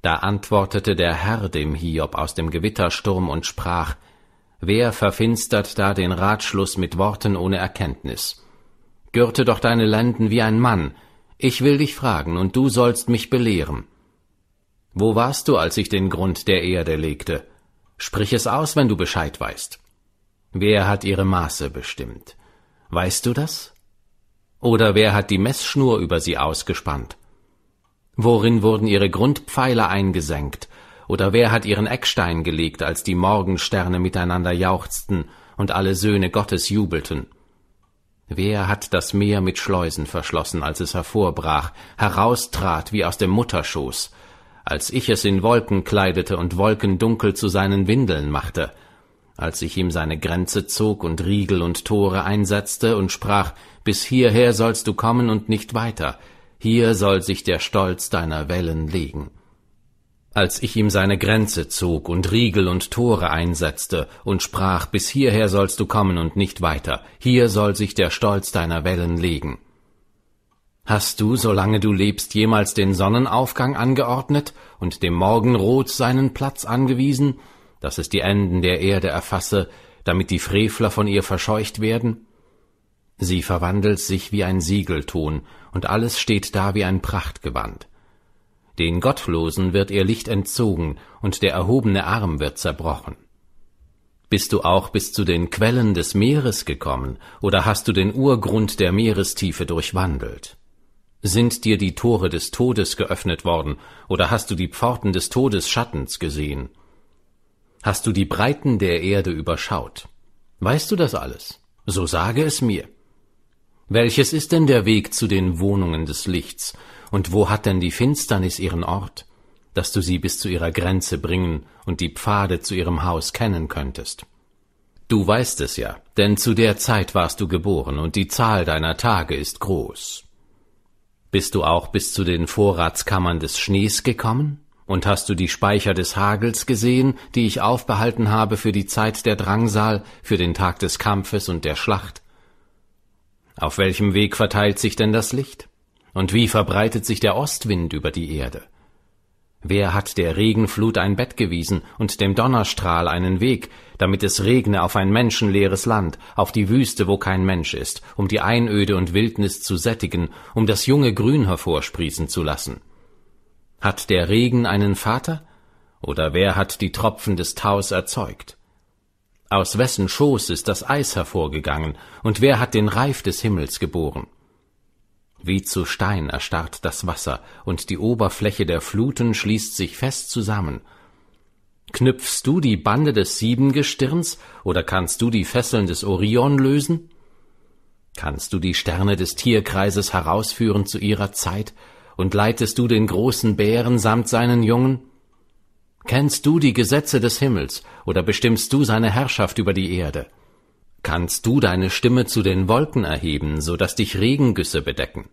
Da antwortete der Herr dem Hiob aus dem Gewittersturm und sprach, Wer verfinstert da den Ratschluss mit Worten ohne Erkenntnis? Gürte doch deine Lenden wie ein Mann, ich will dich fragen, und du sollst mich belehren. Wo warst du, als ich den Grund der Erde legte? Sprich es aus, wenn du Bescheid weißt. Wer hat ihre Maße bestimmt? Weißt du das? Oder wer hat die Messschnur über sie ausgespannt? Worin wurden ihre Grundpfeiler eingesenkt? Oder wer hat ihren Eckstein gelegt, als die Morgensterne miteinander jauchzten und alle Söhne Gottes jubelten? Wer hat das Meer mit Schleusen verschlossen, als es hervorbrach, heraustrat wie aus dem Mutterschoß, als ich es in Wolken kleidete und Wolken dunkel zu seinen Windeln machte? als ich ihm seine Grenze zog und Riegel und Tore einsetzte und sprach, bis hierher sollst du kommen und nicht weiter, hier soll sich der Stolz deiner Wellen legen. Als ich ihm seine Grenze zog und Riegel und Tore einsetzte und sprach, bis hierher sollst du kommen und nicht weiter, hier soll sich der Stolz deiner Wellen legen. Hast du, solange du lebst, jemals den Sonnenaufgang angeordnet und dem Morgenrot seinen Platz angewiesen, dass es die Enden der Erde erfasse, damit die Frevler von ihr verscheucht werden? Sie verwandelt sich wie ein Siegelton, und alles steht da wie ein Prachtgewand. Den Gottlosen wird ihr Licht entzogen, und der erhobene Arm wird zerbrochen. Bist du auch bis zu den Quellen des Meeres gekommen, oder hast du den Urgrund der Meerestiefe durchwandelt? Sind dir die Tore des Todes geöffnet worden, oder hast du die Pforten des Todesschattens gesehen? Hast du die Breiten der Erde überschaut? Weißt du das alles? So sage es mir. Welches ist denn der Weg zu den Wohnungen des Lichts, und wo hat denn die Finsternis ihren Ort, dass du sie bis zu ihrer Grenze bringen und die Pfade zu ihrem Haus kennen könntest? Du weißt es ja, denn zu der Zeit warst du geboren, und die Zahl deiner Tage ist groß. Bist du auch bis zu den Vorratskammern des Schnees gekommen? Und hast du die Speicher des Hagels gesehen, die ich aufbehalten habe für die Zeit der Drangsal, für den Tag des Kampfes und der Schlacht? Auf welchem Weg verteilt sich denn das Licht? Und wie verbreitet sich der Ostwind über die Erde? Wer hat der Regenflut ein Bett gewiesen und dem Donnerstrahl einen Weg, damit es regne auf ein menschenleeres Land, auf die Wüste, wo kein Mensch ist, um die Einöde und Wildnis zu sättigen, um das junge Grün hervorsprießen zu lassen? Hat der Regen einen Vater? Oder wer hat die Tropfen des Taus erzeugt? Aus wessen Schoß ist das Eis hervorgegangen, und wer hat den Reif des Himmels geboren? Wie zu Stein erstarrt das Wasser, und die Oberfläche der Fluten schließt sich fest zusammen. Knüpfst du die Bande des Siebengestirns, oder kannst du die Fesseln des Orion lösen? Kannst du die Sterne des Tierkreises herausführen zu ihrer Zeit, und leitest du den großen Bären samt seinen Jungen? Kennst du die Gesetze des Himmels oder bestimmst du seine Herrschaft über die Erde? Kannst du deine Stimme zu den Wolken erheben, so dass dich Regengüsse bedecken?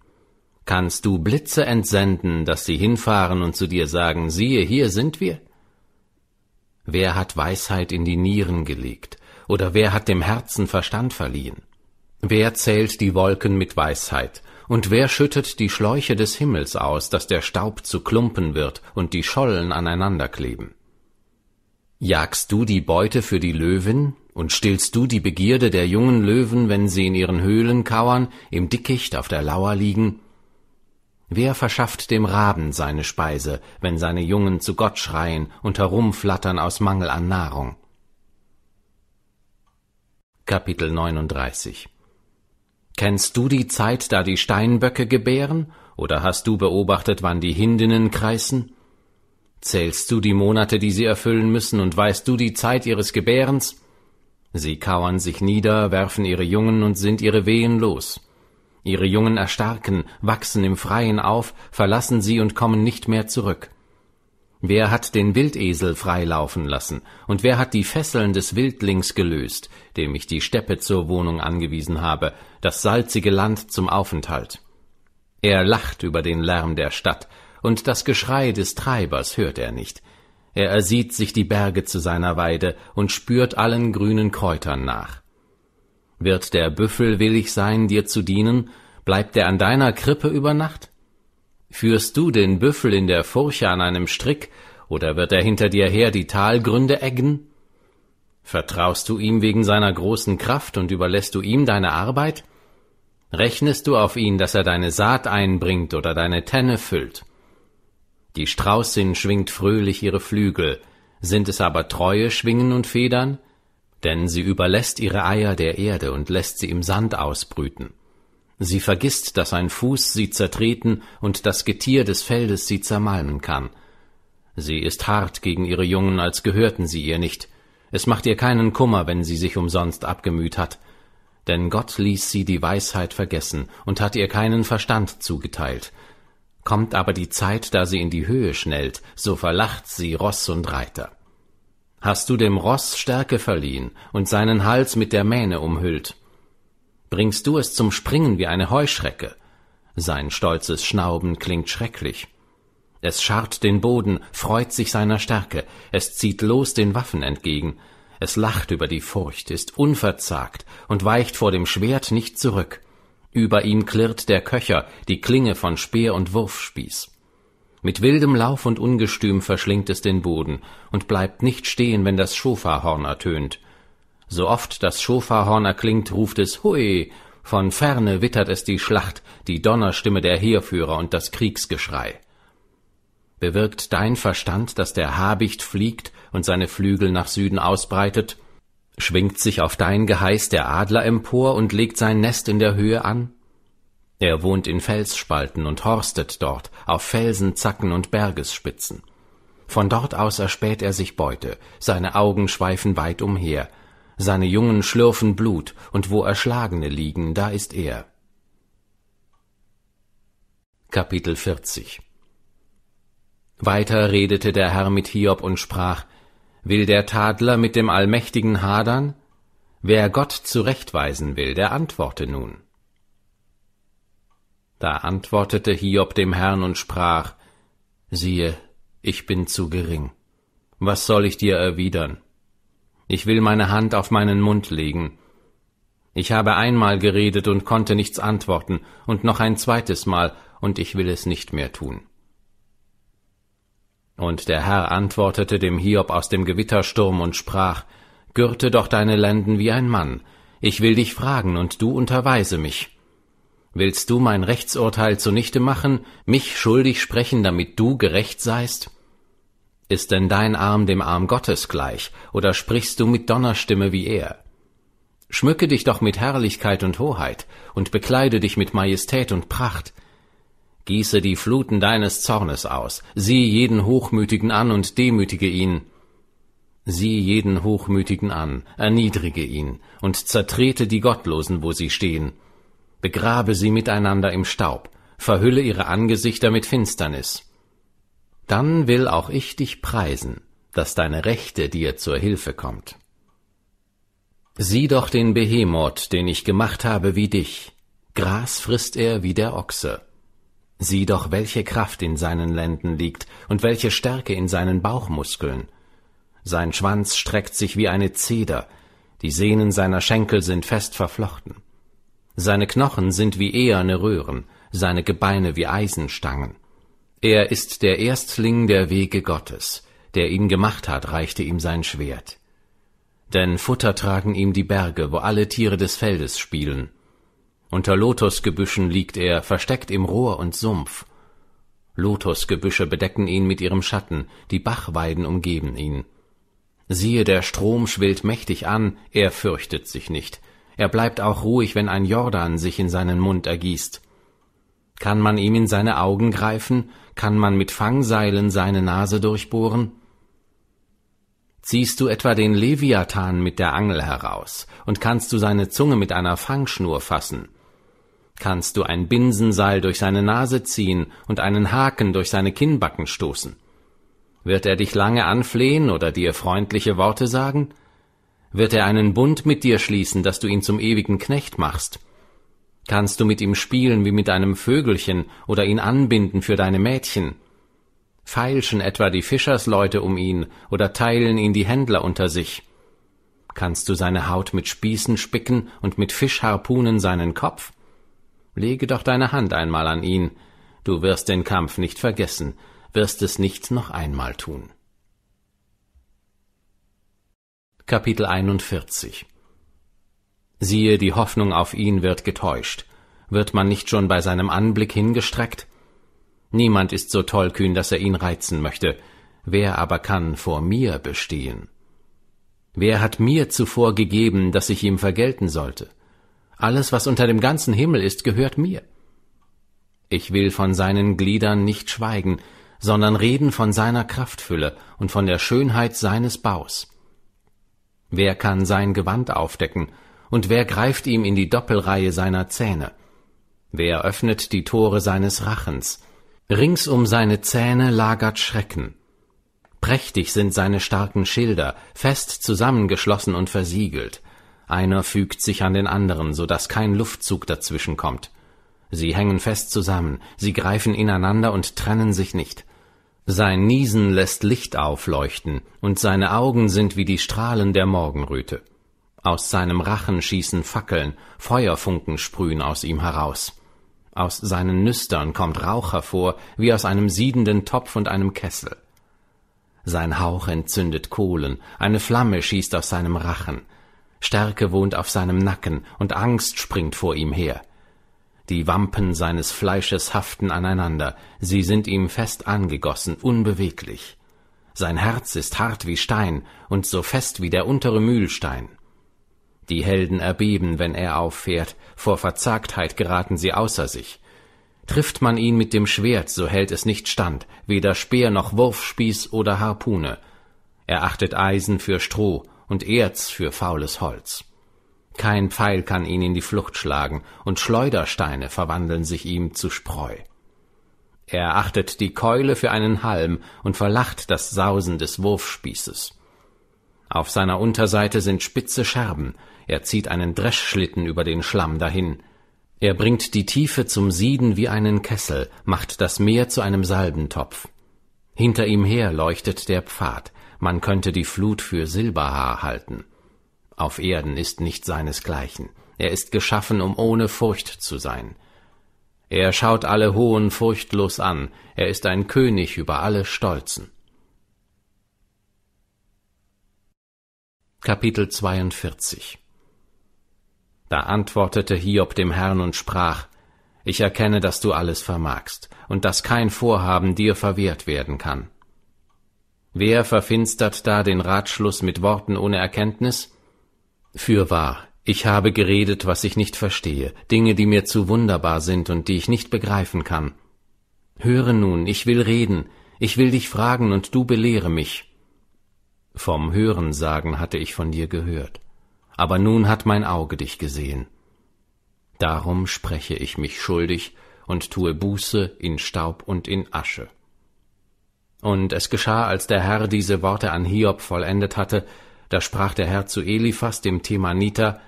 Kannst du Blitze entsenden, dass sie hinfahren und zu dir sagen, siehe, hier sind wir? Wer hat Weisheit in die Nieren gelegt, oder wer hat dem Herzen Verstand verliehen? Wer zählt die Wolken mit Weisheit und wer schüttet die Schläuche des Himmels aus, dass der Staub zu Klumpen wird und die Schollen aneinander kleben? Jagst du die Beute für die Löwin und stillst du die Begierde der jungen Löwen, wenn sie in ihren Höhlen kauern, im Dickicht auf der Lauer liegen? Wer verschafft dem Raben seine Speise, wenn seine Jungen zu Gott schreien und herumflattern aus Mangel an Nahrung? Kapitel 39 Kennst du die Zeit, da die Steinböcke gebären? Oder hast du beobachtet, wann die Hindinnen kreisen? Zählst du die Monate, die sie erfüllen müssen, und weißt du die Zeit ihres Gebärens? Sie kauern sich nieder, werfen ihre Jungen und sind ihre Wehen los. Ihre Jungen erstarken, wachsen im Freien auf, verlassen sie und kommen nicht mehr zurück. Wer hat den Wildesel freilaufen lassen, und wer hat die Fesseln des Wildlings gelöst, dem ich die Steppe zur Wohnung angewiesen habe, das salzige Land zum Aufenthalt? Er lacht über den Lärm der Stadt, und das Geschrei des Treibers hört er nicht. Er ersieht sich die Berge zu seiner Weide und spürt allen grünen Kräutern nach. Wird der Büffel willig sein, dir zu dienen? Bleibt er an deiner Krippe über Nacht? Führst du den Büffel in der Furche an einem Strick, oder wird er hinter dir her die Talgründe eggen? Vertraust du ihm wegen seiner großen Kraft und überlässt du ihm deine Arbeit? Rechnest du auf ihn, dass er deine Saat einbringt oder deine Tenne füllt? Die Straußin schwingt fröhlich ihre Flügel, sind es aber treue Schwingen und Federn? Denn sie überlässt ihre Eier der Erde und lässt sie im Sand ausbrüten. Sie vergisst, dass ein Fuß sie zertreten und das Getier des Feldes sie zermalmen kann. Sie ist hart gegen ihre Jungen, als gehörten sie ihr nicht. Es macht ihr keinen Kummer, wenn sie sich umsonst abgemüht hat. Denn Gott ließ sie die Weisheit vergessen und hat ihr keinen Verstand zugeteilt. Kommt aber die Zeit, da sie in die Höhe schnellt, so verlacht sie Ross und Reiter. Hast du dem Ross Stärke verliehen und seinen Hals mit der Mähne umhüllt, bringst du es zum Springen wie eine Heuschrecke. Sein stolzes Schnauben klingt schrecklich. Es scharrt den Boden, freut sich seiner Stärke, es zieht los den Waffen entgegen, es lacht über die Furcht, ist unverzagt und weicht vor dem Schwert nicht zurück. Über ihm klirrt der Köcher, die Klinge von Speer und Wurfspieß. Mit wildem Lauf und Ungestüm verschlingt es den Boden und bleibt nicht stehen, wenn das Schofahorn ertönt. So oft das Schofahorn erklingt, ruft es Hui! Von ferne wittert es die Schlacht, die Donnerstimme der Heerführer und das Kriegsgeschrei. Bewirkt dein Verstand, dass der Habicht fliegt und seine Flügel nach Süden ausbreitet? Schwingt sich auf dein Geheiß der Adler empor und legt sein Nest in der Höhe an? Er wohnt in Felsspalten und horstet dort, auf Felsenzacken und Bergesspitzen. Von dort aus erspäht er sich Beute, seine Augen schweifen weit umher, seine Jungen schlürfen Blut, und wo Erschlagene liegen, da ist er. Kapitel 40 Weiter redete der Herr mit Hiob und sprach, Will der Tadler mit dem Allmächtigen hadern? Wer Gott zurechtweisen will, der antworte nun. Da antwortete Hiob dem Herrn und sprach, Siehe, ich bin zu gering. Was soll ich dir erwidern? Ich will meine Hand auf meinen Mund legen. Ich habe einmal geredet und konnte nichts antworten, und noch ein zweites Mal, und ich will es nicht mehr tun. Und der Herr antwortete dem Hiob aus dem Gewittersturm und sprach, Gürte doch deine Lenden wie ein Mann, ich will dich fragen, und du unterweise mich. Willst du mein Rechtsurteil zunichte machen, mich schuldig sprechen, damit du gerecht seist? Ist denn dein Arm dem Arm Gottes gleich, oder sprichst du mit Donnerstimme wie er? Schmücke dich doch mit Herrlichkeit und Hoheit, und bekleide dich mit Majestät und Pracht. Gieße die Fluten deines Zornes aus, sieh jeden Hochmütigen an und demütige ihn. Sieh jeden Hochmütigen an, erniedrige ihn, und zertrete die Gottlosen, wo sie stehen. Begrabe sie miteinander im Staub, verhülle ihre Angesichter mit Finsternis dann will auch ich dich preisen, dass deine Rechte dir zur Hilfe kommt. Sieh doch den Behemoth, den ich gemacht habe wie dich. Gras frisst er wie der Ochse. Sieh doch, welche Kraft in seinen Lenden liegt und welche Stärke in seinen Bauchmuskeln. Sein Schwanz streckt sich wie eine Zeder, die Sehnen seiner Schenkel sind fest verflochten. Seine Knochen sind wie eherne Röhren, seine Gebeine wie Eisenstangen. Er ist der Erstling der Wege Gottes, der ihn gemacht hat, reichte ihm sein Schwert. Denn Futter tragen ihm die Berge, wo alle Tiere des Feldes spielen. Unter Lotusgebüschen liegt er, versteckt im Rohr und Sumpf. Lotusgebüsche bedecken ihn mit ihrem Schatten, die Bachweiden umgeben ihn. Siehe, der Strom schwillt mächtig an, er fürchtet sich nicht. Er bleibt auch ruhig, wenn ein Jordan sich in seinen Mund ergießt. Kann man ihm in seine Augen greifen, kann man mit Fangseilen seine Nase durchbohren? Ziehst du etwa den Leviathan mit der Angel heraus, und kannst du seine Zunge mit einer Fangschnur fassen? Kannst du ein Binsenseil durch seine Nase ziehen und einen Haken durch seine Kinnbacken stoßen? Wird er dich lange anflehen oder dir freundliche Worte sagen? Wird er einen Bund mit dir schließen, dass du ihn zum ewigen Knecht machst? Kannst du mit ihm spielen wie mit einem Vögelchen oder ihn anbinden für deine Mädchen? Feilschen etwa die Fischersleute um ihn oder teilen ihn die Händler unter sich? Kannst du seine Haut mit Spießen spicken und mit Fischharpunen seinen Kopf? Lege doch deine Hand einmal an ihn, du wirst den Kampf nicht vergessen, wirst es nicht noch einmal tun. Kapitel 41 Siehe, die Hoffnung auf ihn wird getäuscht. Wird man nicht schon bei seinem Anblick hingestreckt? Niemand ist so tollkühn, dass er ihn reizen möchte. Wer aber kann vor mir bestehen? Wer hat mir zuvor gegeben, dass ich ihm vergelten sollte? Alles, was unter dem ganzen Himmel ist, gehört mir. Ich will von seinen Gliedern nicht schweigen, sondern reden von seiner Kraftfülle und von der Schönheit seines Baus. Wer kann sein Gewand aufdecken und wer greift ihm in die Doppelreihe seiner Zähne? Wer öffnet die Tore seines Rachens? Rings um seine Zähne lagert Schrecken. Prächtig sind seine starken Schilder, fest zusammengeschlossen und versiegelt. Einer fügt sich an den anderen, so daß kein Luftzug dazwischen kommt. Sie hängen fest zusammen, sie greifen ineinander und trennen sich nicht. Sein Niesen lässt Licht aufleuchten, und seine Augen sind wie die Strahlen der Morgenröte. Aus seinem Rachen schießen Fackeln, Feuerfunken sprühen aus ihm heraus. Aus seinen Nüstern kommt Rauch hervor, wie aus einem siedenden Topf und einem Kessel. Sein Hauch entzündet Kohlen, eine Flamme schießt aus seinem Rachen. Stärke wohnt auf seinem Nacken, und Angst springt vor ihm her. Die Wampen seines Fleisches haften aneinander, sie sind ihm fest angegossen, unbeweglich. Sein Herz ist hart wie Stein und so fest wie der untere Mühlstein. Die Helden erbeben, wenn er auffährt, vor Verzagtheit geraten sie außer sich. Trifft man ihn mit dem Schwert, so hält es nicht stand, weder Speer noch Wurfspieß oder Harpune. Er achtet Eisen für Stroh und Erz für faules Holz. Kein Pfeil kann ihn in die Flucht schlagen, und Schleudersteine verwandeln sich ihm zu Spreu. Er achtet die Keule für einen Halm und verlacht das Sausen des Wurfspießes. Auf seiner Unterseite sind spitze Scherben, er zieht einen Dreschschlitten über den Schlamm dahin. Er bringt die Tiefe zum Sieden wie einen Kessel, macht das Meer zu einem Salbentopf. Hinter ihm her leuchtet der Pfad, man könnte die Flut für Silberhaar halten. Auf Erden ist nicht seinesgleichen, er ist geschaffen, um ohne Furcht zu sein. Er schaut alle Hohen furchtlos an, er ist ein König über alle Stolzen. Kapitel 42 da antwortete Hiob dem Herrn und sprach, Ich erkenne, dass du alles vermagst, und dass kein Vorhaben dir verwehrt werden kann. Wer verfinstert da den Ratschluss mit Worten ohne Erkenntnis? Fürwahr, ich habe geredet, was ich nicht verstehe, Dinge, die mir zu wunderbar sind und die ich nicht begreifen kann. Höre nun, ich will reden, ich will dich fragen und du belehre mich. Vom Hörensagen hatte ich von dir gehört, aber nun hat mein Auge dich gesehen. Darum spreche ich mich schuldig und tue Buße in Staub und in Asche. Und es geschah, als der Herr diese Worte an Hiob vollendet hatte, da sprach der Herr zu Eliphas, dem Themaniter,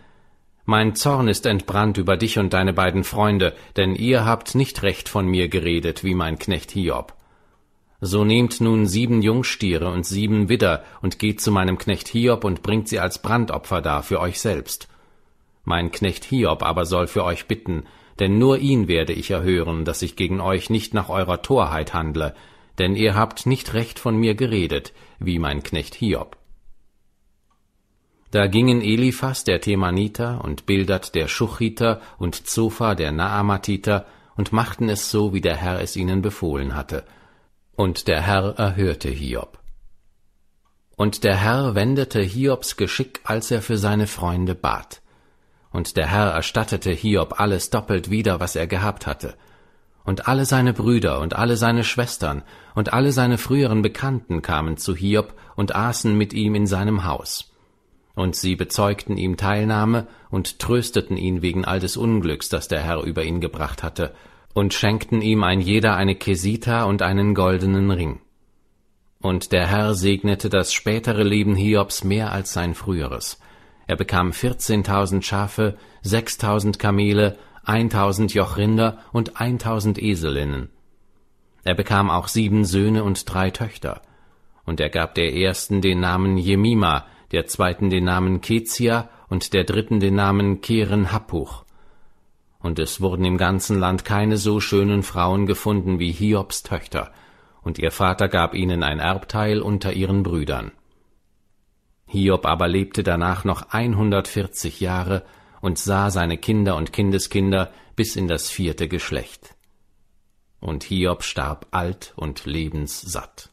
Mein Zorn ist entbrannt über dich und deine beiden Freunde, denn ihr habt nicht recht von mir geredet, wie mein Knecht Hiob. So nehmt nun sieben Jungstiere und sieben Widder und geht zu meinem Knecht Hiob und bringt sie als Brandopfer dar für euch selbst. Mein Knecht Hiob aber soll für euch bitten, denn nur ihn werde ich erhören, dass ich gegen euch nicht nach eurer Torheit handle, denn ihr habt nicht recht von mir geredet, wie mein Knecht Hiob. Da gingen Eliphas der Themaniter und Bildad der Schuchiter und Zophar der Naamatiter und machten es so, wie der Herr es ihnen befohlen hatte, und der Herr erhörte Hiob. Und der Herr wendete Hiobs Geschick, als er für seine Freunde bat. Und der Herr erstattete Hiob alles doppelt wieder, was er gehabt hatte. Und alle seine Brüder und alle seine Schwestern und alle seine früheren Bekannten kamen zu Hiob und aßen mit ihm in seinem Haus. Und sie bezeugten ihm Teilnahme und trösteten ihn wegen all des Unglücks, das der Herr über ihn gebracht hatte, und schenkten ihm ein jeder eine Kesita und einen goldenen Ring. Und der Herr segnete das spätere Leben Hiobs mehr als sein früheres. Er bekam 14.000 Schafe, 6.000 Kamele, 1.000 Jochrinder und 1.000 Eselinnen. Er bekam auch sieben Söhne und drei Töchter. Und er gab der ersten den Namen Jemima, der zweiten den Namen Kezia und der dritten den Namen Keren Happuch und es wurden im ganzen Land keine so schönen Frauen gefunden wie Hiobs Töchter, und ihr Vater gab ihnen ein Erbteil unter ihren Brüdern. Hiob aber lebte danach noch 140 Jahre und sah seine Kinder und Kindeskinder bis in das vierte Geschlecht. Und Hiob starb alt und lebenssatt.